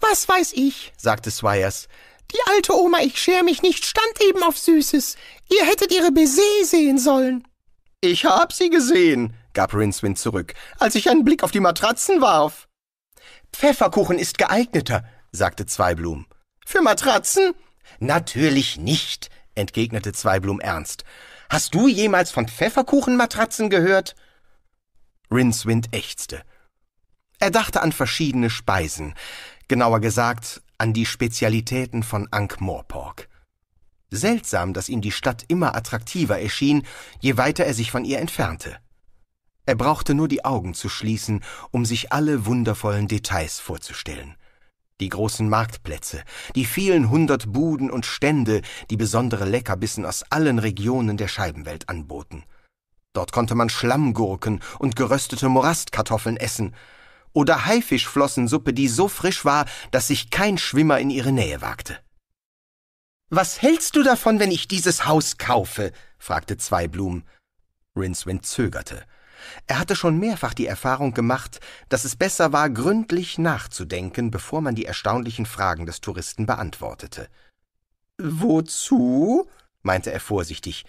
Was weiß ich, sagte Swires. Die alte Oma, ich scher mich nicht, stand eben auf Süßes. Ihr hättet ihre Baiser sehen sollen. Ich hab sie gesehen, gab Rincewind zurück, als ich einen Blick auf die Matratzen warf. Pfefferkuchen ist geeigneter, sagte Zweiblum. Für Matratzen? Natürlich nicht, entgegnete Zweiblum ernst. Hast du jemals von Pfefferkuchenmatratzen gehört? Rincewind ächzte. Er dachte an verschiedene Speisen, genauer gesagt an die Spezialitäten von Ankh Morpork. Seltsam, dass ihm die Stadt immer attraktiver erschien, je weiter er sich von ihr entfernte. Er brauchte nur die Augen zu schließen, um sich alle wundervollen Details vorzustellen. Die großen Marktplätze, die vielen hundert Buden und Stände, die besondere Leckerbissen aus allen Regionen der Scheibenwelt anboten – Dort konnte man Schlammgurken und geröstete Morastkartoffeln essen oder Haifischflossensuppe, die so frisch war, dass sich kein Schwimmer in ihre Nähe wagte. Was hältst du davon, wenn ich dieses Haus kaufe? fragte Zweiblum. Rincewind zögerte. Er hatte schon mehrfach die Erfahrung gemacht, dass es besser war, gründlich nachzudenken, bevor man die erstaunlichen Fragen des Touristen beantwortete. Wozu? meinte er vorsichtig.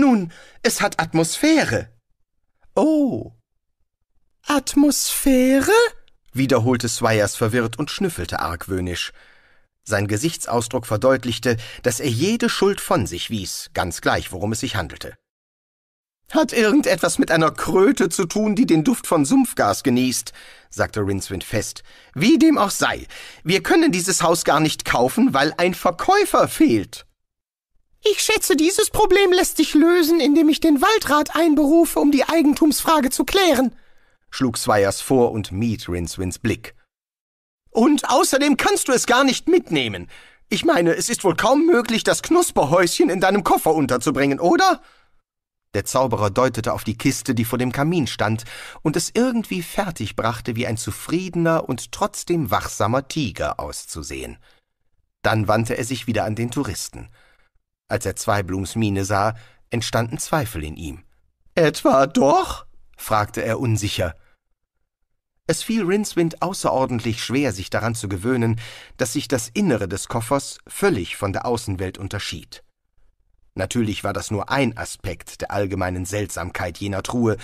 Nun, es hat Atmosphäre. Oh. Atmosphäre? wiederholte Swires verwirrt und schnüffelte argwöhnisch. Sein Gesichtsausdruck verdeutlichte, dass er jede Schuld von sich wies, ganz gleich, worum es sich handelte. Hat irgendetwas mit einer Kröte zu tun, die den Duft von Sumpfgas genießt, sagte Rincewind fest. Wie dem auch sei, wir können dieses Haus gar nicht kaufen, weil ein Verkäufer fehlt. Ich schätze, dieses Problem lässt sich lösen, indem ich den Waldrat einberufe, um die Eigentumsfrage zu klären, schlug Sweyers vor und mied Rinswins Blick. Und außerdem kannst du es gar nicht mitnehmen. Ich meine, es ist wohl kaum möglich, das Knusperhäuschen in deinem Koffer unterzubringen, oder? Der Zauberer deutete auf die Kiste, die vor dem Kamin stand, und es irgendwie fertig brachte, wie ein zufriedener und trotzdem wachsamer Tiger auszusehen. Dann wandte er sich wieder an den Touristen. Als er Zweiblums Miene sah, entstanden Zweifel in ihm. Etwa doch? fragte er unsicher. Es fiel Rincewind außerordentlich schwer, sich daran zu gewöhnen, dass sich das Innere des Koffers völlig von der Außenwelt unterschied. Natürlich war das nur ein Aspekt der allgemeinen Seltsamkeit jener Truhe,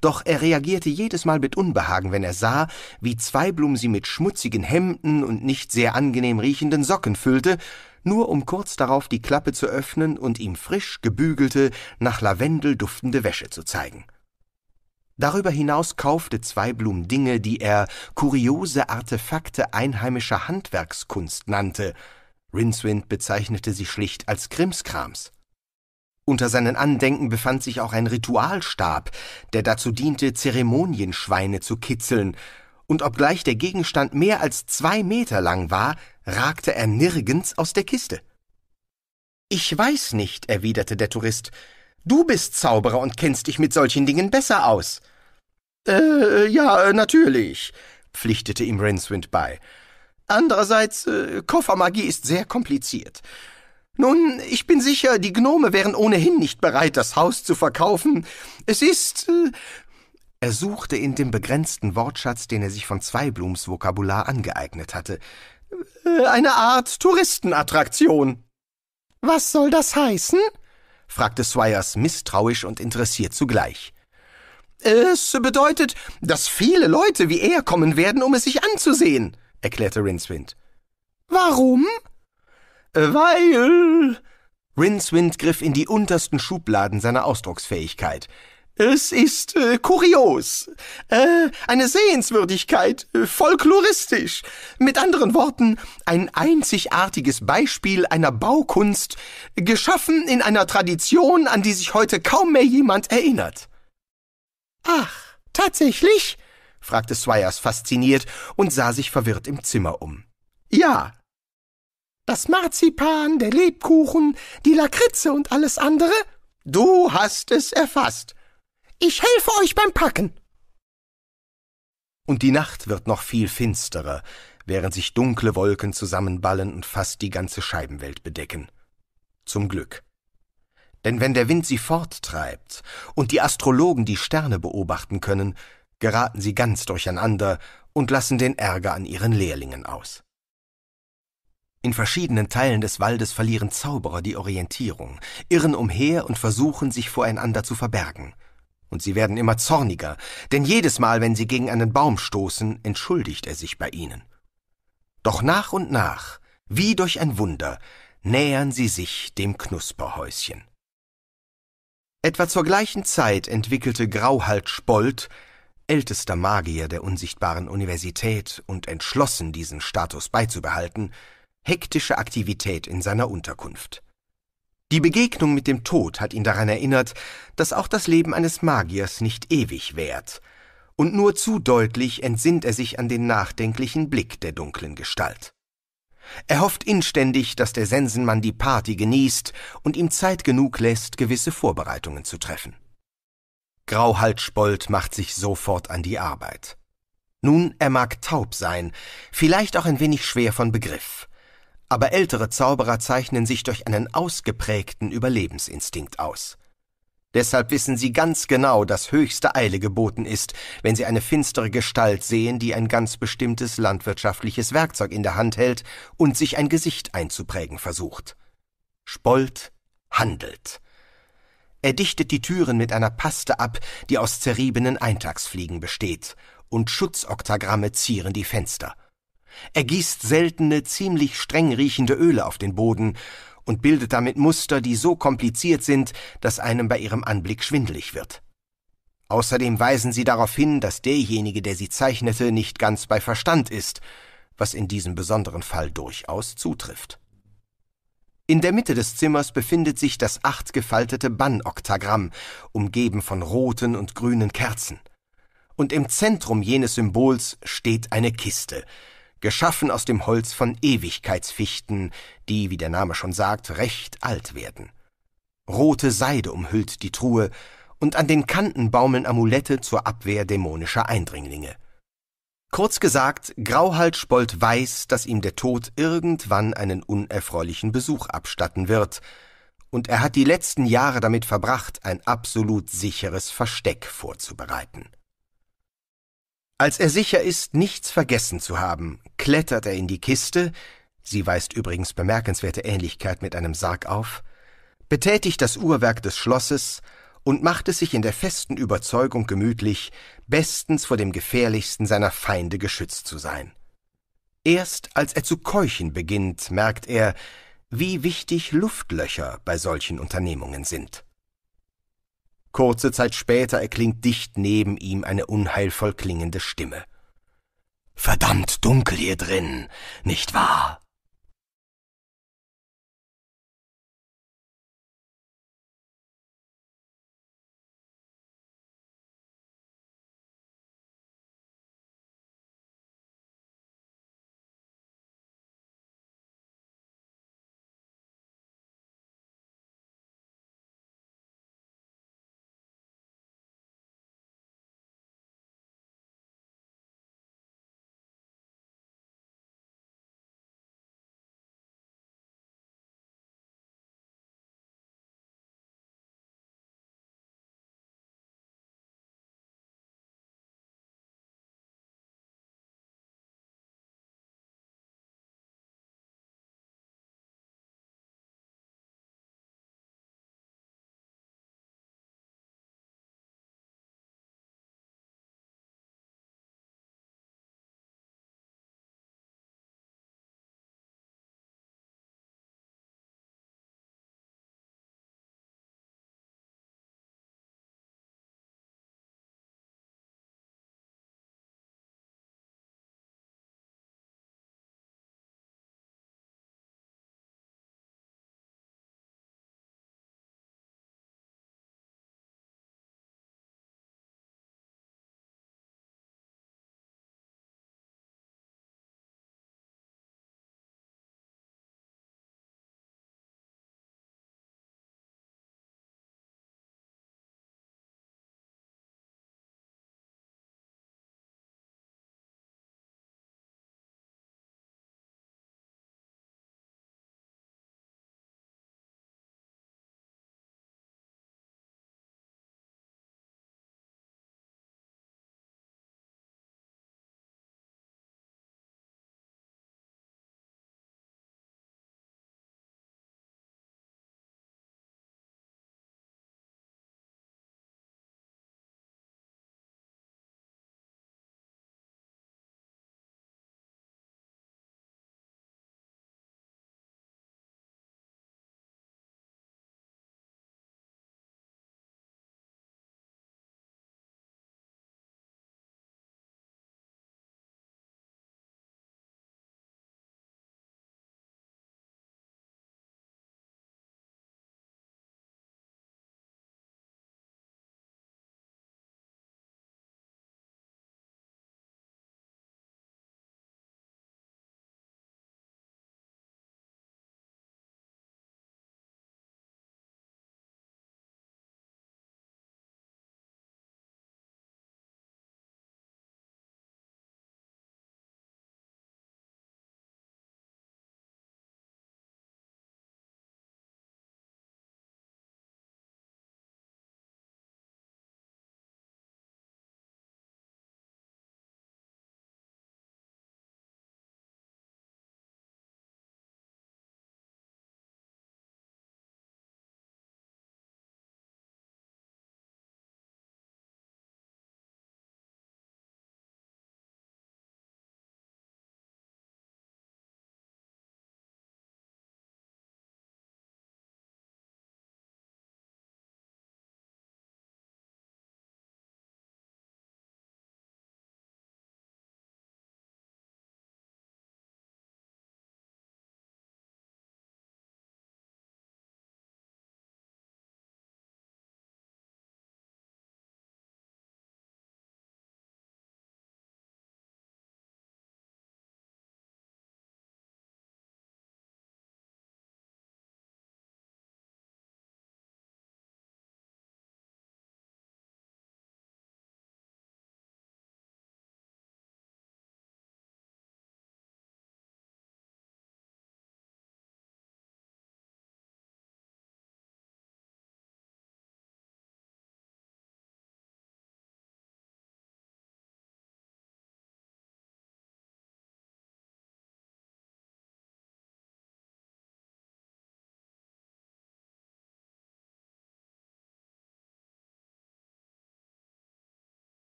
doch er reagierte jedes Mal mit Unbehagen, wenn er sah, wie Zweiblum sie mit schmutzigen Hemden und nicht sehr angenehm riechenden Socken füllte nur um kurz darauf die Klappe zu öffnen und ihm frisch gebügelte, nach Lavendel duftende Wäsche zu zeigen. Darüber hinaus kaufte Zweiblum Dinge, die er kuriose Artefakte einheimischer Handwerkskunst nannte. Rincewind bezeichnete sie schlicht als Krimskrams. Unter seinen Andenken befand sich auch ein Ritualstab, der dazu diente, Zeremonienschweine zu kitzeln, und obgleich der Gegenstand mehr als zwei Meter lang war, ragte er nirgends aus der Kiste. Ich weiß nicht, erwiderte der Tourist. Du bist Zauberer und kennst dich mit solchen Dingen besser aus. Äh, ja, natürlich, pflichtete ihm Renswind bei. Andererseits, äh, Koffermagie ist sehr kompliziert. Nun, ich bin sicher, die Gnome wären ohnehin nicht bereit, das Haus zu verkaufen. Es ist, äh, er suchte in dem begrenzten Wortschatz, den er sich von Zweiblums Vokabular angeeignet hatte. Äh, eine Art Touristenattraktion. Was soll das heißen? fragte Swires misstrauisch und interessiert zugleich. Es bedeutet, dass viele Leute wie er kommen werden, um es sich anzusehen, erklärte Rinswind. Warum? Weil. Rinswind griff in die untersten Schubladen seiner Ausdrucksfähigkeit. Es ist äh, kurios, äh, eine Sehenswürdigkeit, äh, folkloristisch. Mit anderen Worten, ein einzigartiges Beispiel einer Baukunst, geschaffen in einer Tradition, an die sich heute kaum mehr jemand erinnert. Ach, tatsächlich? fragte Swires fasziniert und sah sich verwirrt im Zimmer um. Ja. Das Marzipan, der Lebkuchen, die Lakritze und alles andere? Du hast es erfasst. Ich helfe euch beim Packen. Und die Nacht wird noch viel finsterer, während sich dunkle Wolken zusammenballen und fast die ganze Scheibenwelt bedecken. Zum Glück. Denn wenn der Wind sie forttreibt und die Astrologen die Sterne beobachten können, geraten sie ganz durcheinander und lassen den Ärger an ihren Lehrlingen aus. In verschiedenen Teilen des Waldes verlieren Zauberer die Orientierung, irren umher und versuchen sich voreinander zu verbergen. Und sie werden immer zorniger, denn jedes Mal, wenn sie gegen einen Baum stoßen, entschuldigt er sich bei ihnen. Doch nach und nach, wie durch ein Wunder, nähern sie sich dem Knusperhäuschen. Etwa zur gleichen Zeit entwickelte Grauhalt Spolt, ältester Magier der unsichtbaren Universität und entschlossen, diesen Status beizubehalten, hektische Aktivität in seiner Unterkunft. Die Begegnung mit dem Tod hat ihn daran erinnert, dass auch das Leben eines Magiers nicht ewig währt, und nur zu deutlich entsinnt er sich an den nachdenklichen Blick der dunklen Gestalt. Er hofft inständig, dass der Sensenmann die Party genießt und ihm Zeit genug lässt, gewisse Vorbereitungen zu treffen. Grauhalsbold macht sich sofort an die Arbeit. Nun, er mag taub sein, vielleicht auch ein wenig schwer von Begriff, aber ältere Zauberer zeichnen sich durch einen ausgeprägten Überlebensinstinkt aus. Deshalb wissen sie ganz genau, dass höchste Eile geboten ist, wenn sie eine finstere Gestalt sehen, die ein ganz bestimmtes landwirtschaftliches Werkzeug in der Hand hält und sich ein Gesicht einzuprägen versucht. Spolt handelt. Er dichtet die Türen mit einer Paste ab, die aus zerriebenen Eintagsfliegen besteht, und Schutzoktagramme zieren die Fenster. Er gießt seltene, ziemlich streng riechende Öle auf den Boden und bildet damit Muster, die so kompliziert sind, dass einem bei ihrem Anblick schwindlig wird. Außerdem weisen sie darauf hin, dass derjenige, der sie zeichnete, nicht ganz bei Verstand ist, was in diesem besonderen Fall durchaus zutrifft. In der Mitte des Zimmers befindet sich das achtgefaltete Bannoktagramm, umgeben von roten und grünen Kerzen. Und im Zentrum jenes Symbols steht eine Kiste, geschaffen aus dem Holz von Ewigkeitsfichten, die, wie der Name schon sagt, recht alt werden. Rote Seide umhüllt die Truhe, und an den Kanten baumeln Amulette zur Abwehr dämonischer Eindringlinge. Kurz gesagt, Grauhalsspold weiß, dass ihm der Tod irgendwann einen unerfreulichen Besuch abstatten wird, und er hat die letzten Jahre damit verbracht, ein absolut sicheres Versteck vorzubereiten. Als er sicher ist, nichts vergessen zu haben, klettert er in die Kiste, sie weist übrigens bemerkenswerte Ähnlichkeit mit einem Sarg auf, betätigt das Uhrwerk des Schlosses und macht es sich in der festen Überzeugung gemütlich, bestens vor dem gefährlichsten seiner Feinde geschützt zu sein. Erst als er zu keuchen beginnt, merkt er, wie wichtig Luftlöcher bei solchen Unternehmungen sind. Kurze Zeit später erklingt dicht neben ihm eine unheilvoll klingende Stimme. Verdammt dunkel hier drin, nicht wahr?